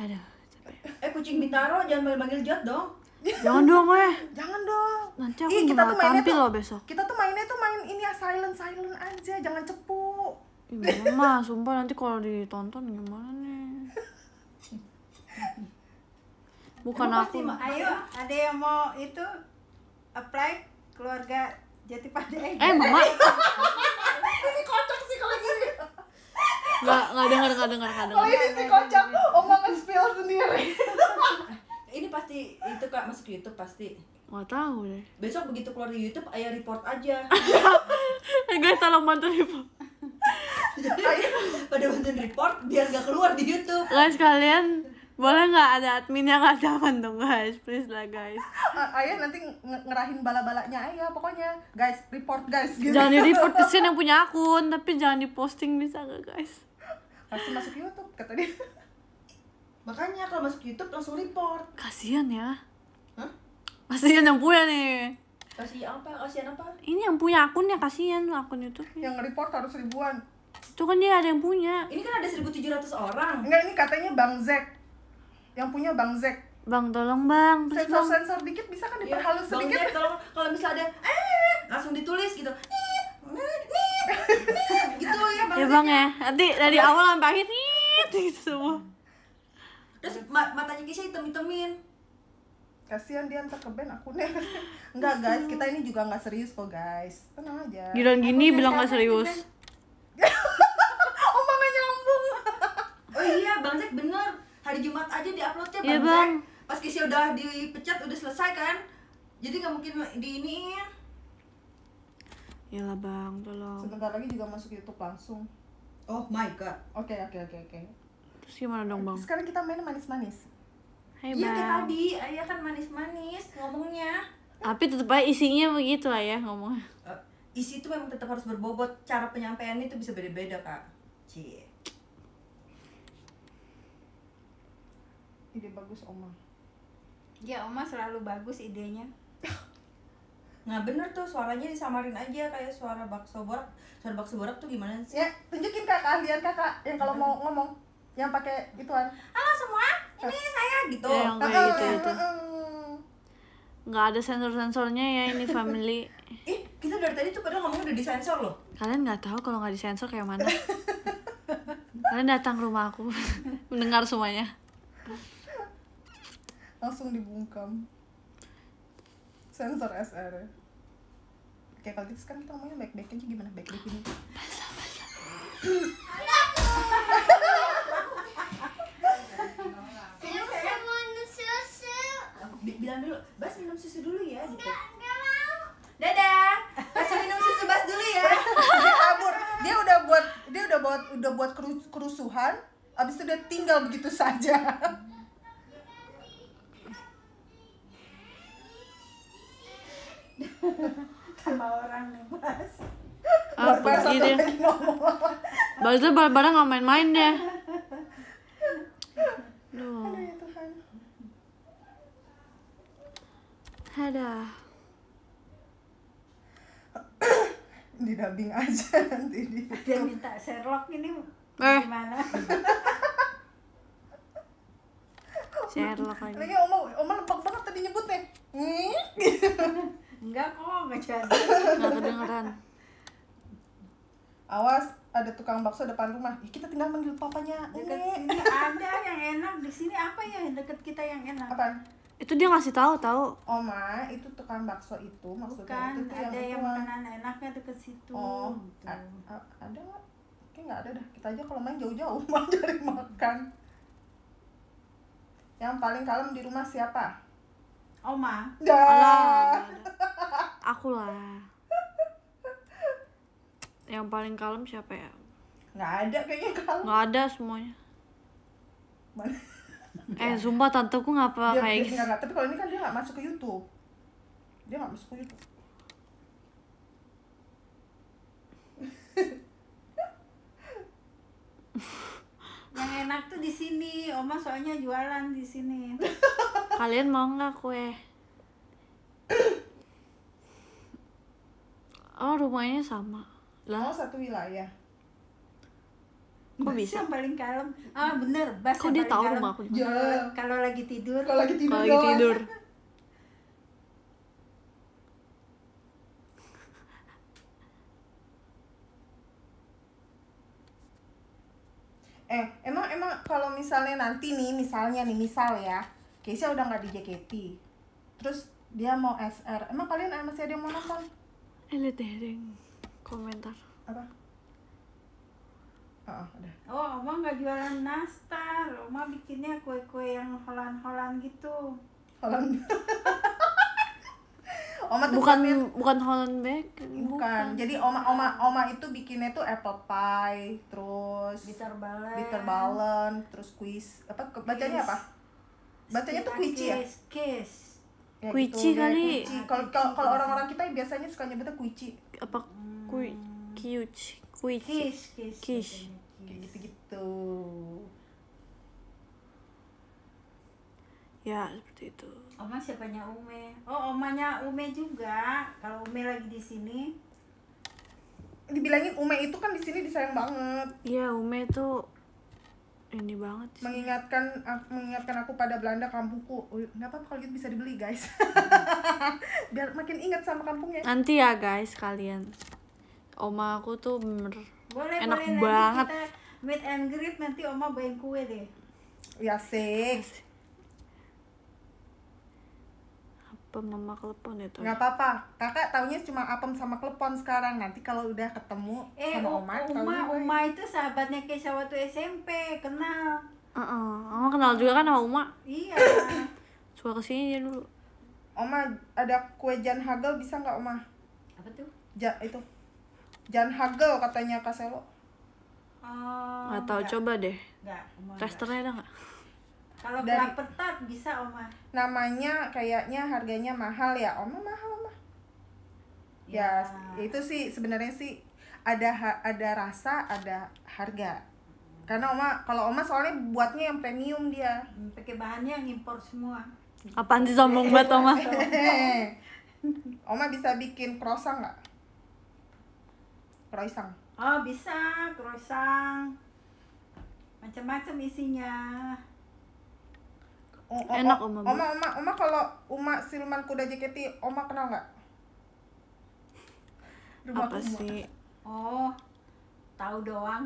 Aduh. Capek. Eh kucing Bintaro jangan panggil-panggil jod dong. Jangan dong weh Jangan dong. Nanti aku Ih, kita tuh mainnya tampil tuh, loh besok. Kita tuh mainnya tuh main ini ya silent silent aja, jangan cepu. Iya mah, sumpah nanti kalau ditonton gimana nih? Bukan aku. ayo, ada yang mau itu apply keluarga jati pada Eh, mama. (laughs) ini kocok sih kalau gini. Gak, gak dengar, gak dengar, dengar. Oh ini si kocok, omongan oh, spill sendiri. (laughs) ini pasti itu kak masuk YouTube pasti nggak tahu deh. Besok begitu keluar di YouTube, ayah report aja. guys (laughs) tolong bantu report. Jadi pada bantu report biar gak keluar di YouTube. Guys kalian boleh nggak ada admin yang ada dong guys, please lah guys. Ayah nanti ngerahin bala-balanya ayah pokoknya guys report guys. Gitu. Jangan di report kesian (laughs) yang punya akun tapi jangan diposting bisa nggak guys. Pasti masuk YouTube kata dia makanya kalau masuk YouTube langsung report kasihan ya Hah? kasihan yang punya nih kasihan apa kasihan apa ini yang punya akun ya kasihan akun YouTube yang report harus ribuan itu kan dia ada yang punya ini kan ada 1700 orang enggak ini katanya Bang Zek yang punya Bang Zek Bang tolong bang sensor sensor dikit bisa kan iya, diperhalus ya, sedikit Zek, kalau misalnya ada eh langsung ditulis gitu nih nih nih gitu ya bang ya bang ya. ya nanti dari awal sampai akhir nih gitu semua terus iya. ma matanya Kisha hitam-hitamin kasihan dia ntar ke band aku nih (laughs) enggak guys gitu. kita ini juga nggak serius kok guys tenang aja gini gini bilang nggak serius (laughs) omongannya nyambung (laughs) oh iya bang Zek bener hari Jumat aja di iya, bang, ya, bang. Zek pas Kisya udah dipecat udah selesai kan jadi nggak mungkin di ini lah bang, tolong Sebentar lagi juga masuk Youtube langsung Oh my god Oke okay, oke okay, oke okay, oke terus gimana dong bang sekarang kita main manis-manis Hai Iya tadi, ayah kan manis-manis ngomongnya Tapi tetap aja isinya begitu ayah ngomong uh, eh, Isi itu memang tetap harus berbobot, cara penyampaiannya itu bisa beda-beda kak Cie Ide bagus Oma Ya Oma selalu bagus idenya Nah bener tuh suaranya disamarin aja kayak suara bakso borak Suara bakso borak tuh gimana sih? Ya tunjukin kakak, lihat kakak yang kalau mau ngomong yang pakai gituan halo semua ini saya gitu ya, yang kayak gitu itu nggak ada sensor sensornya ya ini family (laughs) ih kita dari tadi tuh padahal ngomong udah disensor loh kalian nggak tahu kalau nggak disensor kayak mana kalian datang rumah aku (laughs) mendengar semuanya langsung dibungkam sensor SR Oke kalau gitu sekarang kita ngomongin baik-baik aja gimana baik-baik ini basah basah (laughs) bilang dulu bas minum susu dulu ya gitu enggak, enggak mau dadah Bas minum susu bas dulu ya dia kabur dia udah buat dia udah buat udah buat kerusuhan abis itu dia tinggal begitu saja sama orang nih bas apa gitu Bas tuh barang-barang nggak main-main deh ya Tuhan ada (coughs) di dubbing aja (laughs) nanti di Dia minta Sherlock ini eh. gimana? (laughs) Sherlock lagi. Lagi Oma, Oma lempak banget tadi nyebutnya. Hmm? (laughs) Enggak kok, enggak jadi. Enggak kedengeran. Awas, ada tukang bakso depan rumah. Ya, kita tinggal manggil papanya. Deket sini ada yang enak. Di sini apa ya deket kita yang enak? Apa? itu dia ngasih tahu tahu oma itu tekan bakso itu maksudnya Bukan, itu ada yang, yang makanan enaknya deket situ oh gitu. a- a- ada nggak kayak nggak ada dah kita aja kalau main jauh-jauh (laughs) mau cari makan yang paling kalem di rumah siapa oma dah aku lah yang paling kalem siapa ya nggak ada kayaknya kalem nggak ada semuanya mana eh iya. sumpah ku ngapa dia, kayak gitu tapi kalau ini kan dia nggak masuk ke YouTube dia nggak masuk ke YouTube (laughs) yang enak tuh di sini oma soalnya jualan di sini (laughs) kalian mau nggak kue (coughs) oh rumahnya sama lah oh, satu wilayah Kok bisa? Yang paling kalem. Ah, bener, Bas. Kok dia tahu rumah aku? Jalan iya. kalau lagi tidur. Kalau lagi tidur. Kalau lagi tidur. (laughs) eh, emang emang kalau misalnya nanti nih, misalnya nih, misal ya, Keisha udah nggak di JKT, terus dia mau SR, emang kalian masih ada yang mau nonton? Eh, ada deh, komentar. Apa? Oh, udah. Oh, Oma nggak jualan nastar. Oma bikinnya kue-kue yang holan-holan gitu. Holan. (laughs) Oma tuh bukan bikin, bukan holan Bacon. Bukan. bukan. Jadi Oma Oma Oma itu bikinnya tuh apple pie, terus bitter balen, bitter balen, terus kuis apa bacanya apa? Bacanya tuh kuici ya? Kiss. Ya, kuici gitu, kali. Kalau kalau orang-orang kita biasanya suka nyebutnya kuici. Apa kui hmm. kiuci? Kuici. Kiss. Kiss. kiss kayak gitu-gitu ya seperti itu oma siapanya ume oh omanya ume juga kalau ume lagi di sini dibilangin ume itu kan di sini disayang banget iya ume itu ini banget sih. mengingatkan mengingatkan aku pada Belanda kampungku nggak apa kalau gitu bisa dibeli guys (laughs) biar makin ingat sama kampungnya nanti ya guys kalian oma aku tuh bener boleh, enak boleh, banget meet and greet nanti oma bawain kue deh ya sih apem sama klepon itu ya, Gak apa-apa kakak taunya cuma apem sama klepon sekarang nanti kalau udah ketemu eh, sama oma oma oma itu sahabatnya Kesha waktu SMP kenal uh -uh. oma kenal juga kan sama oma iya suka (coughs) kesini dia dulu oma ada kue Jan Hagel bisa nggak oma apa tuh ja, itu Jan Hagel katanya Kak Selo Oh, atau coba deh enggak, testernya ada nggak kalau dari pertat bisa oma namanya kayaknya harganya mahal ya oma mahal oma ya, ya itu sih sebenarnya sih ada ada rasa ada harga karena oma kalau oma soalnya buatnya yang premium dia hmm, pakai bahannya yang impor semua apaan sih sombong banget oma (laughs) oma bisa bikin croissant nggak croissant Oh bisa croissant macam-macam isinya. Oh, Enak um, Oma. Oma Oma Oma kalau Uma siluman kuda JKT Oma kenal nggak? Rumah Apa sih? Oh tahu doang.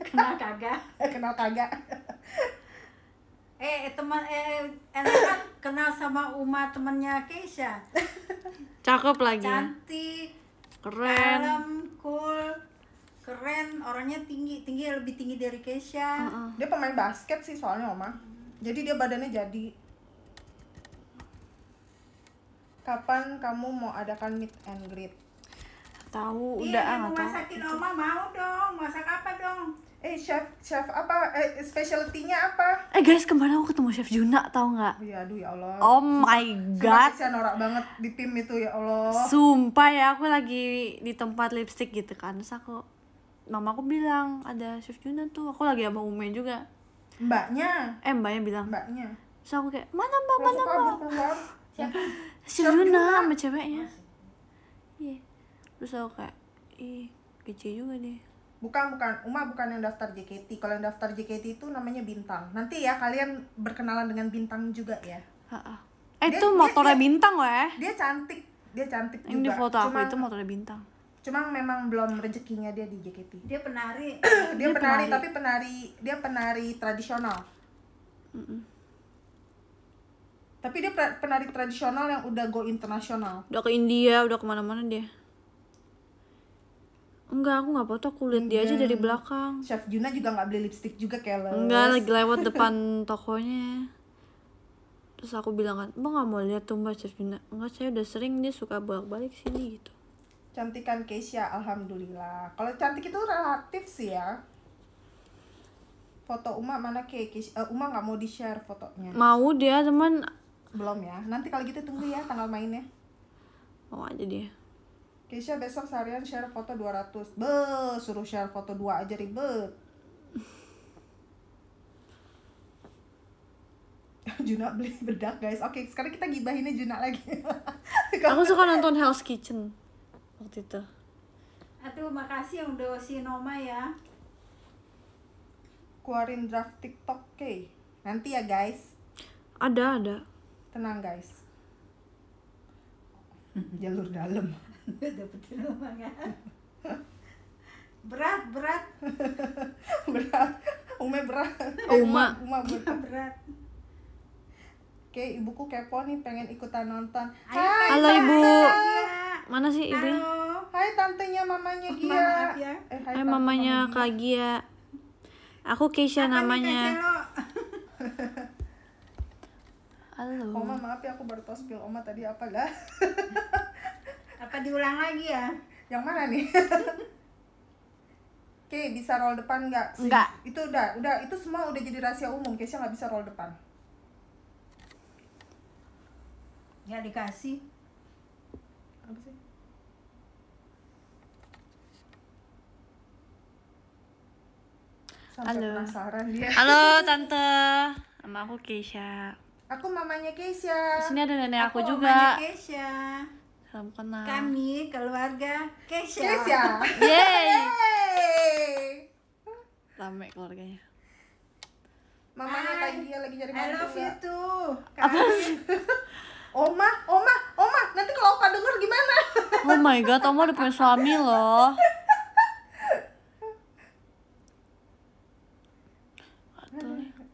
kenal (laughs) kagak? kenal kagak. eh, eh, eh teman eh Enak eh, kan kenal sama Uma temannya Keisha. Cakep lagi. Cantik keren kalem cool keren orangnya tinggi tinggi lebih tinggi dari Kesha. uh -uh. dia pemain basket sih soalnya oma jadi dia badannya jadi kapan kamu mau adakan meet and greet tahu iya, udah iya, ah, mau masakin oma mau dong masak apa dong eh chef chef apa eh specialty-nya apa eh guys kemarin aku ketemu chef Juna tau nggak ya aduh ya Allah oh my god saya norak banget di tim itu ya Allah sumpah ya aku lagi di tempat lipstick gitu kan terus aku mama aku bilang ada chef Juna tuh aku lagi sama Umen juga mbaknya eh mbaknya bilang mbaknya terus aku kayak mana mbak mana mbak siapa chef Juna sama ceweknya iya yeah. terus aku kayak ih kece juga deh Bukan, bukan. Uma bukan yang daftar JKT. Kalau yang daftar JKT itu namanya Bintang. Nanti ya kalian berkenalan dengan Bintang juga ya. Eh itu motornya dia, Bintang weh. Dia cantik. Dia cantik Ini juga. Di foto aku itu motornya Bintang. Cuman memang belum rezekinya dia di JKT. Dia penari. (clears throat) dia, dia penari, penari tapi penari dia penari tradisional. Mm -mm. Tapi dia penari tradisional yang udah go internasional. Udah ke India, udah kemana-mana dia. Enggak, aku nggak foto, aku lihat dia aja dari hmm. belakang. Chef Juna juga nggak beli lipstick juga kayak Enggak, lagi lewat (laughs) depan tokonya. Terus aku bilang kan, "Mbak nggak mau lihat tuh Mbak Chef Juna." Enggak, saya udah sering dia suka bolak-balik sini gitu. Cantikan Keisha, alhamdulillah. Kalau cantik itu relatif sih ya. Foto Uma mana kayak Keisha? Uh, Uma nggak mau di-share fotonya. Mau dia, cuman belum ya. Nanti kalau gitu tunggu ya tanggal mainnya. Mau aja dia. Keisha besok seharian share foto 200 Be, suruh share foto 2 aja ribet (laughs) Juna beli bedak guys Oke okay, sekarang kita gibahinnya Juna lagi (laughs) Aku suka nonton House Kitchen Waktu itu Aduh makasih yang udah si Noma ya Keluarin draft tiktok oke okay. Nanti ya guys Ada ada Tenang guys
Jalur dalam
dapat mangan berat (laughs) berat berat ume berat uma uma berat, berat. Oke, ibuku kepo nih pengen ikutan nonton. Ayo, Hai halo tante. ibu. Mana sih ibu? Halo. Hai tantenya mamanya oh, Gia. Mama, ya. Eh, hai, hai mamanya Kak Gia. Aku Keisha Apa namanya. (laughs) Halo. Oma maaf ya aku baru tau spill Oma tadi apa lah. (laughs) Apa diulang lagi ya? Yang mana nih? (laughs) Oke, bisa roll depan nggak? Nggak. Itu udah, udah itu semua udah jadi rahasia umum. Kesha nggak bisa roll depan. Ya dikasih. Apa sih? Sampai Halo. penasaran dia. Halo (laughs) tante, nama aku Keisha. Aku mamanya Keisha. Di sini ada nenek aku, aku juga. Mamanya Keisha. Salam kenal. Kami keluarga Kesha. Kesha. yay Yeay. keluarganya. Mamanya Hai. lagi lagi nyari mantu. I love you too. Apa sih? (laughs) Oma, Oma, Oma, nanti kalau Opa denger gimana? Oh my god, Oma udah punya suami loh.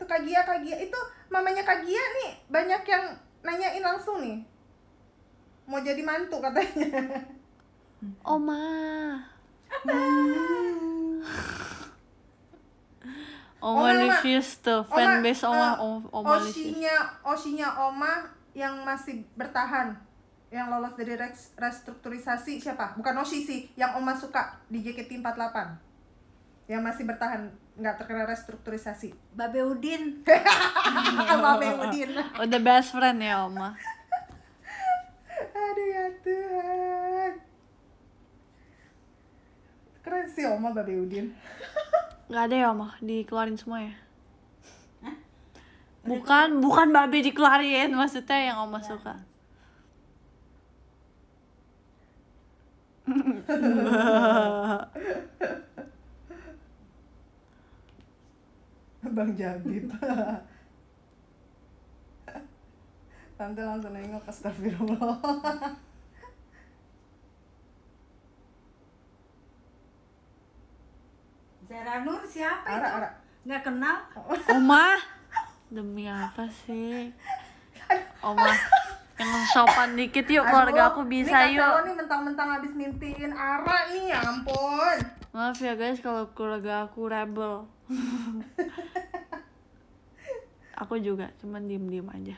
Kagia, Kagia. Itu mamanya Kagia nih banyak yang nanyain langsung nih mau jadi mantu katanya (laughs) oma apa
Oma, oma Lucius (laughs) tuh fanbase Oma Oma, oma ah, Osinya
Osinya Oma yang masih bertahan yang lolos dari restrukturisasi siapa? Bukan Oshi sih, yang Oma suka di JKT48 yang masih bertahan nggak terkena restrukturisasi. Babe Udin. (laughs) Babe Udin. Oh, the best friend ya Oma ada ya Tuhan keren sih Oma tadi Udin Gak ada ya Oma dikeluarin semua ya bukan bukan babi dikeluarin maksudnya yang Oma ya. suka (laughs) Bang Jabib (laughs) tante langsung nengok astagfirullah (laughs) Zara Nur siapa ara, itu? Ara. Nggak kenal Oma (laughs) Demi apa sih? Oma yang sopan dikit yuk Aduh, keluarga aku bisa ini yuk ini mentang-mentang habis mimpiin Ara nih ya ampun maaf ya guys kalau keluarga aku rebel (laughs) aku juga cuman diem-diem aja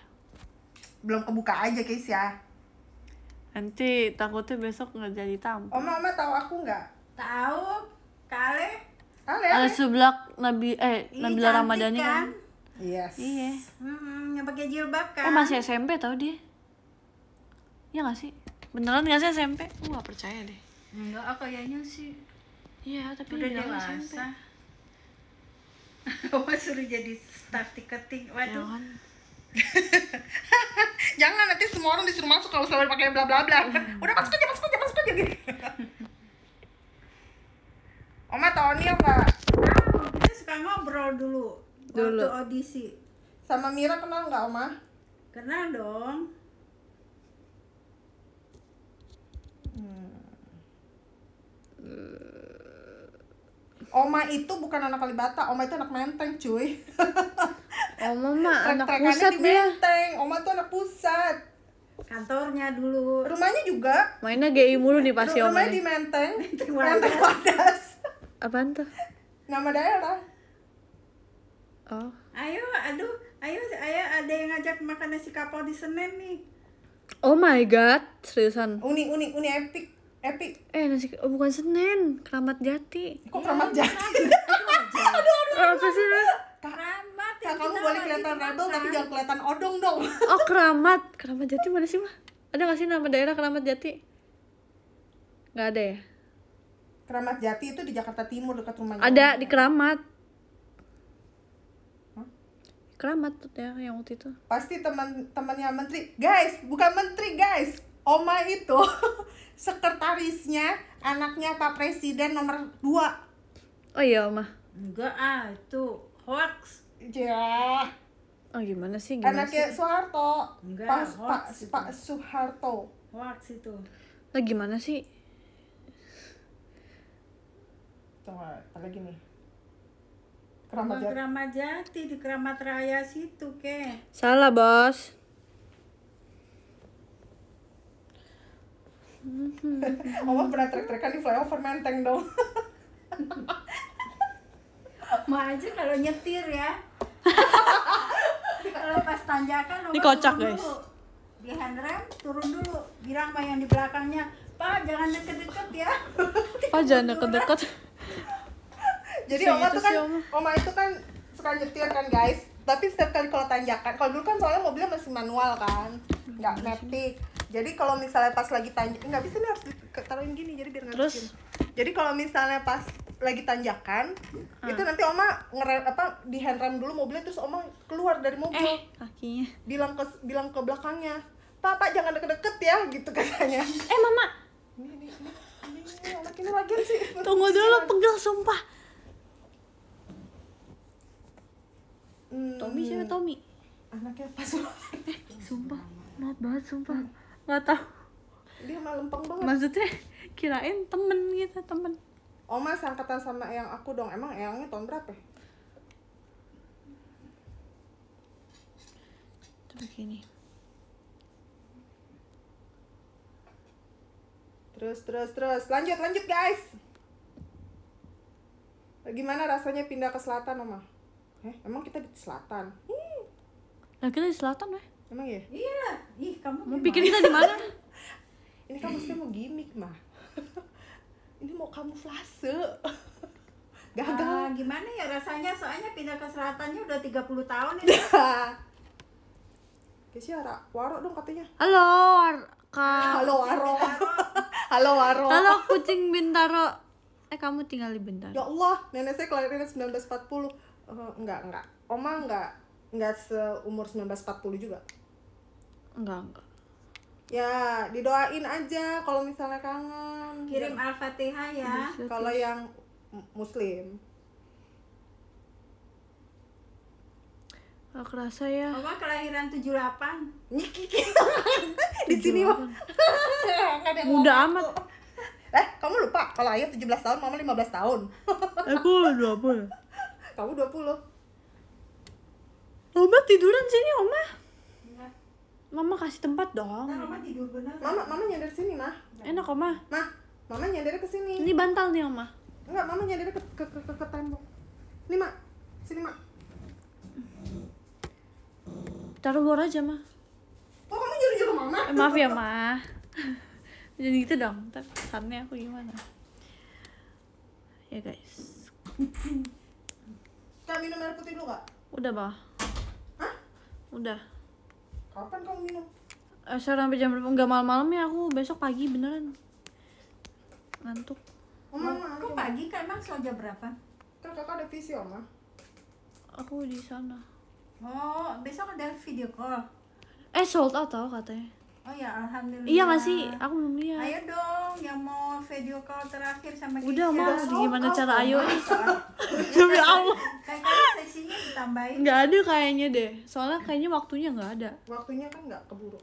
belum kebuka aja guys ya nanti takutnya besok nggak jadi tamu oma oma tahu aku nggak tahu kale kale ada sebelah nabi eh Ih, nabila ramadhani kan? kan yes iya hmm, yang pakai jilbab kan oh masih SMP tau dia Iya nggak sih? Beneran nggak sih SMP? aku nggak percaya deh Enggak, aku oh, kayaknya sih Iya, tapi Udah dewasa SMP Wah, (laughs) suruh jadi staff ticketing ya Waduh kan? (laughs) jangan nanti semua orang disuruh masuk kalau selalu pakai bla bla bla iya. (laughs) udah masuk aja masuk aja masuk aja gitu (laughs) Oma Tony apa? kita suka ngobrol dulu, dulu. waktu audisi. Sama Mira kenal nggak Oma? Kenal dong.
Hmm. Oma
itu bukan anak Kalibata, Oma itu anak Menteng, cuy. (laughs) Oma mah anak pusat di Menteng. Dia. Oma tuh anak pusat. Kantornya dulu. Rumahnya juga. Mainnya GI mulu nih pasti Oma. Rumahnya di Menteng. (laughs) Menteng Wadas. apa tuh? Nama daerah. Oh. Ayo, aduh, ayo, ayo ada yang ngajak makan nasi kapau di Senen nih. Oh my god, seriusan. Uni, uni, uni epic. Epi. Eh nasi oh, bukan Senin, Keramat Jati. Kok Keramat iya, Jati? (laughs) aduh, aduh, aduh, aduh. sih aduh, Keramat. Kak, kamu boleh kelihatan rebel tapi jangan kelihatan odong dong. (laughs) oh, Keramat. Keramat Jati mana sih, mah? Ada gak sih nama daerah Keramat Jati? Gak ada ya? Keramat Jati itu di Jakarta Timur dekat rumahnya. Ada di Keramat. Keramat tuh ya yang waktu itu. Pasti teman-temannya menteri. Guys, bukan menteri, guys Oma itu (laughs) sekretarisnya anaknya Pak Presiden nomor 2. Oh iya, Oma. Enggak ah, itu hoax. Ya. Oh gimana sih? Gimana anaknya sih? Soeharto. Enggak, Pak, Pak, Pak Soeharto. Hoax itu. Nah gimana sih? Coba, apa lagi nih? Keramat Jati. Keramat Jati di Keramat Raya situ, ke. Salah, Bos. Oma mm-hmm. pernah trek-trekan di flyover menteng dong. Oma (laughs) aja kalau nyetir ya. (laughs) kalau pas tanjakan Oma Ini kocak guys. Dulu. Di handrem turun dulu. Bilang sama yang di belakangnya, "Pak, jangan deket-deket ya." (laughs) Pak, jangan deket-deket. Jadi Oma tuh kan Oma. itu kan suka nyetir kan, guys. Tapi setiap kali kalau tanjakan, kalau dulu kan soalnya mobilnya masih manual kan, nggak hmm, matic jadi kalau misalnya pas lagi tanjakan nggak bisa nih harus ditaruhin gini jadi biar nggak terus jadi kalau misalnya pas lagi tanjakan hmm. itu nanti oma ngerem apa di handrem dulu mobilnya terus oma keluar dari mobil eh, kakinya bilang ke bilang ke belakangnya papa jangan deket-deket ya gitu katanya eh mama ini ini ini, ini, ini ini, ini lagi sih tunggu dulu pegel sumpah hmm. Tommy siapa Tommy anaknya pas eh, sumpah maaf banget sumpah hmm nggak tahu dia mah lempeng banget maksudnya kirain temen gitu temen oma oh, seangkatan angkatan sama yang aku dong emang eyangnya tahun berapa itu begini terus terus terus lanjut lanjut guys gimana rasanya pindah ke selatan oma eh emang kita di selatan hmm. nah kita di selatan eh Emang ya? Iya lah. Ih, kamu mau pikir kita di mana? (laughs) ini kamu sih mau gimmick mah. (laughs) ini mau kamuflase. (laughs) Gagal. Uh, gimana ya rasanya? Soalnya pindah ke selatannya udah 30 tahun ini. Ya. Kesi ara waro dong katanya. Halo, war ka... Halo waro. Halo waro. Halo kucing bintaro. Eh kamu tinggal di Bintaro. Ya Allah, nenek saya kelahiran 1940. Uh, enggak, enggak. Oma enggak enggak seumur 1940 juga enggak enggak ya didoain aja kalau misalnya kangen kirim ya. al-fatihah ya iya, kalau yang muslim Gak kerasa ya Mama kelahiran 78 gitu (laughs) Di sini mah Muda amat Eh, kamu lupa kalau Ayah 17 tahun, Mama 15 tahun eh, Aku 20 ya? Kamu 20 Oma tiduran sini, Oma Mama kasih tempat dong. Nah, mama tidur benar. Mama, mama nyadar sini, mah. Enak kok, mah. Mah, mama nyadar ke sini. Ini bantal nih, mama. Enggak, mama nyadar ke ke ke, ke, ke tembok. Nih, mah, Sini, mah. Taruh luar aja, mah. Oh, kamu nyuruh-nyuruh mama? Eh, maaf ya, mah. (laughs) Jadi gitu dong, ntar kesannya aku gimana. Ya, guys. Kak, minum air putih dulu, gak? Udah, bah. Hah? Udah. Kapan kamu minum? Asal eh, sampai jam berapa? Enggak malam-malam ya aku besok pagi beneran. Ngantuk. Oh, mama, Mama, aku pagi kan emang jam berapa? Kan kakak ada visi Oma. Aku di sana. Oh, besok ada video call. Eh sold out tau katanya. Oh ya, alhamdulillah. Iya gak sih? Aku belum lihat. Ayo dong, yang mau video call terakhir sama Kiki. Udah oh, gimana oh, cara oh, ayo? (laughs) Demi Allah. Kayaknya sesinya ditambahin. Gak ada kayaknya deh, soalnya kayaknya waktunya nggak ada. Waktunya kan nggak keburu.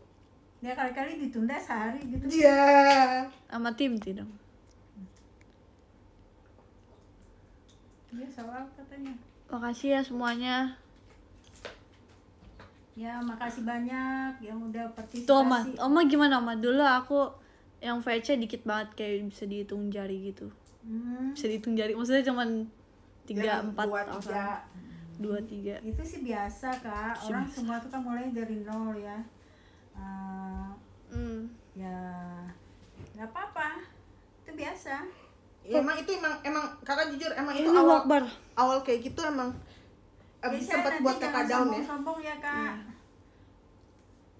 Ya kali-kali ditunda sehari gitu. Iya. Yeah. Sama tim tidak. Iya soal katanya. Makasih ya semuanya. Ya makasih banyak yang udah partisipasi. Tuh Oma, Oma gimana Oma? Dulu aku yang fetch-nya dikit banget kayak bisa dihitung jari gitu
hmm. bisa
dihitung jari maksudnya cuman
tiga empat
tiga dua hmm. tiga itu sih biasa kak orang biasa. semua tuh kan mulai dari nol ya uh, hmm. ya nggak apa apa itu biasa ya, emang itu emang emang kakak jujur emang itu awal awal kayak gitu emang habis eh, sempat buat kakak down sombong, ya sombong ya kak hmm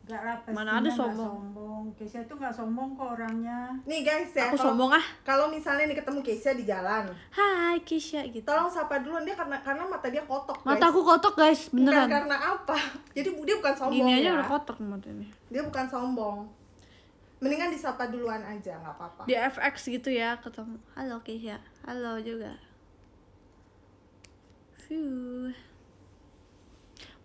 Gak lah, Mana ada sombong. sombong. Keisha tuh gak sombong kok orangnya. Nih guys ya. Aku sombong ah. Kalau misalnya nih ketemu Keisha di jalan. Hai Keisha gitu. Tolong sapa duluan dia karena karena mata dia kotok guys. Mata aku kotok guys, beneran. Bukan karena apa? (laughs) Jadi dia bukan sombong. Gini aja ya. udah kotok ini. Dia bukan sombong. Mendingan disapa duluan aja, nggak apa-apa. Di FX gitu ya ketemu. Halo Keisha. Halo juga. Fuh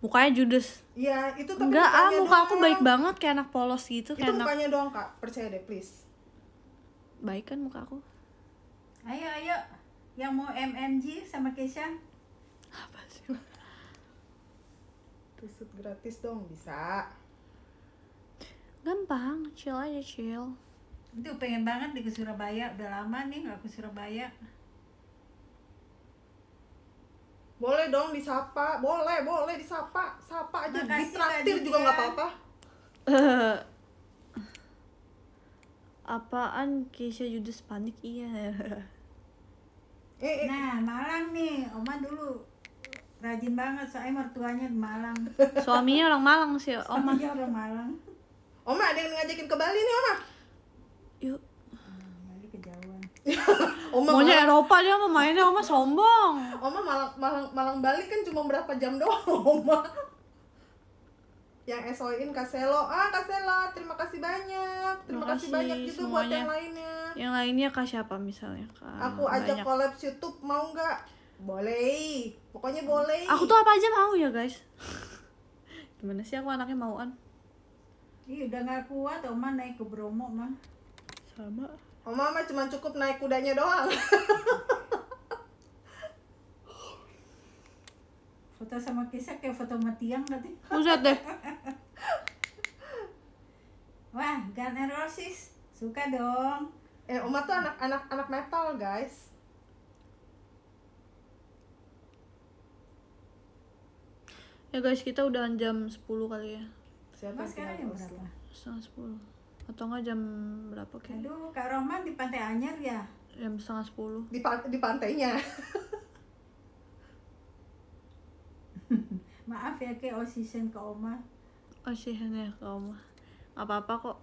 mukanya judes Iya, itu tapi Enggak ah, muka doang. aku baik banget kayak anak polos gitu kayak Itu anak... mukanya doang, Kak. Percaya deh, please. Baik kan muka aku? Ayo, ayo. Yang mau MMG sama Kesha? Apa sih? Tusuk gratis dong, bisa. Gampang, chill aja, chill. Itu pengen banget di ke Surabaya. Udah lama nih nggak ke Surabaya boleh dong disapa boleh boleh disapa sapa aja Makasih, ditraktir juga nggak apa-apa (laughs) apaan Keisha Judas panik iya eh, eh. nah Malang nih Oma dulu rajin banget soalnya mertuanya di Malang (laughs) suaminya orang Malang sih Oma suaminya orang Malang Oma ada yang ngajakin ke Bali nih Oma yuk (laughs) Oma maunya malang, Eropa dia mau mainnya Oma sombong Oma malang, malang, malang balik kan cuma berapa jam doang (laughs) Oma yang SOIN Kaselo ah Kasela terima kasih banyak terima, kasih, kasih banyak juga buat yang lainnya yang lainnya kak siapa misalnya kak aku ajak collab YouTube mau nggak boleh pokoknya boleh aku tuh apa aja mau ya guys (laughs) gimana sih aku anaknya mauan Ih, udah gak kuat, Oma naik ke Bromo, mah. Sama. Mama mah cuma cukup naik kudanya doang. (laughs) foto sama kisah kayak foto sama tiang nanti. Buset deh. (laughs) Wah, Gun Roses. Suka dong. Eh, Oma tuh anak-anak anak metal, guys. Ya guys, kita udah jam 10 kali ya. Siapa sekarang yang berapa? Setengah 10 atau enggak jam berapa kayak Aduh, Kak Roman di Pantai Anyer ya? Jam setengah sepuluh. Di, pa di pantainya. (laughs) Maaf ya kayak osisen ke Oma. Osisen ya ke Oma. Apa apa kok.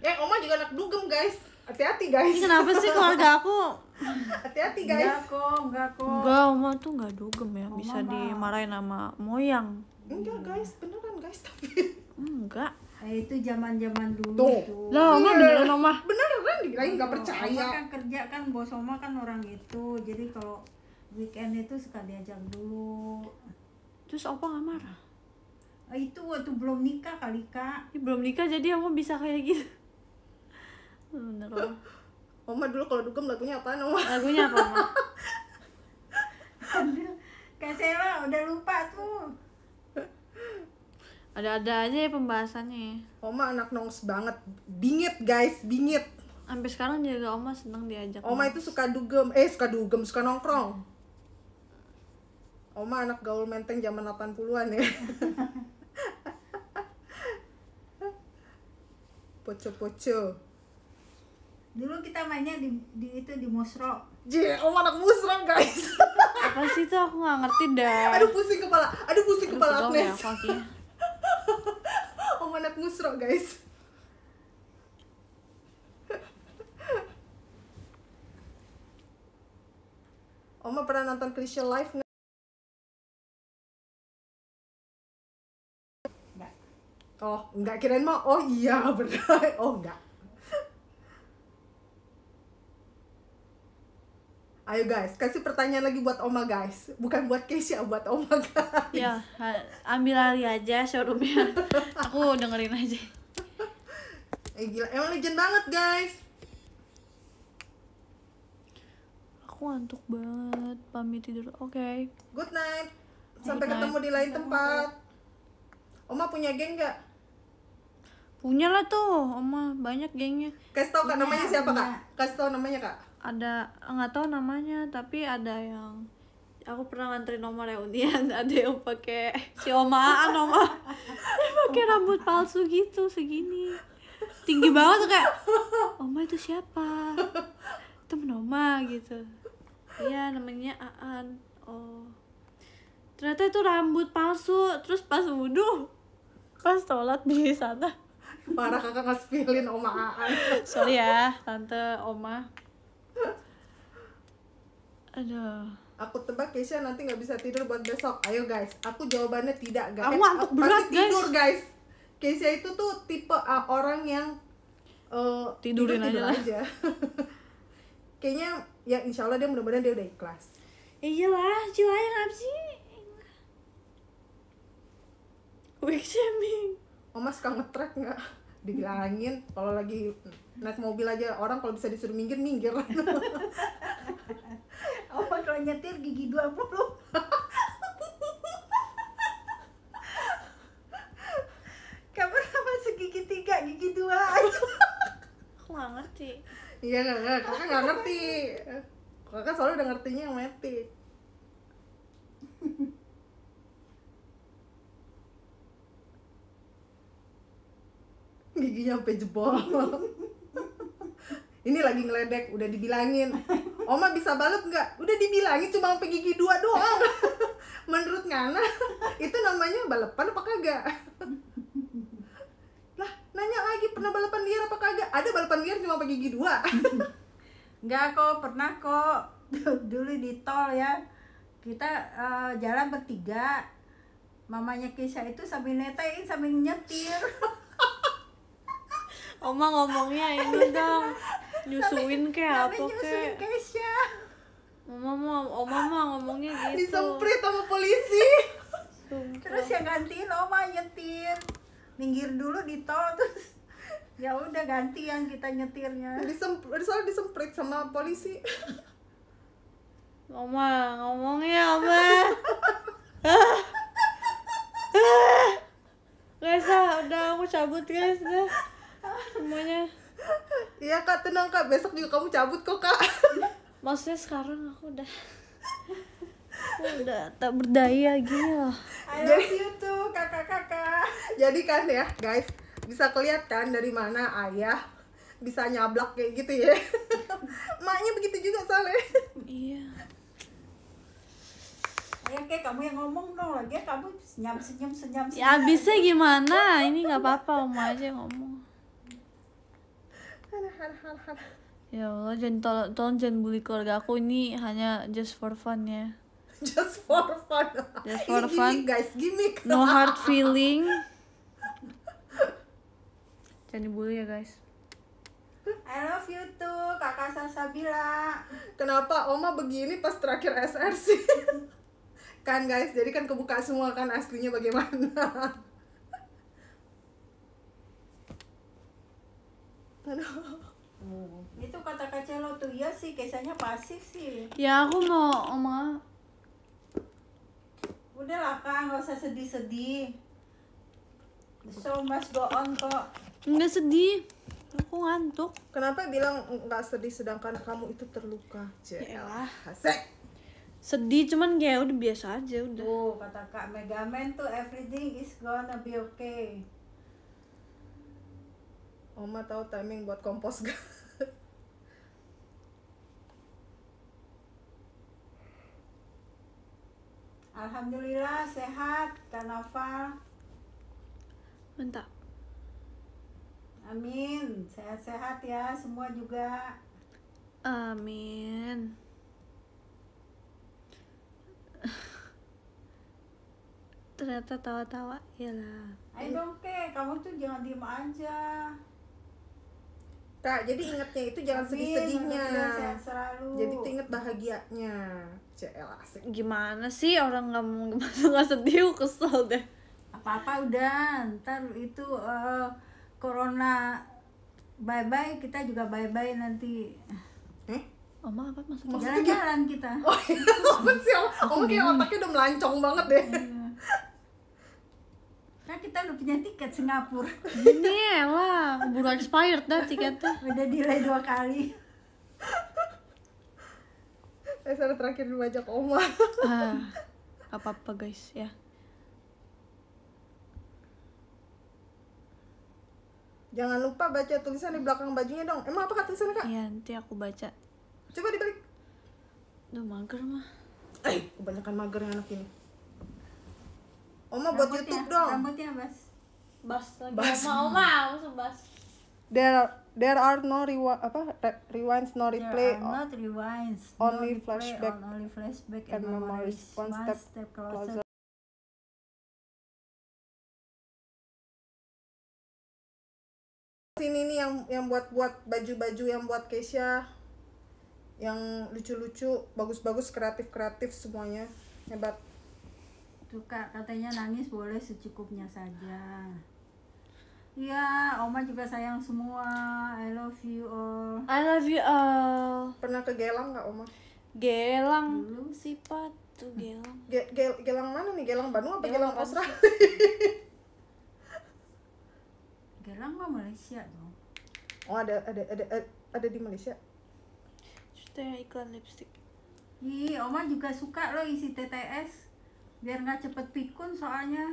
Eh, Oma juga anak dugem guys. Hati-hati guys. Ini kenapa sih keluarga aku? (laughs) Hati-hati guys. Enggak kok, enggak kok. Enggak, Oma tuh enggak dugem ya. Oma Bisa mah. dimarahin sama moyang. Enggak guys, beneran guys tapi. Enggak. Eh, itu zaman-zaman dulu tuh. Iya. bener Lah, Oma beneran Oma. enggak percaya. Oma kan kerja kan bos Oma kan orang itu. Jadi kalau weekend itu suka diajak dulu. Terus Opa nggak marah? Eh, itu waktu belum nikah kali kak ya, Belum nikah jadi Oma bisa kayak gitu (laughs) Bener Oma (laughs) Oma dulu kalau dugem lagunya apa Oma? Lagunya apa Oma? (laughs) Kayak saya udah lupa tuh ada-ada aja ya pembahasannya oma anak nongs banget bingit guys bingit sampai sekarang juga oma seneng diajak oma nongs. itu suka dugem eh suka dugem suka nongkrong oma anak gaul menteng zaman 80-an ya (laughs) poco-poco dulu kita mainnya di, di itu di musro Jih, Oma anak musro guys apa sih itu aku nggak ngerti dah aduh pusing kepala aduh pusing aduh, kepala aku ya, Omonat musro guys
Oma pernah nonton Christian live nggak? Oh, enggak kirain mau. Oh iya, (laughs) benar. Oh, enggak
Ayo guys, kasih pertanyaan lagi buat Oma guys, bukan buat Keisha, buat Oma guys. Ya, ambil alih aja showroomnya. Aku dengerin aja. Eh gila, emang legend banget guys. Aku ngantuk banget, pamit tidur. Oke. Okay. Good night. Sampai Good night. ketemu di lain Sampai tempat. Night. Oma punya geng gak? Punya lah tuh, Oma banyak gengnya. Kasih tau kak namanya siapa kak? Kasih tau namanya kak ada nggak tahu namanya tapi ada yang aku pernah ngantri nomor undian (laughs) ada yang pakai si oma an nomor (laughs) pakai rambut palsu gitu segini tinggi banget tuh kayak oma itu siapa temen oma gitu iya namanya Aan oh ternyata itu rambut palsu terus pas wudhu pas sholat di sana parah kakak ngasih oma Aan sorry ya tante oma Aduh. Aku tebak Keisha nanti nggak bisa tidur buat besok. Ayo guys, aku jawabannya tidak guys. Aku ngantuk berat guys. tidur guys. Keisha itu tuh tipe uh, orang yang uh, tidurin tidur, aja. Tidur aja. (laughs) Kayaknya ya insya Allah dia mudah-mudahan dia udah ikhlas. Iyalah, jiwa yang apa sih? Wake shaming. Oma oh, suka ngetrek nggak? dibilangin kalau lagi naik mobil aja orang kalau bisa disuruh minggir minggir (laughs) oh kalau nyetir gigi dua puluh puluh (laughs) kamu masuk gigi tiga gigi dua aja aku nggak ngerti iya nggak kakak nggak ngerti kakak soalnya udah ngertinya yang metik giginya sampai jebol ini lagi ngeledek udah dibilangin oma bisa balut nggak udah dibilangin cuma sampai gigi dua doang menurut ngana itu namanya balapan apa kagak lah nanya lagi pernah balapan liar apa kagak ada balapan liar cuma sampai gigi dua nggak kok pernah kok dulu di tol ya kita uh, jalan bertiga mamanya Keisha itu sambil netain sambil nyetir Oma ngomongnya ini dong nyusuin kayak apa kayak Kesha Oma mau Oma mau ngomongnya gitu disemprit sama polisi Sumpah. terus yang gantiin Oma nyetir minggir dulu di tol terus ya udah ganti yang kita nyetirnya disemprit soal disemprit sama polisi Oma ngomongnya Oma ah. ah. Guys, udah aku cabut guys, guys semuanya iya kak tenang kak besok juga kamu cabut kok kak maksudnya sekarang aku udah udah tak berdaya gini loh I love you kakak-kakak jadi kan ya guys bisa kelihatan dari mana ayah bisa nyablak kayak gitu ya maknya begitu juga soalnya iya Ya kayak kamu yang ngomong dong lagi kamu senyum senyum senyum Ya bisa gimana? Ini nggak apa-apa om aja ngomong ya Allah jangan tolong, tolong jangan bully keluarga aku ini hanya just for fun ya just for fun just for fun gimmick, guys gimmick no hard feeling jangan dibully ya guys I love you too, kakak Sasabila. Kenapa Oma begini pas terakhir SRC? (laughs) kan guys, jadi kan kebuka semua kan aslinya bagaimana. Hmm. Itu kata kaca lo tuh ya sih, kisahnya pasif sih. Ya aku mau oma. Oh, udah lah kak, nggak usah sedih-sedih. So mas go on kok. Nggak sedih. Aku ngantuk. Kenapa bilang nggak sedih sedangkan kamu itu terluka? Jelah. Ya Hasek. Sedih cuman kayak udah biasa aja udah. Oh, kata Kak Megaman tuh everything is gonna be okay. Oma tahu timing buat kompos gak? Alhamdulillah sehat Kanafal Mantap Amin Sehat-sehat ya semua juga Amin Ternyata tawa-tawa lah Ayo dong Kek. Kamu tuh jangan diem aja suka jadi ingetnya itu jangan sedih-sedihnya jadi inget bahagianya CL gimana sih orang nggak nggak (laughs) nggak sedih kesel deh apa-apa udah ntar itu uh, corona bye bye kita juga bye bye nanti eh Oma apa maksudnya? Jalan-jalan kita. Oh iya, (laughs) apa sih? Oma kayak otaknya udah melancong banget deh. Iya kan kita udah punya tiket Singapura ini lah buru expired dah tuh udah delay dua kali eh, Saya terakhir ajak oma ah, apa apa guys ya Jangan lupa baca tulisan di belakang bajunya dong. Emang apa kata tulisannya, Kak? Iya, nanti aku baca. Coba dibalik. Duh, mager mah. Eh, kebanyakan mager anak ini. Oma buat rambutnya, YouTube ya, dong. Rambutnya bas. Bas lagi. Bas. Oma, Oma, bas. There there are no rewind apa re, rewinds no replay there are not rewinds only no flashback on only flashback and, and memories, One, one, step, step closer. closer.
sini nih yang yang buat buat baju-baju yang buat Kesia, yang lucu-lucu bagus-bagus kreatif-kreatif
semuanya hebat suka katanya nangis boleh secukupnya saja. Iya, Oma juga sayang semua. I love you all. I love you all. Pernah ke Gelang nggak, Oma? Gelang. Dulu sih, Pat. Tuh Gelang. Ge gel gelang mana nih? Gelang Banu apa Gelang, gelang Australia? (laughs) gelang mah Malaysia dong. Oh, ada ada ada ada di Malaysia. Terus iklan lipstick. Ih, Oma juga suka loh isi TTS biar nggak cepet pikun soalnya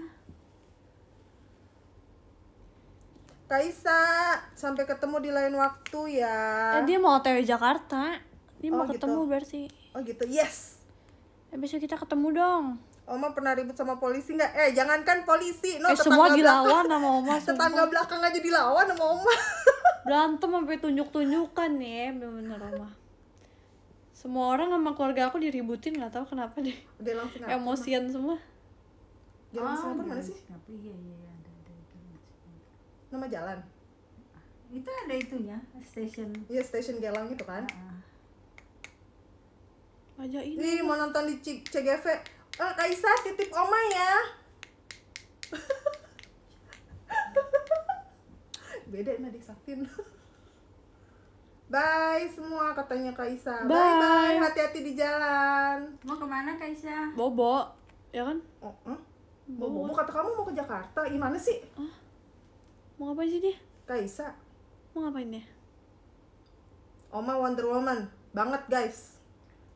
Kaisa sampai ketemu di lain waktu ya eh, dia mau otw Jakarta dia oh, mau gitu. ketemu berarti oh gitu yes eh, besok kita ketemu dong Oma pernah ribut sama polisi nggak? Eh jangankan polisi, no eh, semua dilawan sama (laughs) Oma. tetangga belakang aja dilawan sama Oma. Berantem sampai tunjuk-tunjukan nih, eh, bener-bener Oma semua orang sama keluarga aku diributin nggak tahu kenapa deh udah langsung emosian apa? semua
dia langsung ah, ngapain mana sih tapi iya, iya iya ada ada
nama jalan ah, itu ada itunya station iya station Galang itu kan uh, aja ini nih mau nonton di C CGV oh, eh, Kaisa titip oma ya (laughs) beda Nadik Saktin (laughs) Bye semua katanya Kaisa. Bye bye, hati-hati di jalan. Mau kemana Kaisa? Bobo, ya kan? Oh, hmm? Bobo. Bobo kata kamu mau ke Jakarta, gimana sih? Huh? Mau ngapain sih dia? Kaisa. Mau ngapain dia? Oma Wonder Woman banget guys.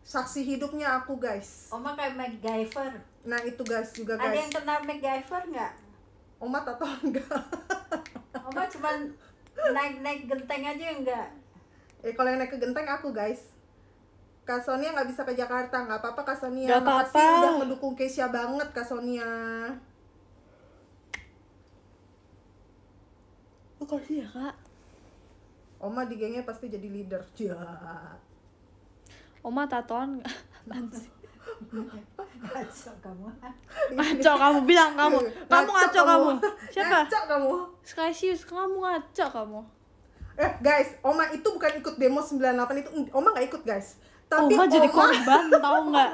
Saksi hidupnya aku guys. Oma kayak MacGyver. Nah itu guys juga guys. Ada yang kenal MacGyver nggak? Oma tato enggak. Oma cuman naik-naik genteng aja enggak? eh kalau yang naik ke genteng aku guys Kak Sonia nggak bisa ke Jakarta nggak apa-apa Kak Sonia gak makasih apa -apa. udah mendukung Kesia banget Kak Sonia makasih ya kak Oma di gengnya pasti jadi leader ya. Oma tatoan (laughs) ngaco kamu ngaco kamu bilang kamu kamu ngaco, kamu. kamu siapa ngaco kamu Sky kamu ngaco kamu eh guys oma itu bukan ikut demo 98 itu oma gak ikut guys tapi oma, oma jadi korban (laughs) tau gak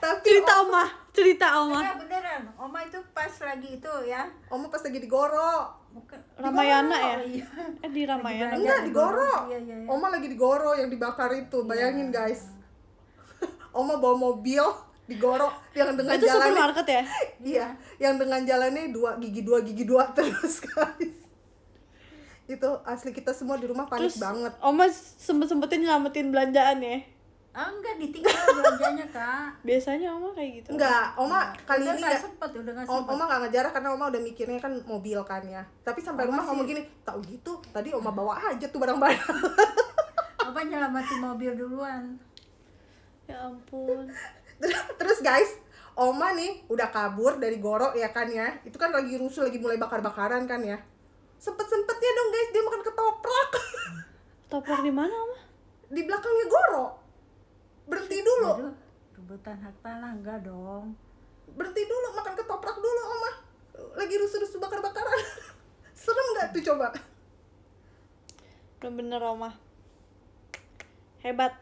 tapi cerita oma, oma cerita oma ya beneran oma itu pas lagi itu ya oma pas lagi di Goro. bukan Ramayana ya oh, iya. eh di Ramayana enggak Goro. iya, iya, iya. oma lagi di Goro yang dibakar itu iya. bayangin iya. guys (laughs) oma bawa mobil Goro yang dengan itu jalannya supermarket ya (laughs) iya yang dengan jalannya dua gigi dua gigi dua terus guys itu asli kita semua di rumah panik Terus, banget oma sempet sempetin nyelamatin belanjaan ya Ah, enggak ditinggal belanjanya kak biasanya oma kayak gitu enggak oma nah, kali ini nggak sempet udah nggak sempet oma nggak ngejar karena oma udah mikirnya kan mobil kan ya tapi sampai oma rumah sih. oma gini tau gitu tadi oma bawa aja tuh barang-barang apa (laughs) nyelamatin mobil duluan ya ampun terus guys oma nih udah kabur dari gorok ya kan ya itu kan lagi rusuh lagi mulai bakar-bakaran kan ya sempet-sempetnya dong guys dia makan ketoprak (laughs) ketoprak di mana mah di belakangnya Goro berhenti dulu Aduh, rebutan harta lah enggak dong berhenti dulu makan ketoprak dulu oma lagi rusuh-rusuh bakar-bakaran (laughs) serem nggak tuh coba bener-bener oma hebat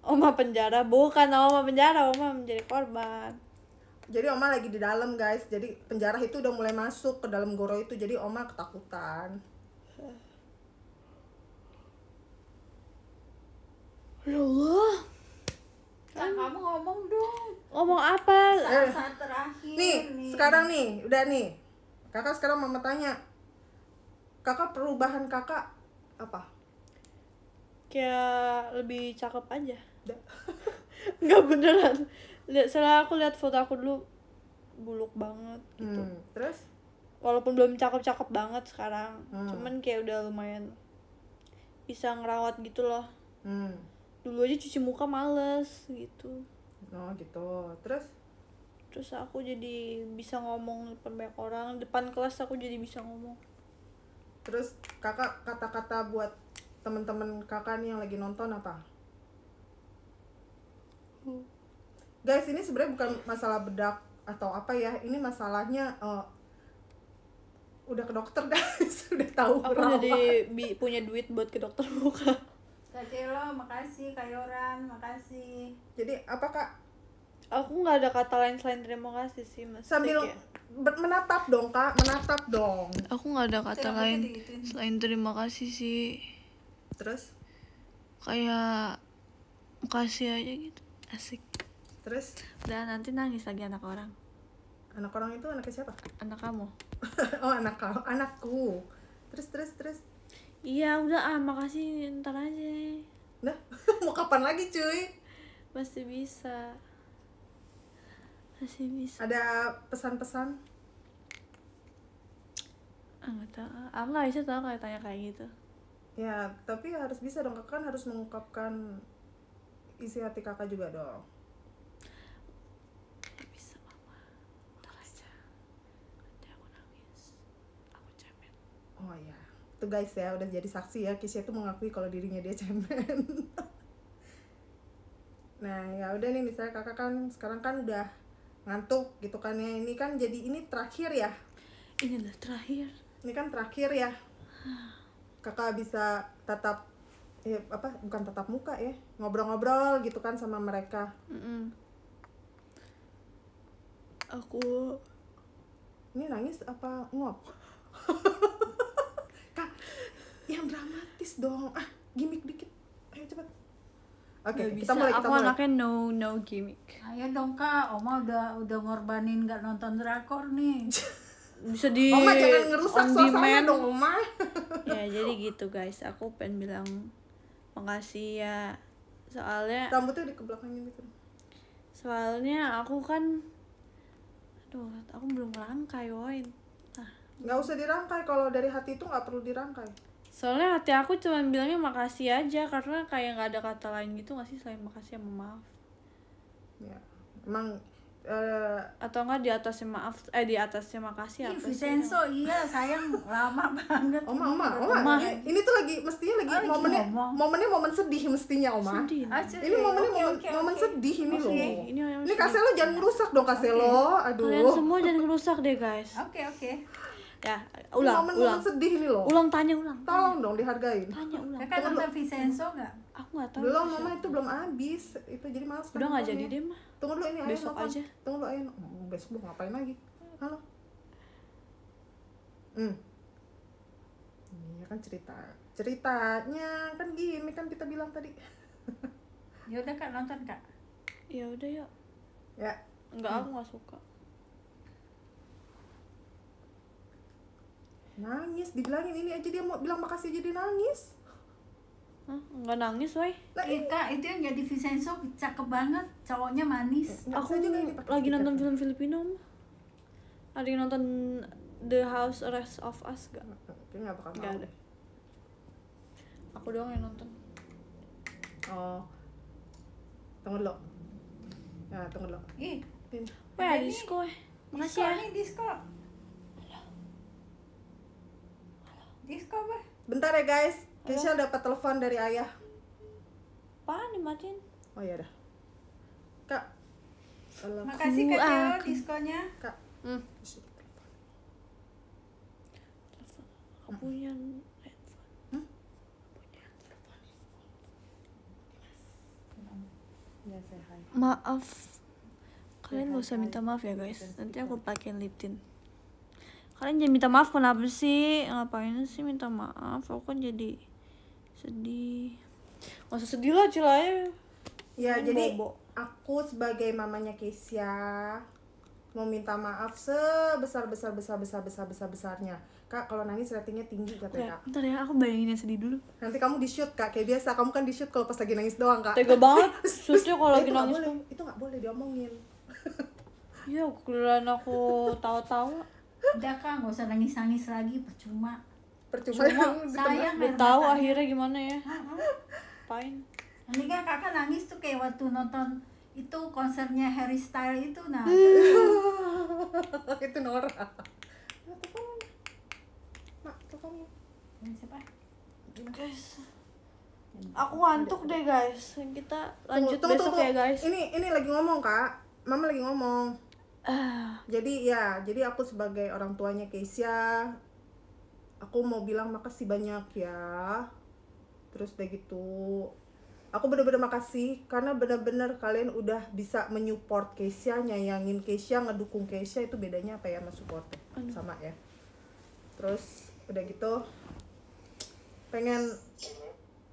oma penjara bukan oma penjara oma menjadi korban jadi oma lagi di dalam guys jadi penjara itu udah mulai masuk ke dalam goro itu jadi oma ketakutan
ya Allah
kan kamu ngomong dong ngomong apa saat, saat terakhir nih, nih sekarang nih udah nih kakak sekarang mama tanya kakak perubahan kakak apa kayak lebih cakep aja (laughs) nggak beneran lihat setelah aku lihat foto aku dulu buluk banget gitu hmm, terus walaupun belum cakep-cakep banget sekarang hmm. cuman kayak udah lumayan bisa ngerawat gitu loh hmm. dulu aja cuci muka males gitu oh gitu terus terus aku jadi bisa ngomong depan banyak orang depan kelas aku jadi bisa ngomong terus kakak kata-kata buat temen-temen kakak nih yang lagi nonton apa guys ini sebenarnya bukan masalah bedak atau apa ya ini masalahnya uh, udah ke dokter (laughs) guys udah tahu aku berapa. jadi bi, punya duit buat ke dokter muka Kak Celo, makasih Kak Yoran, makasih jadi apa kak aku nggak ada kata lain selain terima kasih sih mas sambil ya? menatap dong kak menatap dong aku nggak ada kata Tidak lain gitu? selain terima kasih sih terus kayak makasih aja gitu asik terus dan nanti nangis lagi anak orang anak orang itu anaknya siapa anak kamu (laughs) oh anak kamu anakku terus terus terus iya udah ah makasih ntar aja nah (laughs) mau kapan lagi cuy masih bisa masih bisa ada pesan-pesan ah, nggak tahu aku ah, nggak bisa tau kalau tanya kayak gitu ya tapi harus bisa dong kakak kan harus mengungkapkan isi hati kakak juga dong oh iya. tuh guys ya udah jadi saksi ya Kisya itu mengakui kalau dirinya dia cemen (laughs) nah ya udah nih misalnya kakak kan sekarang kan udah ngantuk gitu kan ya ini kan jadi ini terakhir ya Ini adalah terakhir ini kan terakhir ya kakak bisa tatap eh apa bukan tatap muka ya ngobrol-ngobrol gitu kan sama mereka mm -mm. aku ini nangis apa ngop (laughs) yang dramatis dong ah gimmick dikit ayo cepet
Oke, okay, kita mulai kita aku mulai. anaknya
no no gimmick. Ayo dong kak, Oma udah udah ngorbanin nggak nonton drakor nih. (laughs) bisa di Oma jangan ngerusak suasana dong Oma. (laughs) ya jadi (laughs) gitu guys, aku pengen bilang makasih ya soalnya. Rambutnya di ini gitu. Soalnya aku kan, aduh aku belum rangkai woi. Ah. Nggak usah dirangkai kalau dari hati itu nggak perlu dirangkai soalnya hati aku cuma bilangnya makasih aja karena kayak nggak ada kata lain gitu nggak sih selain makasih sama maaf ya emang uh, atau enggak di atasnya maaf eh di atasnya makasih iya, apa Vincenzo iya sayang lama banget oma oma oma, oma. Ini, tuh lagi mestinya lagi oh, momennya oma. momennya momen sedih mestinya oma sedih, ah, ini momennya okay, momen, okay, momen okay. sedih ini okay. loh ini, ini kaselo jangan rusak dong kaselo okay. aduh kalian semua jangan rusak deh guys oke okay, oke okay ya ulang momen, ulang sedih ini loh ulang tanya ulang tolong dong dihargain tanya ulang kan nonton Vincenzo nggak aku nggak tahu belum mama itu belum habis itu jadi malas udah nggak jadi deh mah tunggu dulu ini besok aja tunggu dulu ini hmm, besok mau ngapain lagi halo hmm ini iya kan cerita ceritanya kan gini kan kita bilang tadi ya udah kak nonton kak ya udah yuk ya enggak hmm. aku nggak suka nangis dibilangin ini aja dia mau bilang makasih jadi nangis Hah, nggak nangis woi nah, Eka iya, itu yang jadi Vincenzo cakep banget cowoknya manis Nggak aku juga lagi nonton film Filipino ada yang nonton The House Arrest of Us gak? Kayaknya gak bakal gak ada aku doang yang nonton oh tunggu dulu nah tunggu dulu ih Wah, disco masih? Makasih ya. Disko, disco. Discover. Bentar ya guys, oh. dapat telepon dari ayah. Apaan dimatiin? Oh iya dah. Kak. Alam. Makasih Kak Ceo diskonnya. Kak. Hmm. hmm. punya Hmm? Iya, maaf,
kalian iya, gak usah minta maaf ya guys. Nanti
aku pakai lip tint kalian jangan minta maaf kenapa sih ngapain sih minta maaf aku kan jadi sedih nggak usah sedih lah cila
ya Ini jadi bobo.
aku sebagai mamanya Kesia mau minta maaf sebesar besar besar besar besar besar besarnya kak kalau nangis ratingnya tinggi kata kak ntar ya aku bayangin yang sedih dulu nanti kamu di shoot kak kayak biasa kamu kan di shoot kalau pas lagi nangis doang kak tega banget shootnya (laughs) kalau lagi nangis itu nggak boleh diomongin (laughs) ya aku aku tahu-tahu udah kak gak usah nangis nangis lagi percuma
percuma, saya sayang udah tahu akhirnya
gimana ya pain nanti kan kakak nangis tuh kayak waktu nonton itu konsernya Harry Style itu nah (laughs) itu Nora ya. siapa guys
aku ngantuk deh guys
kita lanjut tunggu, besok tunggu. ya guys ini ini lagi ngomong kak mama lagi ngomong Ah. Jadi ya, jadi aku sebagai orang tuanya Keisha, aku mau bilang makasih banyak ya. Terus udah gitu, aku bener-bener makasih karena bener-bener kalian udah bisa menyupport Keisha, nyayangin Keisha, ngedukung Keisha itu bedanya apa ya sama support ya? sama ya. Terus udah gitu, pengen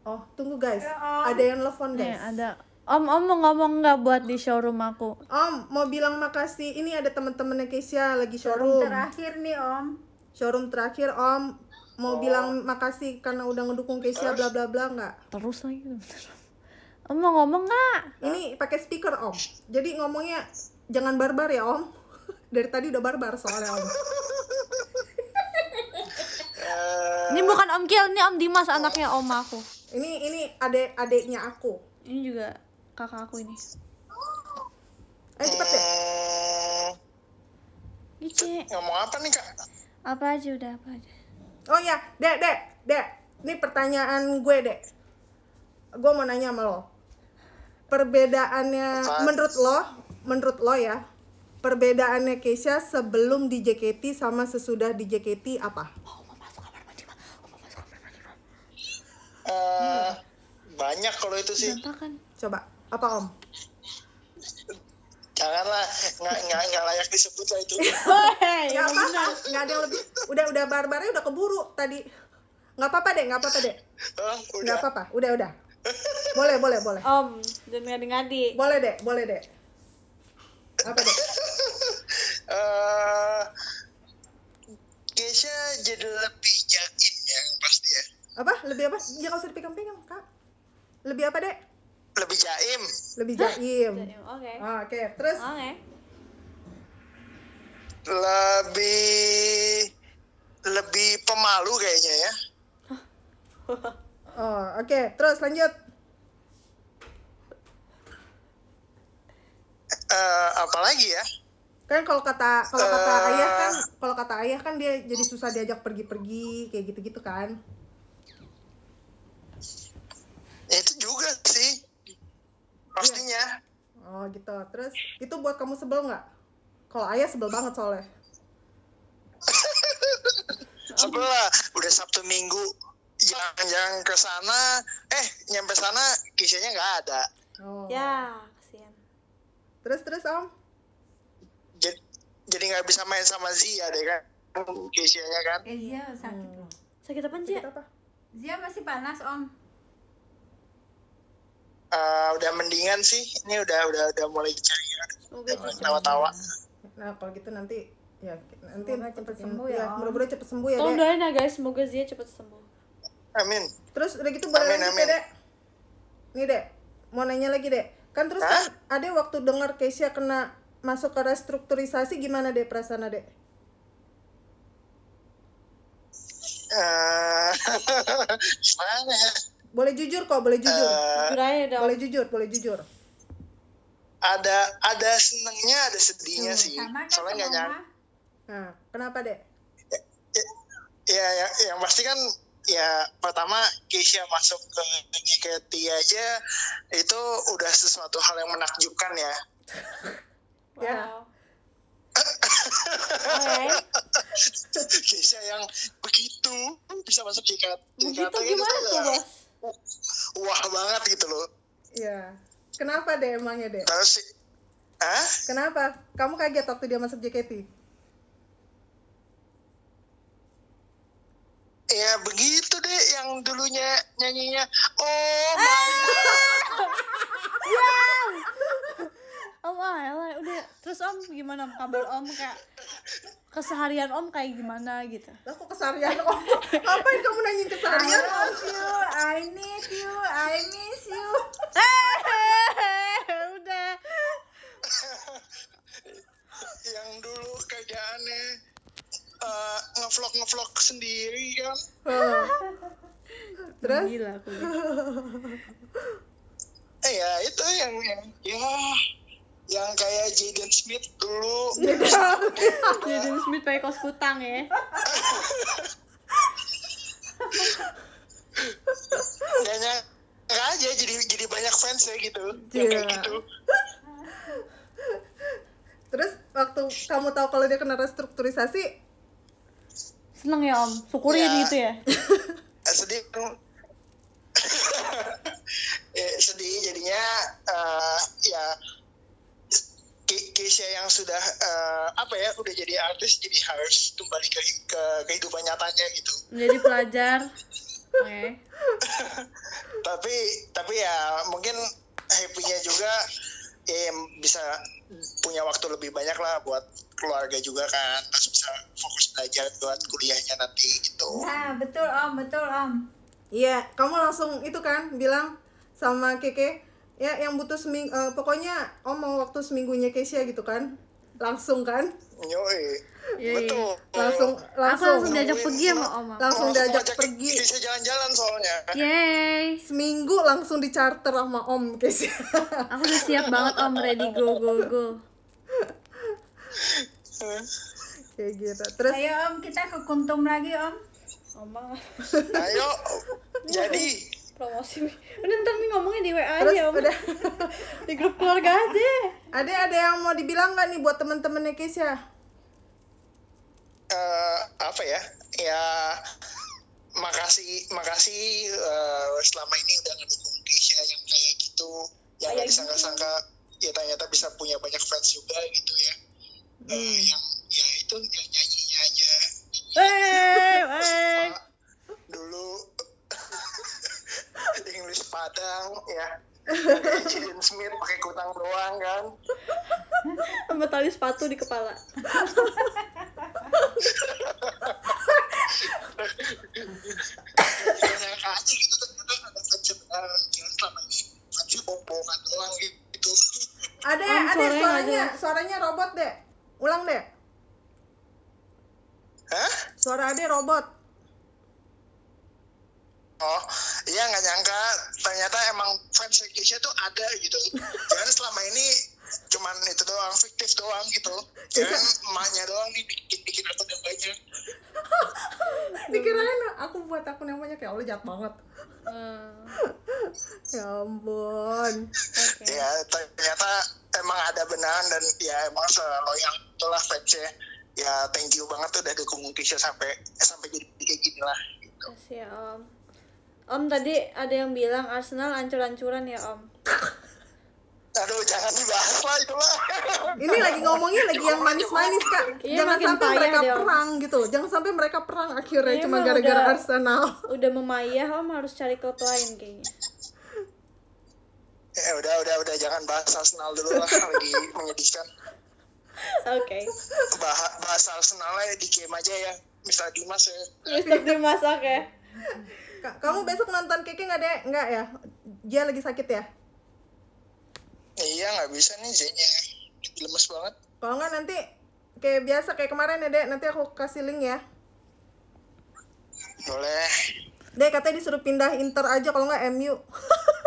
oh tunggu guys, ya ada yang telepon eh, guys. Ya, ada Om, om mau ngomong nggak buat di showroom aku? Om, mau bilang makasih. Ini ada teman-temannya Kesia lagi showroom. Showroom terakhir nih, Om. Showroom terakhir, Om. Mau oh. bilang makasih karena udah ngedukung Kesia bla bla bla nggak? Terus lagi. Om mau ngomong nggak? Ini pakai speaker, Om. Jadi ngomongnya jangan barbar ya, Om. (laughs) Dari tadi udah barbar soalnya, Om. (laughs) ini bukan Om Kiel, ini Om Dimas anaknya Om aku. Ini ini adek adeknya aku. Ini juga kakak aku ini ayo cepet
deh Gici. Ngomong apa nih, Kak?
Apa aja udah apa aja. Oh ya, Dek, Dek, Dek. Ini pertanyaan gue, Dek. Gue mau nanya sama lo. Perbedaannya apa? menurut lo, menurut lo ya, perbedaannya Keisha sebelum di JKT sama sesudah di JKT apa? Uh,
hmm. banyak kalau itu sih.
Coba apa om
janganlah nggak nggak nggak layak disebut lah itu (laughs) nggak
apa apa nggak ada yang lebih udah udah barbarnya udah keburu tadi nggak apa apa deh nggak apa apa deh nggak apa apa udah udah boleh boleh boleh om jangan ngadi ngadi boleh deh
boleh deh apa deh (laughs) uh, eh, Kesha jadi lebih yakin ya pasti ya apa lebih
apa ya kalau usah dipegang pegang kak lebih apa deh lebih jaim lebih jaim,
oke
okay. oke okay. terus okay.
lebih lebih pemalu kayaknya ya
oh
oke okay. terus lanjut
uh, apa lagi ya
kan kalau kata kalau kata eh. ayah kan kalau kata ayah kan dia jadi susah diajak pergi-pergi kayak gitu-gitu kan
ya, itu juga sih pastinya
oh gitu terus itu buat kamu sebel nggak kalau ayah sebel banget soalnya
sebel lah udah sabtu minggu jangan-jangan ke sana eh nyampe sana kisahnya nggak ada
oh. ya
kasihan
terus terus om jadi nggak bisa main sama Zia deh kan kisahnya kan eh, Zia sakit hmm. sakit apa sih sakit apa? Zia masih
panas om
uh, udah mendingan sih ini udah udah udah mulai cari udah tawa-tawa
nah kalau gitu nanti ya nanti semoga cepet sembuh ya, ya mudah-mudahan cepet sembuh ya tolong doain ya guys semoga Zia cepet sembuh amin terus udah gitu boleh amin, amin. Ya, dek nih dek mau nanya lagi dek kan terus Hah? kan ada waktu dengar Kesia kena masuk ke restrukturisasi gimana deh perasaan dek
Uh, (laughs) gimana ya?
Boleh jujur kok, boleh jujur. Uh, jujur aja dong. Boleh jujur, boleh jujur.
Ada ada senengnya, ada sedihnya hmm, sih. Kan Soalnya nggak nyangka.
Nah, kenapa deh?
Ya, ya, ya, ya, yang pasti kan ya pertama Keisha masuk ke JKT aja itu udah sesuatu hal yang menakjubkan ya.
(laughs) ya. Wow. Ya.
(laughs) okay. Keisha yang begitu bisa masuk JKT. Begitu gitu gimana tuh, Bos? wah banget gitu loh
iya kenapa deh emangnya deh Karena sih Hah? Kenapa? Kamu kaget waktu dia masuk JKT?
Ya begitu deh yang dulunya nyanyinya Oh ah! my
God.
(laughs) Iya
om ah elah udah terus om gimana kabar om kayak keseharian om kayak gimana gitu lah kok keseharian om ngapain kamu nanyain keseharian I love you I need you I miss you Eh udah
yang dulu kerjaannya uh, eh, ngevlog ngevlog sendiri kan terus Gila aku gitu. eh ya itu yang, yang ya yang kayak Jaden Smith dulu Jaden Smith pakai kos kutang ya kayaknya nggak aja jadi jadi banyak fans ya gitu yeah. kayak iya. gitu
terus waktu kamu tahu kalau dia kena restrukturisasi seneng ya om syukurin ya, gitu ya
eh, sedih ya, (laughs) sedih jadinya uh, ya Keisha yang sudah uh, apa ya udah jadi artis jadi harus kembali ke, ke kehidupan nyatanya gitu
Jadi pelajar
(laughs) tapi tapi ya mungkin happynya juga ya bisa punya waktu lebih banyak lah buat keluarga juga kan terus bisa fokus belajar buat kuliahnya nanti gitu
nah betul om betul om iya kamu langsung itu kan bilang sama keke ya yang butuh seming uh, pokoknya om mau waktu seminggunya Kesia gitu kan langsung kan Yoi. Yoi. Betul. Langsung langsung langsung diajak pergi sama om. Langsung diajak
pergi. Bisa jalan-jalan soalnya.
Yeay. Seminggu langsung di charter sama om guys. (laughs) aku udah siap banget om ready go go go. Kayak gitu. Terus Ayo om kita ke Kuntum lagi om. Om. Ayo. Jadi promosi (laughs) udah ntar nih ngomongnya di WA Terus, aja ya, udah. (laughs) di grup keluarga aja ada ada yang mau dibilang gak nih buat temen-temennya ya?
uh, apa ya ya makasih makasih uh, selama ini udah ngedukung Kesia yang kayak gitu yang nggak gitu. disangka-sangka ya ternyata bisa punya banyak fans juga gitu ya
hmm. uh, yang ya itu yang nyanyinya aja nyanyi. hey. dulu
English Padang ya Jaden Smith pakai kutang doang kan
sama tali sepatu di kepala ada ya, ada suaranya suaranya robot deh ulang deh Hah? suara ada robot
oh iya nggak nyangka ternyata emang fans Indonesia tuh ada gitu jangan selama ini cuman itu doang fiktif doang gitu jangan iya. emaknya doang nih bikin bikin aku yang banyak (laughs) dikirain
aku buat aku yang banyak ya Allah jahat banget uh. ya ampun
okay. (laughs) ya ternyata emang ada benaran dan ya emang selalu yang itulah fansnya ya thank you banget udah dukung Kisha sampai eh, sampai jadi kayak gini lah
gitu. Kasih ya om. Om tadi ada yang bilang Arsenal ancur-ancuran ya Om.
Aduh jangan
dibahas lah itu lah. Ini lagi ngomongnya lagi yang manis-manis kak. Iya, jangan sampai mereka deh, perang
om. gitu. Jangan sampai mereka perang akhirnya iya, cuma gara-gara Arsenal. Udah memayah Om harus cari klub lain kayaknya.
Ya udah udah udah jangan bahas Arsenal dulu lah lagi menyedihkan. Oke. Okay. Bah bahas Arsenal aja di game
aja ya. Mister Dimas ya. Mister Dimas oke. Okay.
Kamu hmm. besok
nonton Kiki nggak deh? Nggak ya? Dia lagi sakit ya?
Iya nggak bisa nih Zenya. Lemes banget.
Kalau nggak nanti kayak biasa kayak kemarin ya dek. Nanti aku kasih link ya. Boleh. Dek katanya disuruh pindah Inter aja kalau nggak MU.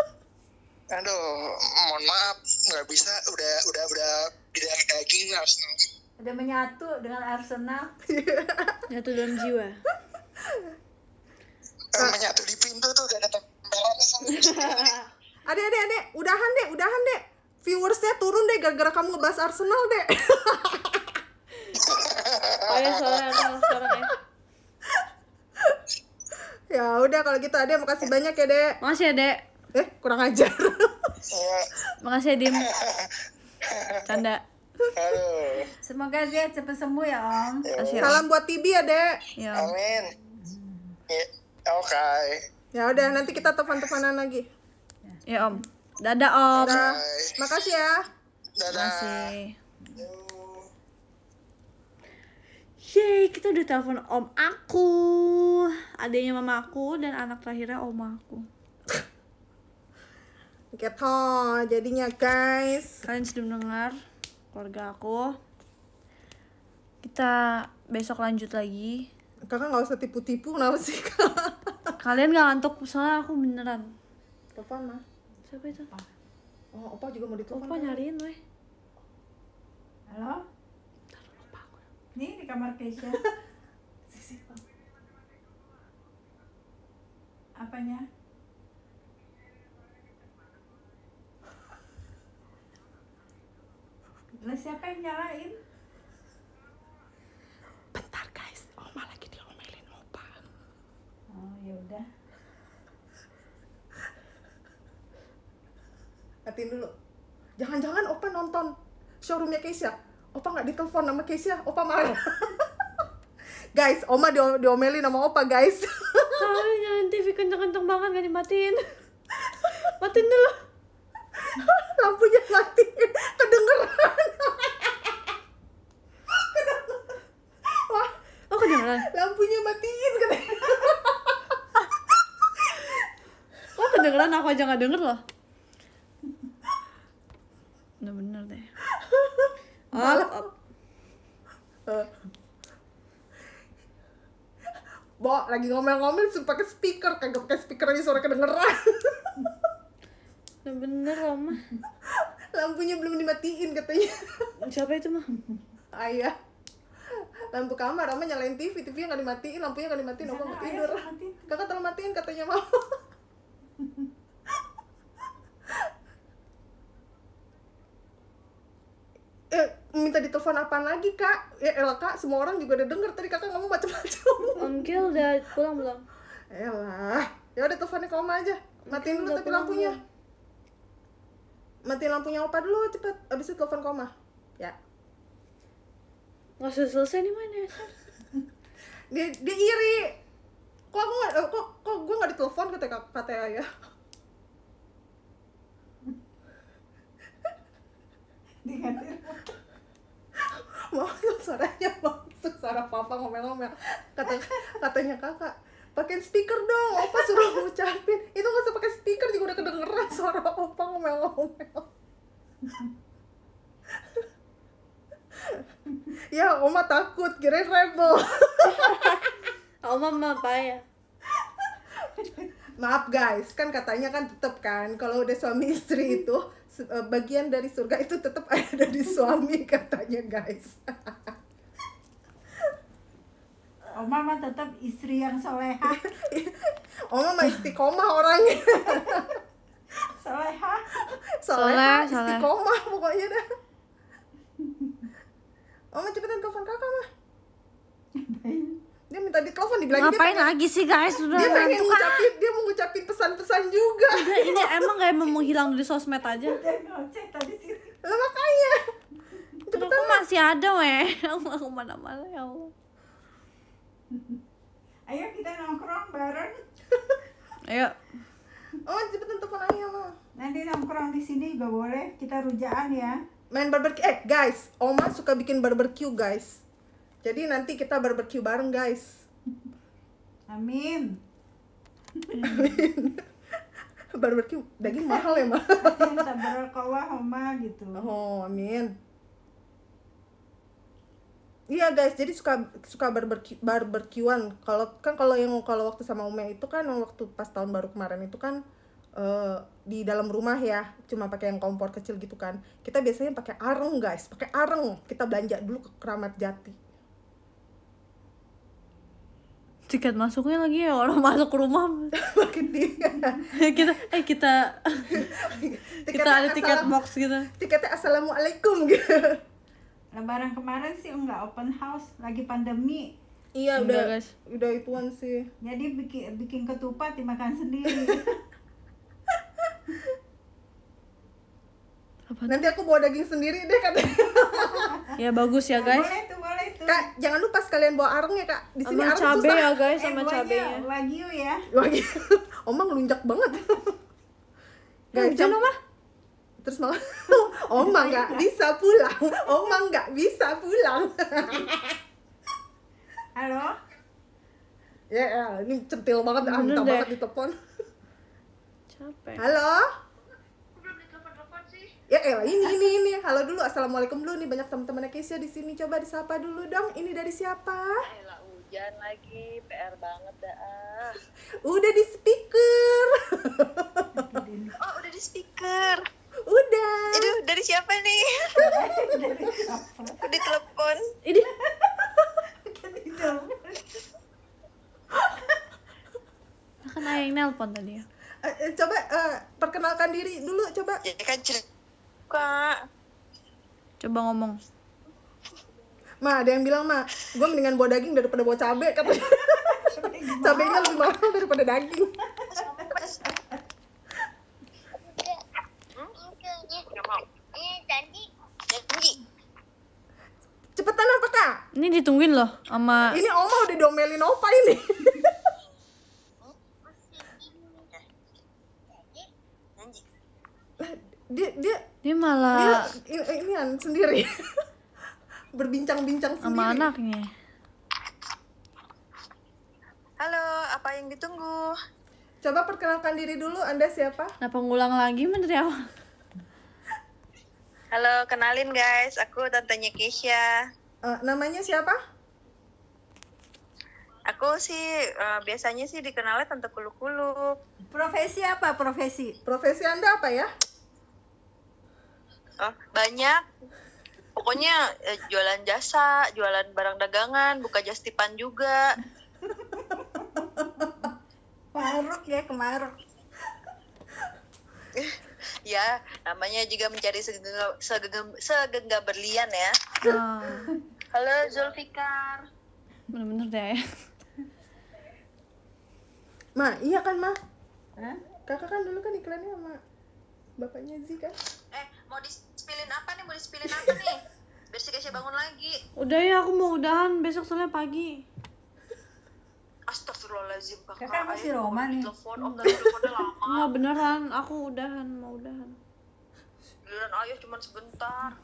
(laughs) Aduh, mohon maaf nggak bisa. Udah udah udah tidak daging harus
udah menyatu dengan Arsenal (laughs) menyatu dalam jiwa (laughs) menyatu di pintu tuh gak ada tempelannya (laughs) Ade, Adek, adek, udahan deh, udahan deh. Viewersnya turun deh gara-gara kamu ngebahas Arsenal deh.
(laughs) oh ya, sekarang
ya. udah kalau gitu Ade, makasih banyak ya, Dek. Makasih ya, Dek. Eh, kurang ajar. makasih ya, Dim. (laughs) Canda. Halo. Semoga dia cepet sembuh ya, Om. Ya, Salam buat Tibi ya, Dek. Ya. Amin.
Ya. Oke. Okay.
Ya udah nanti kita telepon-teleponan lagi. Ya Om. Dadah Om. Makasih ya. Dadah. Makasih. Yeay, kita udah telepon om aku Adanya mama aku dan anak terakhirnya om aku Gitu, (laughs) jadinya guys Kalian sudah mendengar keluarga aku Kita besok lanjut lagi kakak nggak usah tipu-tipu kenapa sih kak (laughs) kalian nggak ngantuk soalnya aku beneran telepon mah siapa itu opa. oh opa juga mau ditelepon opa kan? nyariin weh halo aku. nih di kamar Keisha sisi (laughs) apanya lah siapa yang nyalain bentar guys oh ya udah Atin dulu jangan-jangan opa nonton showroomnya Keisha opa nggak ditelepon sama Keisha opa marah (laughs) guys oma di diomelin sama opa guys Hai, jangan TV kenceng-kenceng banget gak dimatiin matiin dulu lampunya mati kedengeran Wah, oh kedengeran lampunya matiin kedengeran kedengeran aku aja gak denger loh Udah bener deh Malah oh, up. Uh. Oh. Bo, lagi ngomel-ngomel suruh pakai speaker, kayak pakai speaker aja suara kedengeran. Udah bener loh mah. Lampunya belum dimatiin katanya. Siapa itu mah? Ayah. Lampu kamar, Mama nyalain TV, TV-nya gak dimatiin, lampunya gak dimatiin, Mama mau tidur. Kakak terlalu matiin katanya Mama. (laughs) eh, minta ditelepon apa lagi kak ya elah kak semua orang juga udah denger tadi kakak ngomong macam-macam Om Gil udah pulang belum? elah ya udah teleponnya ke oma aja matiin dulu tapi lampunya matiin lampunya opa dulu cepet abis itu telepon ke oma ya nggak selesai nih mana (laughs) dia dia iri kok aku gak, eh, kok kok gue nggak ditelepon kata kata ya diganti maksud suaranya maksud suara papa ngomel-ngomel kata katanya kakak pakai speaker dong opa suruh ngucapin itu nggak usah pakai speaker juga udah kedengeran suara papa ngomel-ngomel ya oma takut kirain rebel (laughs) mama ya? Maaf guys, kan katanya kan tetap kan kalau udah suami istri itu e, bagian dari surga itu tetap ada di suami (laughs) katanya guys. Oma mah tetap istri yang soleha. (laughs) Oma mah istiqomah
orangnya. soleha. Soleha, istiqomah
pokoknya dah. Oma cepetan telepon kakak mah dia minta di telepon dibilangin ngapain dia lagi sih guys sudah dia pengen kan. ngucapin dia mau ngucapin pesan-pesan juga udah ini emang kayak mau menghilang dari sosmed aja lo makanya Cepetan aku masih ada weh aku mana-mana ya Allah ayo kita nongkrong bareng ayo oh cepetan telepon ayah ya lo nanti nongkrong di sini juga boleh kita rujaan ya main barbecue eh guys oma suka bikin barbecue guys jadi nanti kita barbecue bareng guys. Amin. Amin. (laughs) barbecue daging mahal ya mbak. Iya, Tabarakallah gitu. Oh amin. Iya guys, jadi suka suka barbeque, barbekyuan. Kalau kan kalau yang kalau waktu sama Ume itu kan waktu pas tahun baru kemarin itu kan uh, di dalam rumah ya, cuma pakai yang kompor kecil gitu kan. Kita biasanya pakai areng guys, pakai areng. Kita belanja dulu ke Keramat Jati tiket masuknya lagi ya orang (laughs) masuk ke rumah makin eh, kita eh kita (laughs) kita ada tiket box gitu tiketnya assalamualaikum gitu lebaran kemarin sih enggak open house lagi pandemi iya udah guys udah ituan sih jadi bikin bikin ketupat dimakan sendiri (laughs) Apa Nanti aku bawa daging sendiri deh katanya. (laughs) ya bagus ya, ya guys. Boleh tuh, boleh tuh. Kak, jangan lupa sekalian bawa arung ya, Kak. Di sini arang cabe ya guys, sama eh, cabenya. Wagyu ya. Wagyu. (laughs) Omang lunjak banget. (laughs) Guys, hujan Oma. Terus malah omang nggak bisa pulang. omang nggak bisa pulang. Halo? Ya, yeah, ini centil banget, ah, banget di telepon.
Capek. Halo?
ya elah ini ini ini halo dulu assalamualaikum dulu nih banyak teman-temannya Kesia di sini coba disapa dulu dong ini dari siapa elah hujan lagi PR banget dah udah di speaker oh udah di speaker udah itu dari siapa nih dari siapa di telepon ini kan yang nelpon tadi ya eh, eh, coba uh, perkenalkan diri dulu coba ya kan cerita suka coba ngomong Ma, ada yang bilang, Ma, gue mendingan bawa daging daripada bawa cabai, katanya. (laughs) Cabainya lebih mahal daripada daging. Cepetan apa, Kak? Ini ditungguin loh sama... Ini Oma udah domelin Opa ini. (laughs) dia, dia ini malah dia, ini, ini sendiri (laughs) berbincang-bincang sendiri sama anaknya halo apa yang ditunggu coba perkenalkan diri dulu anda siapa nah pengulang lagi menteri awal ya, halo kenalin guys aku tantenya Kesia. uh, eh, namanya siapa aku sih uh, biasanya sih dikenalnya tante kulu kulu profesi apa profesi profesi anda apa ya Oh, banyak pokoknya eh, jualan jasa jualan barang dagangan buka jastipan juga maruk ya kemaruk (laughs) ya namanya juga mencari segenggam segenggam,
segengga berlian ya
oh.
halo Zulfikar
bener-bener deh ya. ma iya kan ma Hah? kakak kan dulu kan iklannya sama bapaknya Zika eh mau dispilin apa nih mau dispilin apa nih (laughs) biar si Kesha bangun lagi udah ya aku mau udahan besok soalnya pagi Astagfirullahaladzim kakak, kakak masih Roma nih telepon om dari teleponnya lama nggak beneran aku udahan mau udahan giliran ayah cuma sebentar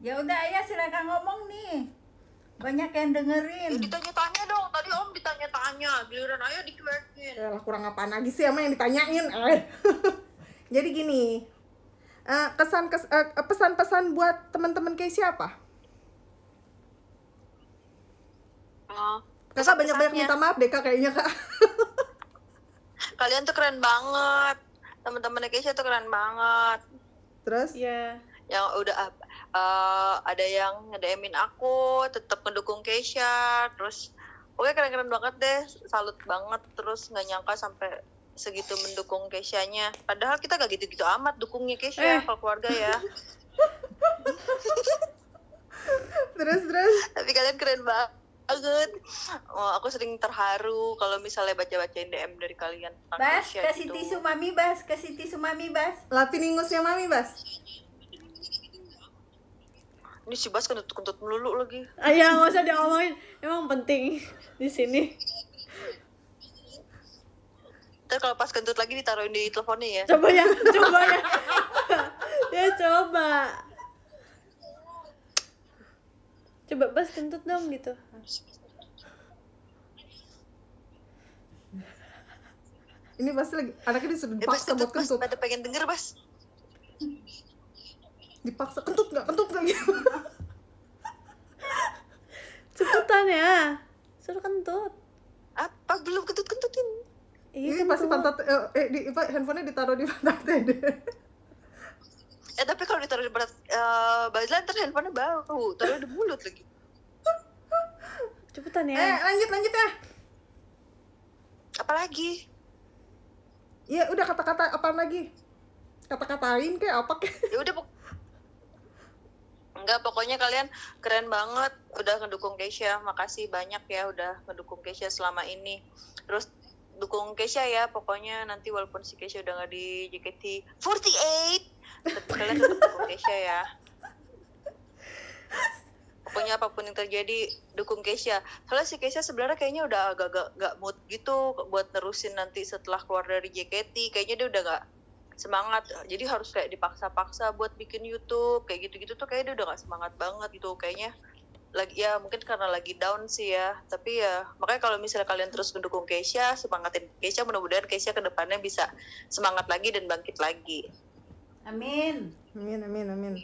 ya udah ayah silakan ngomong nih banyak yang dengerin ya, ditanya-tanya dong tadi om ditanya-tanya giliran ayo dicuekin ya lah kurang apa lagi sih emang yang ditanyain eh (laughs) jadi gini uh, kesan kes, uh, pesan-pesan buat teman-teman kayak siapa oh, kakak banyak-banyak ya. minta maaf deh kak kayaknya kak (laughs) kalian tuh keren banget teman-teman Keisha tuh keren banget terus ya yeah. yang udah uh, ada yang ngedemin aku tetap mendukung Keisha terus oke keren-keren banget deh salut banget terus nggak nyangka sampai segitu mendukung Keisha-nya padahal kita gak gitu-gitu amat dukungnya Keisha eh. kalau keluarga ya (laughs) terus terus tapi kalian keren banget oh, aku sering terharu kalau misalnya baca-bacain DM dari kalian Bas, kasih gitu. tisu mami Bas, kasih tisu mami Bas Lapin ingusnya mami Bas ini si Bas kentut-kentut melulu lagi ah ya nggak usah diomongin emang penting di sini terus kalau pas kentut lagi ditaruhin di teleponnya ya coba ya (laughs) coba ya ya coba coba Bas kentut dong gitu ini pasti lagi anaknya disuruh eh, dipaksa ya, buat kentut pada pengen denger Bas dipaksa kentut nggak kentut nggak gitu (laughs) cepetan ya suruh kentut apa belum kentut kentutin iya kentut. pasti pantat eh, eh, di apa handphonenya ditaruh di pantat ya, deh eh tapi kalau ditaruh di pantat eh, bajulah ntar handphonenya bau taruh di mulut lagi cepetan ya eh lanjut lanjut ya apa lagi ya udah kata-kata apa lagi kata-katain kayak apa kayak ya udah Enggak, pokoknya kalian keren banget udah ngedukung Keisha. Makasih banyak ya udah ngedukung Keisha selama ini. Terus dukung Keisha ya, pokoknya nanti walaupun si Keisha udah nggak di JKT48, tetap kalian tetap dukung Keisha ya. Pokoknya apapun yang terjadi, dukung Keisha. Soalnya si Keisha sebenarnya kayaknya udah agak-agak mood gitu buat nerusin nanti setelah keluar dari JKT. Kayaknya dia udah nggak semangat jadi harus kayak dipaksa-paksa buat bikin YouTube kayak gitu-gitu tuh kayak dia udah gak semangat banget gitu kayaknya lagi ya mungkin karena lagi down sih ya tapi ya makanya kalau misalnya kalian terus mendukung Keisha semangatin Keisha mudah-mudahan Keisha kedepannya bisa semangat lagi dan bangkit lagi amin amin amin amin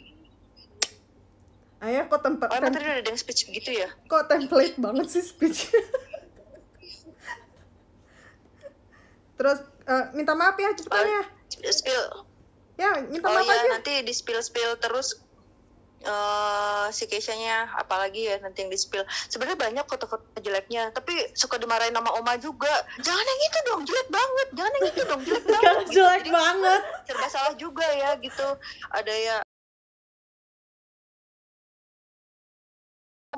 Ayah kok tempat oh, tadi udah ada yang speech begitu ya kok template banget sih speech (laughs) terus uh, minta maaf ya cepetan
ya spill
ya nyimpan oh, apa ya, aja nanti di spill spill terus uh, si Keisha-nya apalagi ya nanti yang di spill sebenarnya banyak foto-foto jeleknya tapi suka dimarahin nama Oma juga jangan yang itu dong jelek banget jangan yang itu dong jelek (laughs) banget
gitu. jelek Jadi, banget serba salah juga ya gitu ada ya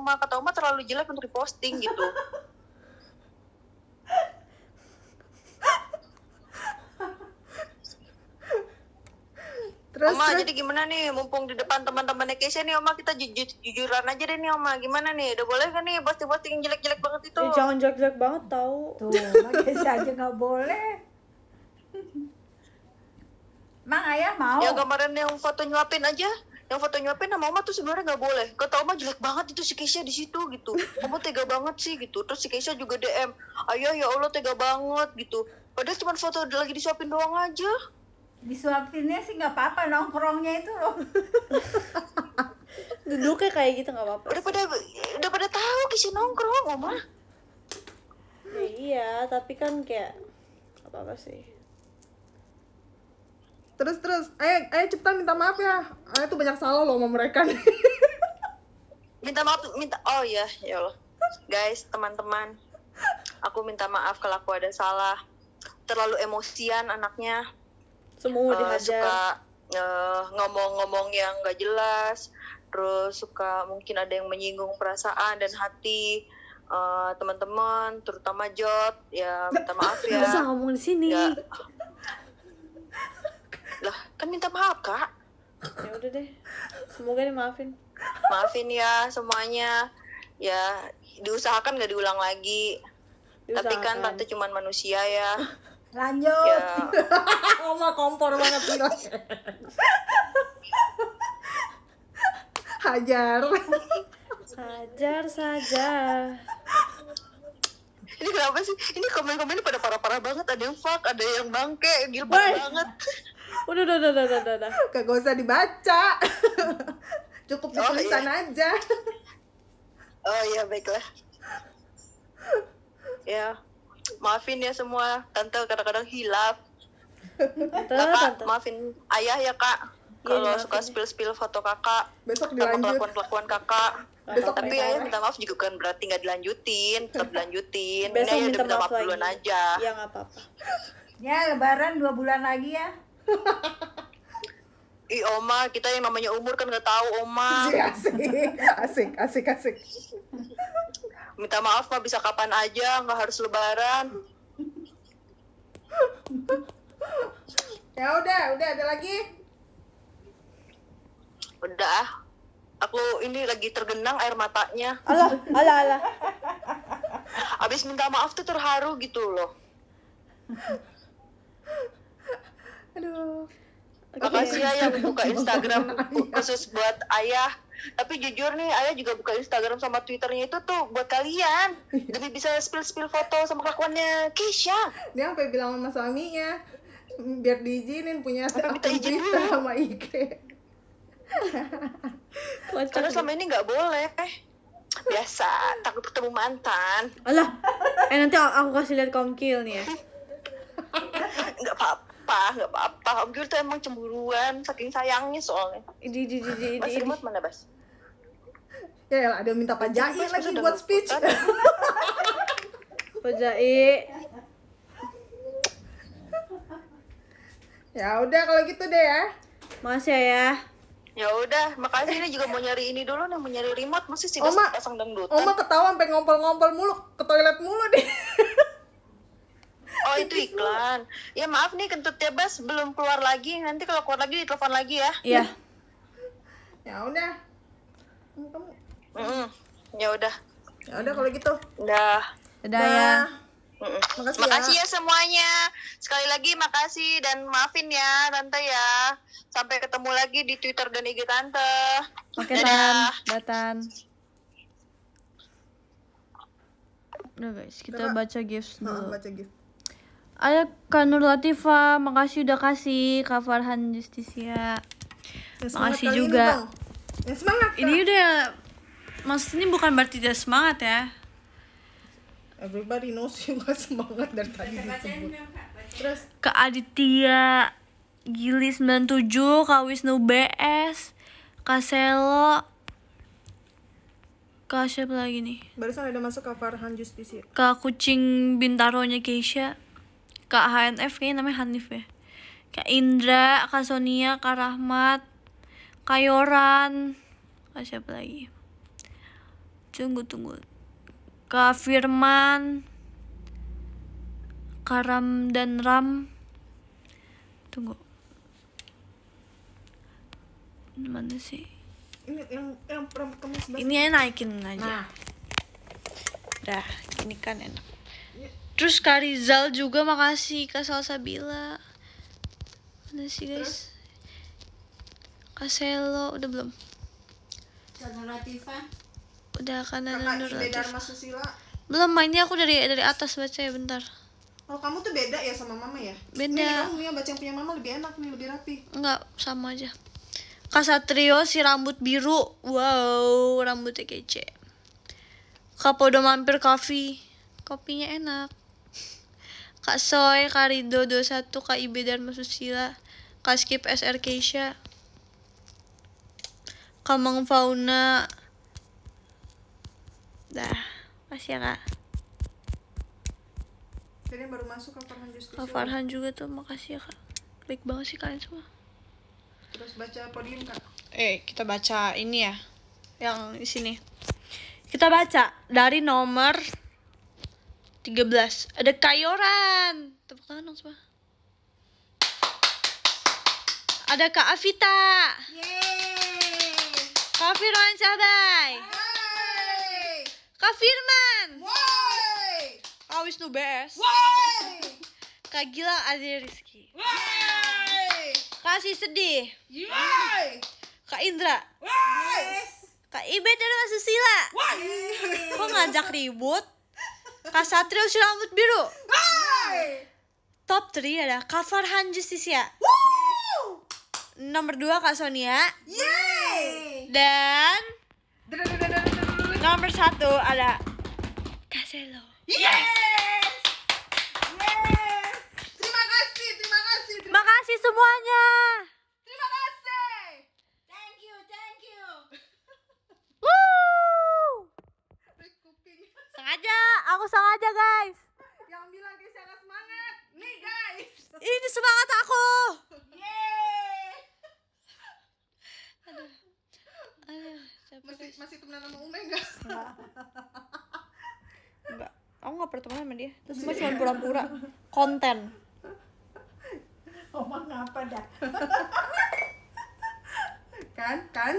Oma kata Oma terlalu jelek untuk diposting gitu (laughs)
Terus, Oma terus. jadi gimana nih mumpung di depan teman-temannya Keisha nih Oma kita jujur jujuran aja deh nih Oma gimana nih udah boleh kan nih posting-posting jelek-jelek banget itu eh, jangan jelek-jelek banget tau tuh Keisha aja nggak boleh Mang ayah mau yang kemarin yang foto nyuapin aja yang foto nyuapin sama Oma tuh sebenarnya nggak boleh kata Oma jelek banget itu si Keisha di situ gitu Oma tega banget sih gitu terus si Keisha juga DM ayah ya Allah tega banget gitu padahal cuma foto lagi disuapin doang aja disuapinnya sih nggak apa-apa nongkrongnya itu loh (laughs) duduknya kayak gitu nggak apa-apa udah pada udah pada tahu kisah nongkrong oma ya, iya tapi kan kayak apa apa sih terus terus ayo ayo cepetan minta maaf ya ayo ah, tuh banyak salah loh sama mereka nih (laughs) minta maaf minta oh iya, ya ya loh guys teman-teman aku minta maaf kalau aku ada salah terlalu emosian anaknya semua uh, suka uh, ngomong-ngomong yang gak jelas terus suka mungkin ada yang menyinggung perasaan dan hati uh, teman-teman terutama Jot ya minta (laughs) maaf ya bisa ngomong di sini ya. lah kan minta maaf kak ya udah deh semoga dimaafin maafin ya semuanya ya diusahakan gak diulang lagi diusahakan. tapi kan tante cuman manusia ya (laughs) lanjut ya. (laughs) oma kompor banget gila hajar hajar saja ini kenapa sih ini komen-komen pada parah-parah banget ada yang fuck ada yang bangke gila banget udah udah udah udah udah udah kagak usah dibaca cukup di tulisan oh, iya. aja oh iya baiklah ya maafin ya semua tante kadang-kadang hilaf tante, kakak maafin ayah ya kak iya, kalau ya, suka spill spill foto kakak besok dilanjut kelakuan kelakuan kakak besok tapi ayah minta maaf juga kan berarti nggak dilanjutin tetap dilanjutin besok ini minta, minta maaf, maaf duluan aja ya nggak apa-apa ya lebaran dua bulan lagi ya (laughs) i Oma, kita yang namanya umur kan nggak tahu Oma. (laughs) asik, asik, asik. asik minta maaf mah bisa kapan aja nggak harus lebaran ya udah udah ada lagi udah ah. aku ini lagi tergenang air matanya alah alah alah abis minta maaf tuh terharu gitu loh aduh
okay. makasih ya yang buka Instagram
khusus buat ayah tapi jujur nih ayah juga buka Instagram sama Twitternya itu tuh buat kalian demi (laughs) bisa spill spill foto sama kelakuannya Kisha dia sampai bilang sama suaminya biar diizinin punya akun Twitter sama IG (laughs) karena selama ini nggak boleh biasa takut ketemu mantan alah eh nanti aku kasih lihat kongkil nih ya (laughs) nggak apa-apa apa-apa nggak apa-apa om Gil tuh emang cemburuan saking sayangnya soalnya di di di di Mas Rimot mana Bas ya, ya ada minta pajai lagi buat speech (laughs) pajai ya udah kalau gitu deh ya masih ya, ya ya udah makasih ini juga mau nyari ini dulu nih mau nyari remote masih sih pasang dangdut. oma ketawa sampai ngompol-ngompol mulu ke toilet mulu deh (laughs) Oh (laughs) itu iklan. Ya maaf nih kentut tebas ya, belum keluar lagi. Nanti kalau keluar lagi ditelepon lagi ya. Iya. ya udah. Ya udah. Ya udah kalau gitu. Udah.
Udah ya. ya. Makasih, makasih ya. ya
semuanya. Sekali lagi makasih dan maafin ya tante ya. Sampai ketemu lagi di Twitter dan IG tante. Oke okay, Dadah. Tan. Datan. Udah guys, kita Coba. baca gifts dulu. Nah, baca gift ada Nur Latifa makasih udah kasih Kak Farhan Justisia ya, makasih juga ini, ya, semangat Kak. ini udah maksudnya bukan berarti tidak semangat ya everybody knows (laughs) you gak semangat dari tadi disebut terus Kak Aditya Gili 97 Kak Wisnu BS Kak Selo Kak siapa lagi nih? Barusan ada masuk Kak Farhan Justisia Kak Kucing Bintaronya Keisha Kak HNF kayaknya namanya Hanif ya Kak Indra, Kak Sonia, Kak Rahmat Kak Yoran Kak siapa lagi Tunggu tunggu Kak Firman Kak Ram dan Ram Tunggu Mana sih ini yang yang, yang, yang, yang naikin aja nah. dah ini kan enak terus Kak Rizal juga makasih Kak Salsabila mana sih guys Kak Selo udah belum udah kan Nur Latifah belum mainnya aku dari dari atas baca ya bentar Oh kamu tuh beda ya sama mama ya? Beda. Nih, kamu yang baca yang punya mama lebih enak nih, lebih rapi. Enggak, sama aja. Kak Satrio si rambut biru. Wow, rambutnya kece. Kak Podo mampir kafe. Kopinya enak. Kak Soy, Kak Rido 21, Kak Ibe dan Mas Susila, Kak Skip SR Keisha, Kak Mang Fauna. Dah, masih ya Kak. Jadi baru masuk Kak Farhan Justus. Kak Farhan juga tuh, makasih ya Kak. Baik banget sih kalian semua. Terus baca podium Kak. Eh, kita baca ini ya. Yang di sini. Kita baca dari nomor 13. Ada Kayoran. Tepuk tangan dong semua. Ada Kak Afita. Yeay. Kak Firman Sabai. Kak Firman. Yeay. Kak Wisnu BS. Kak gila Adi Rizky. Kak Si Sedih. Yeay. Kak Indra. Yeay. Kak Ibet dan Kak Susila. Yeay. Kok ngajak ribut? Kasatria usir rambut biru. Hai. Top 3 ada Kafar Farhan Justisia. Nomor 2 Kak Sonia. Yay! Dan nomor 1 ada Kak Yes. yes. Terima kasih, terima kasih. Terima kasih semuanya. aku sengaja guys yang bilang guys
sangat semangat nih guys
ini semangat aku yeay aduh aduh masih masih temenan sama Ume enggak enggak aku nggak pertemuan sama dia terus cuma iya. cuma pura-pura konten omong apa dah (laughs) kan kan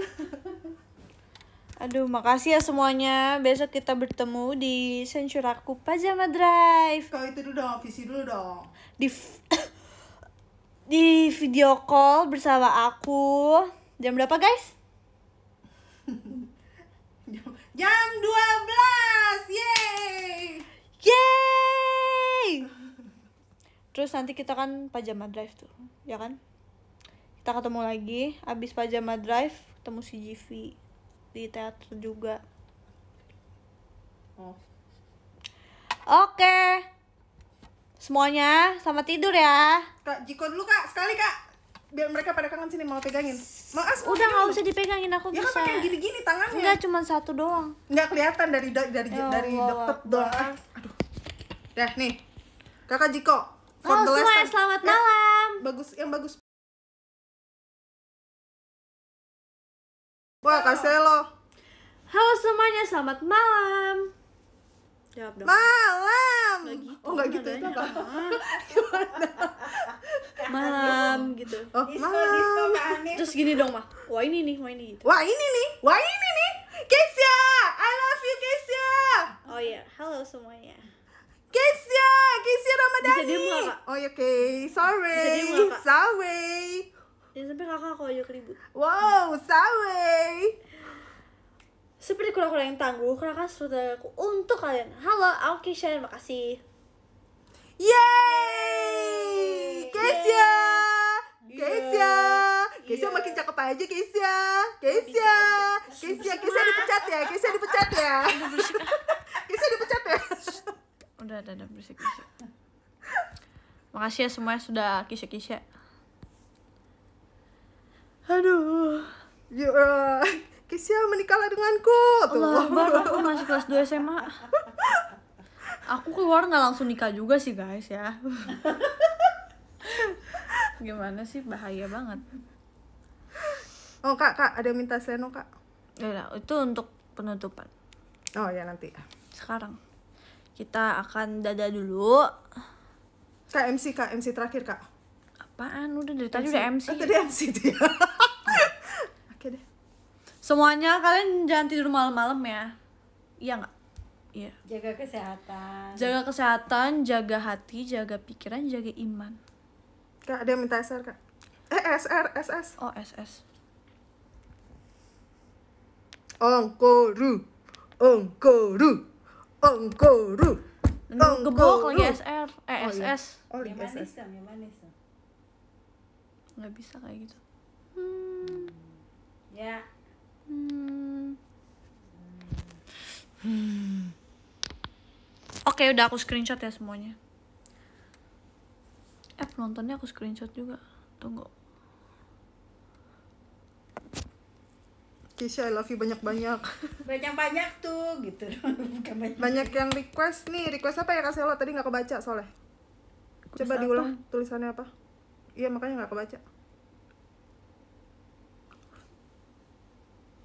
Aduh, makasih ya semuanya. Besok kita bertemu di sensuraku Pajama Drive. Kalau itu dulu dong, visi dulu dong. Di (coughs) di video call bersama aku. Jam berapa, guys? (laughs) Jam 12. Yeay! Yeay! Terus nanti kita kan Pajama Drive tuh, ya kan? Kita ketemu lagi abis Pajama Drive ketemu si Jivi di teater juga oh. oke semuanya sama tidur ya kak Jiko dulu kak sekali kak biar mereka pada kangen sini mau pegangin mau udah nggak usah dipegangin aku ya kan bisa kan pakai gini-gini tangannya enggak cuma satu doang nggak kelihatan dari dari Yo, ya dari dokter doang ah, aduh
dah nih kakak Jiko
Halo oh, selamat malam.
Bagus yang bagus Wah, lo. Halo semuanya, selamat malam. Jawab dong. Malam.
Gak gitu, oh, enggak gitu itu apa? malam gitu. Oh, malam. Terus gini dong, Mah. Wah, ini nih, wah ini gitu. Wah, ini nih. Wah, ini nih. Kesia, I love you Kesia. Oh iya, halo semuanya. Kesia, Kesia Ramadhani. Bisa diem Oh, oke. Ya, okay. Sorry. Bisa diem Sorry. Ya sampai kakak kalau ajak ribut. Wow, sawe. Seperti kura-kura yang tangguh, sudah aku untuk kalian. Halo, aku Keisha, terima makasih. Yeay! Keisha iya. Keisha iya. Keisha makin cakep aja Keisha Keisha Keisha, Keisha dipecat ya. Kesia dipecat ya. Kesia dipecat ya. (laughs) ya. Udah, udah, udah berisik, berisik. Makasih ya semuanya sudah kisah-kisah aduh ya are (laughs) Kisya menikahlah denganku tuh Allah, baru aku masih kelas 2 SMA aku keluar nggak langsung nikah juga sih guys ya (laughs) gimana sih bahaya banget oh kak kak ada minta seno kak ya, ya itu untuk penutupan oh ya nanti sekarang kita akan dada dulu kak MC kak MC terakhir kak apaan udah dari tadi udah MC oh, ya? tadi MC dia (laughs) semuanya kalian jangan tidur malam-malam ya iya nggak iya jaga kesehatan jaga kesehatan jaga hati jaga pikiran jaga iman kak yang minta sr kak eh sr ss oh ss Ongkoru, ongkoru, ongkoru, ongkoru. Gebok lagi SR, eh oh, SS. Iya. Oh, ya manis dong, ya manis Gak bisa kayak gitu. Hmm. Ya. Yeah. Hmm. Oke, okay, udah aku screenshot ya semuanya. Eh, penontonnya aku screenshot juga. Tunggu. Kisha, I love you banyak-banyak. Banyak-banyak (laughs) tuh, gitu. (laughs) Bukan banyak. Banyak yang request nih. Request apa ya, Kak lo Tadi nggak kebaca soalnya.
Coba diulang
tulisannya apa. Iya, makanya nggak kebaca.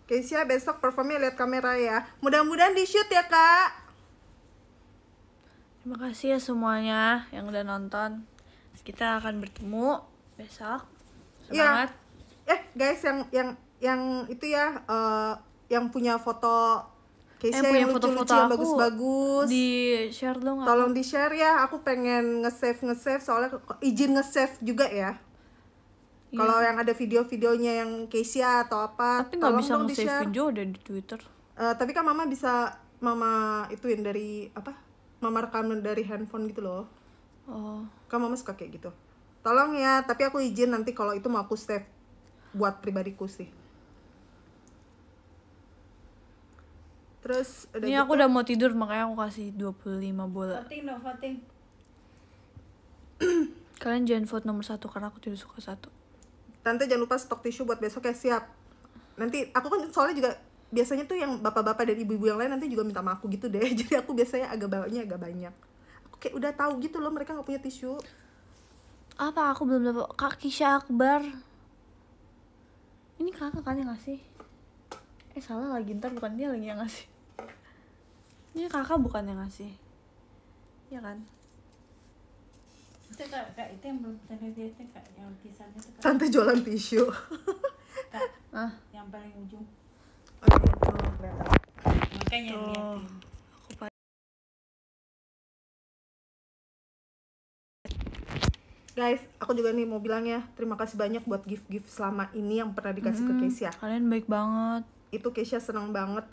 Keisha besok performnya lihat kamera ya. Mudah-mudahan di shoot ya kak. Terima kasih ya semuanya yang udah nonton. Kita akan bertemu besok. Ya. Semangat. Ya. Eh guys yang yang yang itu ya uh, yang punya foto Keisha eh, yang lucu-lucu bagus-bagus di share dong. Tolong aku. di share ya. Aku pengen nge-save nge-save soalnya izin nge-save juga ya. Iya. Kalau yang ada video-videonya yang Keisha ya atau apa, tapi nggak bisa nge-save video ada di Twitter. Uh, tapi kan mama bisa mama ituin dari apa? Mama rekaman dari handphone gitu loh. Oh. Kan mama suka kayak gitu. Tolong ya, tapi aku izin nanti kalau itu mau aku save buat pribadiku sih. Terus ada Ini gitu. aku udah mau tidur makanya aku kasih 25 bola. Voting no voting. Kalian jangan vote nomor satu karena aku tidak suka satu tante jangan lupa stok tisu buat besok ya siap nanti aku kan soalnya juga biasanya tuh yang bapak-bapak dan ibu-ibu yang lain nanti juga minta sama aku gitu deh (laughs) jadi aku biasanya agak bawanya agak banyak aku kayak udah tahu gitu loh mereka nggak punya tisu apa aku belum dapat kaki Kisha Akbar ini kakak kan yang ngasih eh salah lagi ntar bukan dia lagi yang ngasih ini kakak bukan yang ngasih ya kan itu kak, kak itu yang belum tadi dia itu kak yang lukisannya itu kak tante jualan tisu kak ah. yang paling ujung oh, itu. makanya oh.
liatin guys, aku juga nih mau bilang
ya, terima kasih banyak buat gift-gift selama ini yang pernah dikasih mm -hmm. ke Keisha. Kalian baik banget. Itu Keisha senang banget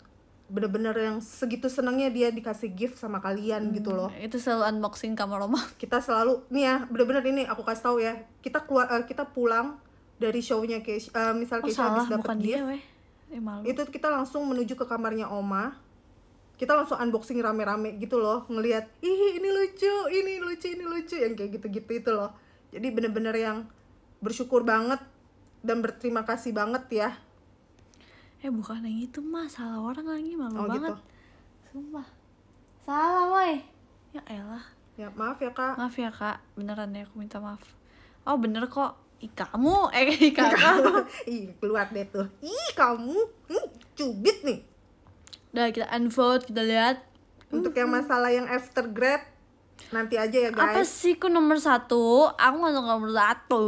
bener-bener yang segitu senangnya dia dikasih gift sama kalian gitu hmm, gitu loh itu selalu unboxing kamar rumah (laughs) kita selalu nih ya bener-bener ini aku kasih tahu ya kita keluar uh, kita pulang dari shownya ke uh, eh, misal oh, kita habis dapat gift dia, Eh, itu kita langsung menuju ke kamarnya Oma kita langsung unboxing rame-rame gitu loh ngelihat ih ini lucu ini lucu ini lucu yang kayak gitu-gitu itu loh jadi bener-bener yang bersyukur banget dan berterima kasih banget ya eh bukan yang itu mah salah orang lagi malu oh, gitu. banget gitu. sumpah salah woi ya elah ya maaf ya kak maaf ya kak beneran ya aku minta maaf oh bener kok ih kamu eh ih (laughs) kamu ih keluar deh tuh ih kamu hmm, cubit nih udah kita unfold kita lihat untuk yang hmm. masalah yang after grab nanti aja ya guys apa sih ku nomor satu aku nggak nomor satu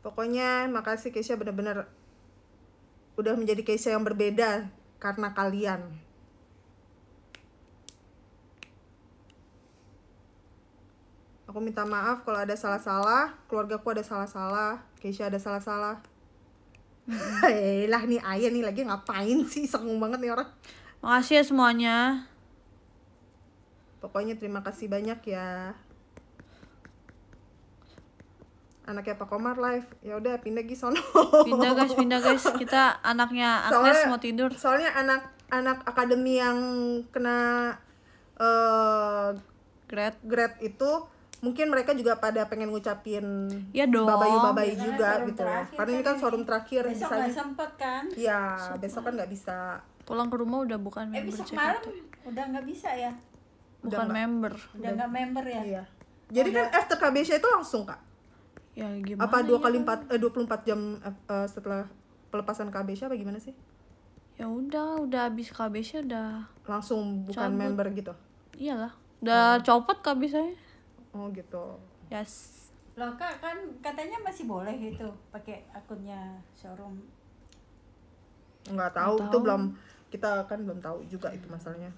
Pokoknya makasih Keisha bener-bener udah menjadi Keisha yang berbeda karena kalian. Aku minta maaf kalau ada salah-salah, keluarga keluargaku ada salah-salah, Keisha ada salah-salah. (laughs) Elah nih ayah nih lagi ngapain sih sengung banget nih orang. Makasih ya semuanya. Pokoknya terima kasih banyak ya anaknya Pak Komar live ya udah pindah gih sono pindah guys pindah guys kita (laughs) anaknya Agnes soalnya, mau tidur soalnya anak anak akademi yang kena uh, grade grade itu mungkin mereka juga pada pengen ngucapin ya dong. babayu babayu iya, juga gitu ya. karena ini kan forum terakhir besok bisa nggak sempet kan iya besok kan nggak bisa pulang ke rumah udah bukan eh, member besok malam itu. udah nggak bisa ya
bukan udah member
udah nggak member ya iya. jadi oh, kan KBC itu langsung kak ya gimana apa dua ya, kali empat eh, empat jam uh, setelah pelepasan KBC apa gimana sih ya udah udah habis KBC udah langsung bukan cabut. member gitu iyalah udah hmm. copot KBC oh gitu yes loh kak kan katanya masih boleh gitu pakai akunnya showroom nggak tahu, nggak tahu. itu belum kita kan belum tahu juga itu masalahnya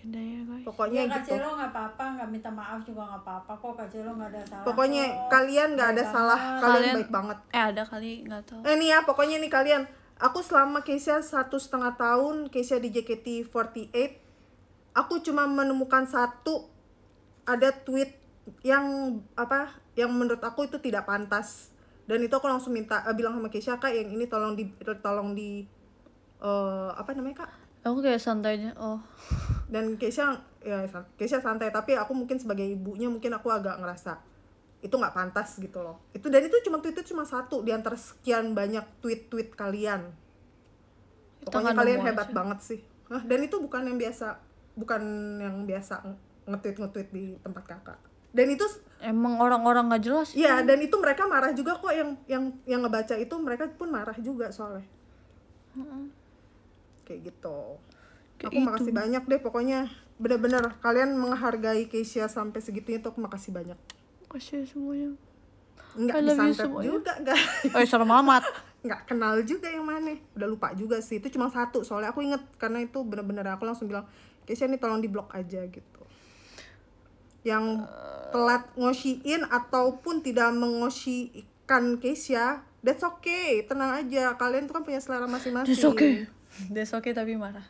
beda ya pokoknya ya, gitu nggak apa-apa nggak minta maaf juga nggak apa-apa kok nggak ada salah pokoknya kok. kalian nggak ada salah kalian, kalian baik banget eh ada kali nggak tahu eh nih ya pokoknya nih kalian aku selama Kesia satu setengah tahun Kesia di JKT48 aku cuma menemukan satu ada tweet yang apa yang menurut aku itu tidak pantas dan itu aku langsung minta uh, bilang sama Kesia kak yang ini tolong di tolong di uh, apa namanya kak aku kayak santainya oh dan Keisha ya Keisha santai tapi aku mungkin sebagai ibunya mungkin aku agak ngerasa itu nggak pantas gitu loh itu dan itu cuma tweet itu cuma satu di antara sekian banyak tweet-tweet kalian pokoknya kalian hebat aja. banget sih nah, dan itu bukan yang biasa bukan yang biasa ngetweet ngetweet di tempat kakak dan itu emang orang-orang nggak jelas ya dan itu mereka marah juga kok yang yang yang ngebaca itu mereka pun marah juga soalnya kayak gitu kayak aku itu. makasih banyak deh pokoknya bener-bener kalian menghargai Keisha sampai segitunya tuh aku makasih banyak
makasih ya semuanya
Enggak disantet juga guys Oh (laughs) eh, sama amat Enggak (laughs) kenal juga yang mana Udah lupa juga sih Itu cuma satu Soalnya aku inget Karena itu bener-bener aku langsung bilang Keisha nih tolong di blok aja gitu yang eh. telat ngosiin ataupun tidak mengosikan Keisha, that's okay, tenang aja. Kalian tuh kan punya selera masing-masing. That's okay okay tapi marah.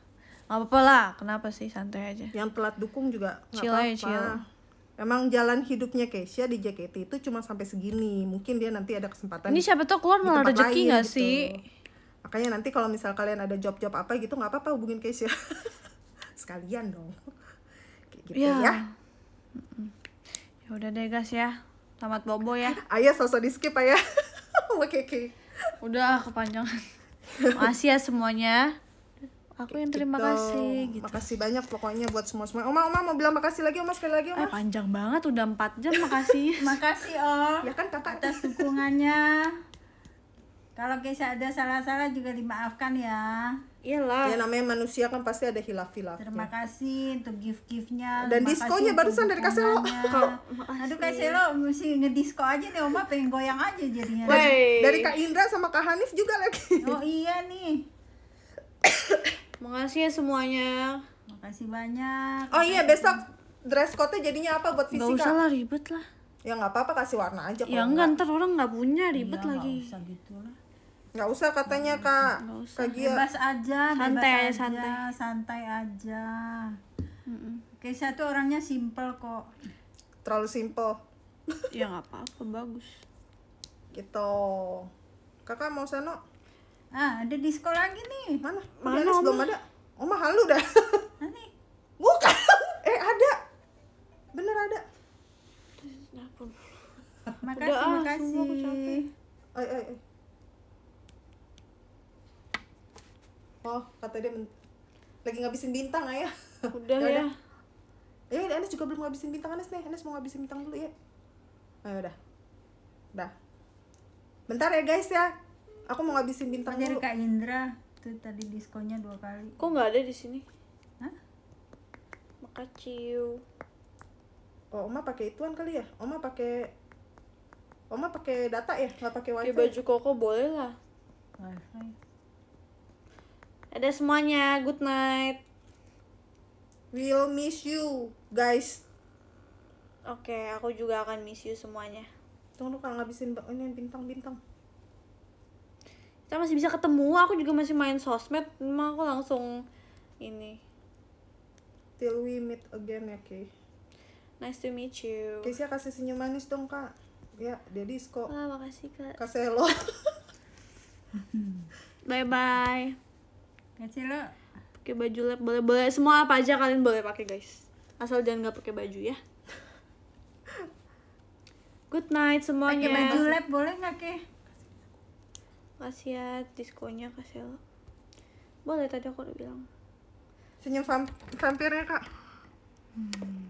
Gak apa-apa lah, kenapa sih santai aja. Yang pelat dukung juga chill apa-apa. chill. Emang jalan hidupnya Keisha di JKT itu cuma sampai segini. Mungkin dia nanti ada kesempatan. Ini siapa tuh keluar malah rezeki gak gitu. sih? Makanya nanti kalau misal kalian ada job-job apa gitu nggak apa-apa hubungin Keisha. (laughs) Sekalian dong. Kayak gitu ya. ya. Ya udah deh guys ya. Selamat bobo ya. Ayah sosok di skip ayah. Oke (laughs) oke. Udah kepanjangan. Makasih ya semuanya. Aku yang terima gitu. kasih gitu. Makasih banyak pokoknya buat semua semua. Oma, Oma mau bilang makasih lagi, Oma sekali lagi, Oma. Eh, panjang banget udah 4 jam, makasih. (laughs) makasih, Om. Oh. Ya kan Kakak atas dukungannya. Kalau kisah ada salah-salah juga dimaafkan ya. Iyalah. Ya namanya manusia kan pasti ada hilaf-hilaf. Terima kasih untuk gift-giftnya. Dan diskonya barusan dari kasih lo. Aduh lo mesti ngedisko aja nih Oma pengen goyang aja
jadinya. Wey. Dari Kak Indra
sama Kak Hanif juga lagi. Oh iya nih. Makasih ya semuanya. Makasih banyak. Oh iya besok dress code jadinya apa buat fisika? Gak usah lah ribet lah. Ya nggak apa-apa kasih warna aja. Ya enggak, ntar orang nggak punya ribet iya, lagi. Gak usah gitu lah nggak usah katanya kak usah. Kak Gia. bebas aja santai bebas aja, santai aja kayak saya tuh orangnya simple kok terlalu simple (laughs) ya nggak apa-apa bagus gitu kakak mau seno ah ada diskon lagi nih mana mana Udah, belum ada oh mahal lu dah (laughs) Nanti. bukan (laughs) eh ada bener ada
ya makasih Udah, ah, makasih
ah, oh kata dia lagi ngabisin bintang ayah (laughs) ya udah ya ya Anes juga belum ngabisin bintang Anes nih Anes mau ngabisin bintang dulu ya oh, ayo ya udah dah bentar ya guys ya aku mau ngabisin bintang Dari dulu Kak Indra tuh tadi diskonnya dua kali kok nggak ada di sini Hah? oh oma pakai ituan kali ya oma pakai oma pakai data ya nggak pakai wifi ya, baju koko boleh lah
wifi
Dadah semuanya, good night. We'll miss you, guys. Oke, okay, aku juga akan miss you semuanya. Tunggu kalau ngabisin ini bintang-bintang. Kita masih bisa ketemu, aku juga masih main sosmed, emang aku langsung ini. Till we meet again ya, Kay. Nice to meet you. Kasih kasih senyum manis dong, Kak. Ya, jadi kok. Ah, makasih, Kak. Kasih lo. (laughs) Bye-bye. Kecil iya lo. Pakai baju lab boleh boleh semua apa aja kalian boleh pakai guys. Asal jangan nggak pakai baju ya. Good night semuanya. Pakai baju lab boleh nggak ke? Kasih ya diskonya kasih lo. Boleh tadi aku udah bilang. Senyum vamp vampirnya kak. Hmm.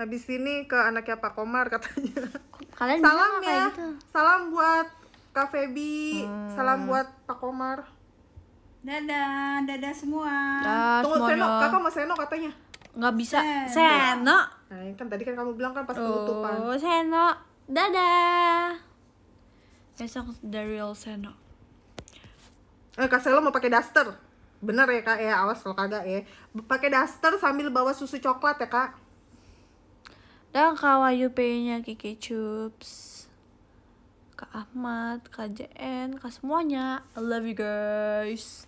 Habis ini ke anaknya Pak Komar katanya. Kalian salam ya. Gitu? Salam buat Kak Febi, hmm. salam buat Pak Komar. Dadah, dadah semua. Dadah Tunggu semuanya. Seno, kakak sama Seno katanya. Nggak bisa. Seno. Seno. Nah, kan tadi kan kamu bilang kan pas penutupan. Oh, Seno. Dadah. Besok the real Seno. Eh, Kak Seno mau pakai daster. Bener ya kak ya, awas kalau kagak ya. Pakai daster sambil bawa susu coklat ya kak. Dan pay nya Kiki Chups. Kak Ahmad, Kak JN, Kak semuanya. I love you guys.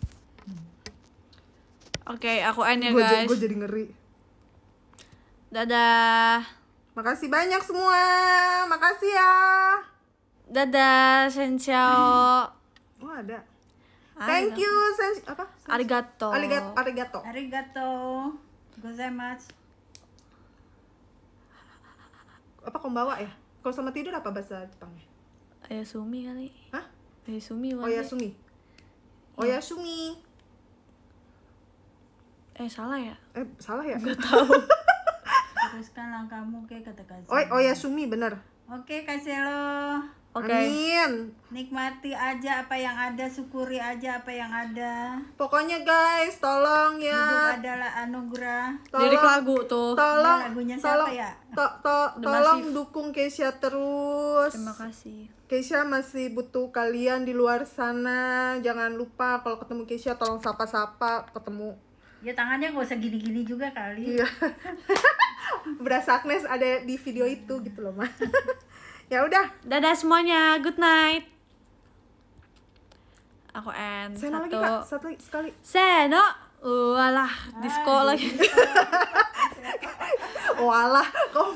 Oke, okay, aku end ya gua guys. Gue jadi ngeri. Dadah. Makasih banyak semua. Makasih ya. Dadah, Sensiao. Oh, ada. Thank you, sen apa? arigato. Arigato. Arigato. Arigato. Gozaimasu. Apa kau bawa ya? Kalau sama tidur apa bahasa Jepangnya? Sumi kali Hah? Ayasumi Oh Sumi iya. Oh Sumi Eh salah ya? Eh salah ya? Gak tahu. Teruskan (laughs) langkahmu ke kata Kazelo. Oh, oh ya Sumi bener. Oke lo. Oke. Okay. Amin. Nikmati aja apa yang ada, syukuri aja apa yang ada. Pokoknya guys, tolong ya. Hidup adalah anugerah. Tolong, lagu tuh. Tolong. Nah, lagunya siapa tolong, ya? To, to, tolong dukung Kesia terus. Terima kasih. Keisha masih butuh kalian di luar sana. Jangan lupa kalau ketemu Keisha tolong sapa-sapa ketemu. Ya tangannya nggak usah gini-gini juga kali. Iya. (laughs) Berasa Agnes ada di video itu gitu loh, mah. (laughs) ya udah. Dadah semuanya. Good night. Aku end Seno satu. Lagi, Kak. Satu lagi sekali. Seno walah di sekolah gitu. lagi (laughs) walah kok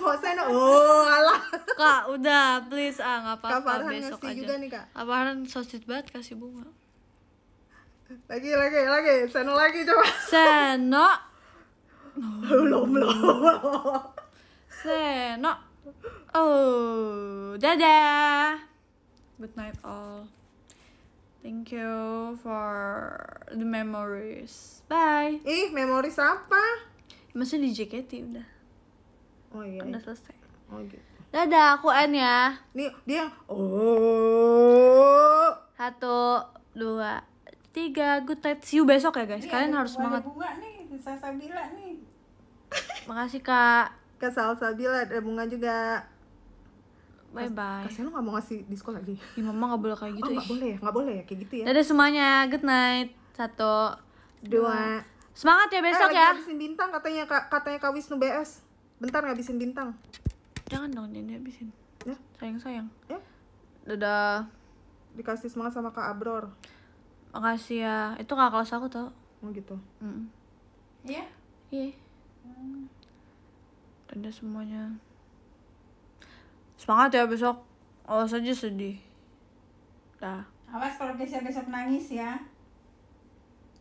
Oh, walah kak udah please ah nggak apa-apa besok aja juga nih, kak. banget kasih bunga lagi lagi lagi seno lagi coba seno belum belum seno oh dadah good night all Thank you for the memories. Bye. Ih, memories apa? masih di JKT udah. Oh iya. Udah iya. selesai. Oh gitu. Dadah, aku end ya. Nih, dia oh. Satu, dua, tiga. Good night. See you besok ya, guys. Nih, Kalian harus semangat. Bunga nih, Salsabila nih. Makasih, Kak. Ke Salsabila ada bunga juga bye bye kasih lu nggak mau ngasih diskon lagi ya, mama nggak boleh kayak oh, gitu oh nggak boleh ya nggak boleh ya kayak gitu ya dadah semuanya good night satu dua, Semangat ya besok eh, ya. Habisin bintang katanya katanya Kak Wisnu BS. Bentar ngabisin bintang. Jangan dong, jangan habisin. Ya. Sayang sayang. Ya. Dadah. Dikasih semangat sama Kak Abror. Makasih ya. Itu kakak kelas aku tau. Oh gitu. Iya. Mm. Iya. Yeah. Yeah. semuanya. Semangat ya besok. Awas aja sedih. Dah. Awas kalau Kesia besok nangis ya.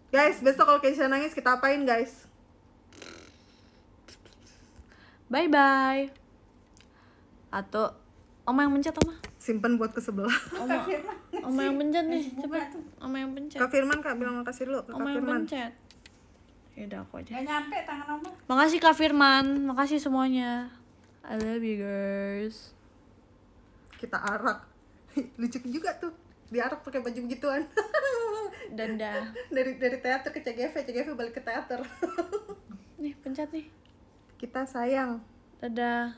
Guys, besok kalau Kesia nangis kita apain guys? Bye bye. Atau Oma yang mencet Oma. Simpen buat ke sebelah. (laughs) Oma, Oma yang mencet nih, cepat. Oma yang mencet Kak Firman Kak bilang makasih lu. Oma yang Firman. pencet. Ya udah aku aja. Gak nyampe tangan Oma. Makasih Kak Firman, makasih semuanya. I love you guys kita arak (laughs) lucu juga tuh diarak pakai baju begituan (laughs) denda dari dari teater ke CGV CGV balik ke teater (laughs) nih pencet nih kita sayang dadah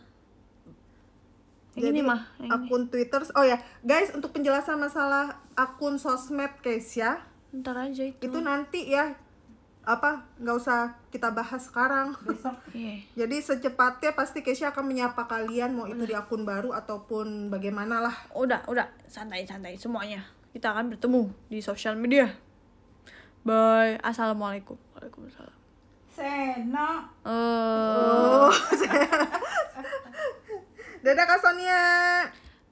Jadi, ini mah ini. akun Twitter oh ya guys untuk penjelasan masalah akun sosmed ya ntar aja itu itu nanti ya apa nggak usah kita bahas sekarang (laughs) besok iya. jadi secepatnya pasti Kesia akan menyapa kalian mau itu di akun baru ataupun bagaimanalah udah udah santai santai semuanya kita akan bertemu di sosial media bye assalamualaikum waalaikumsalam seno eh. oh, oh. (laughs) dadah kak Sonia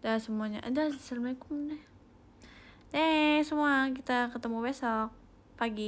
dadah semuanya eh, ada assalamualaikum deh deh semua kita ketemu besok pagi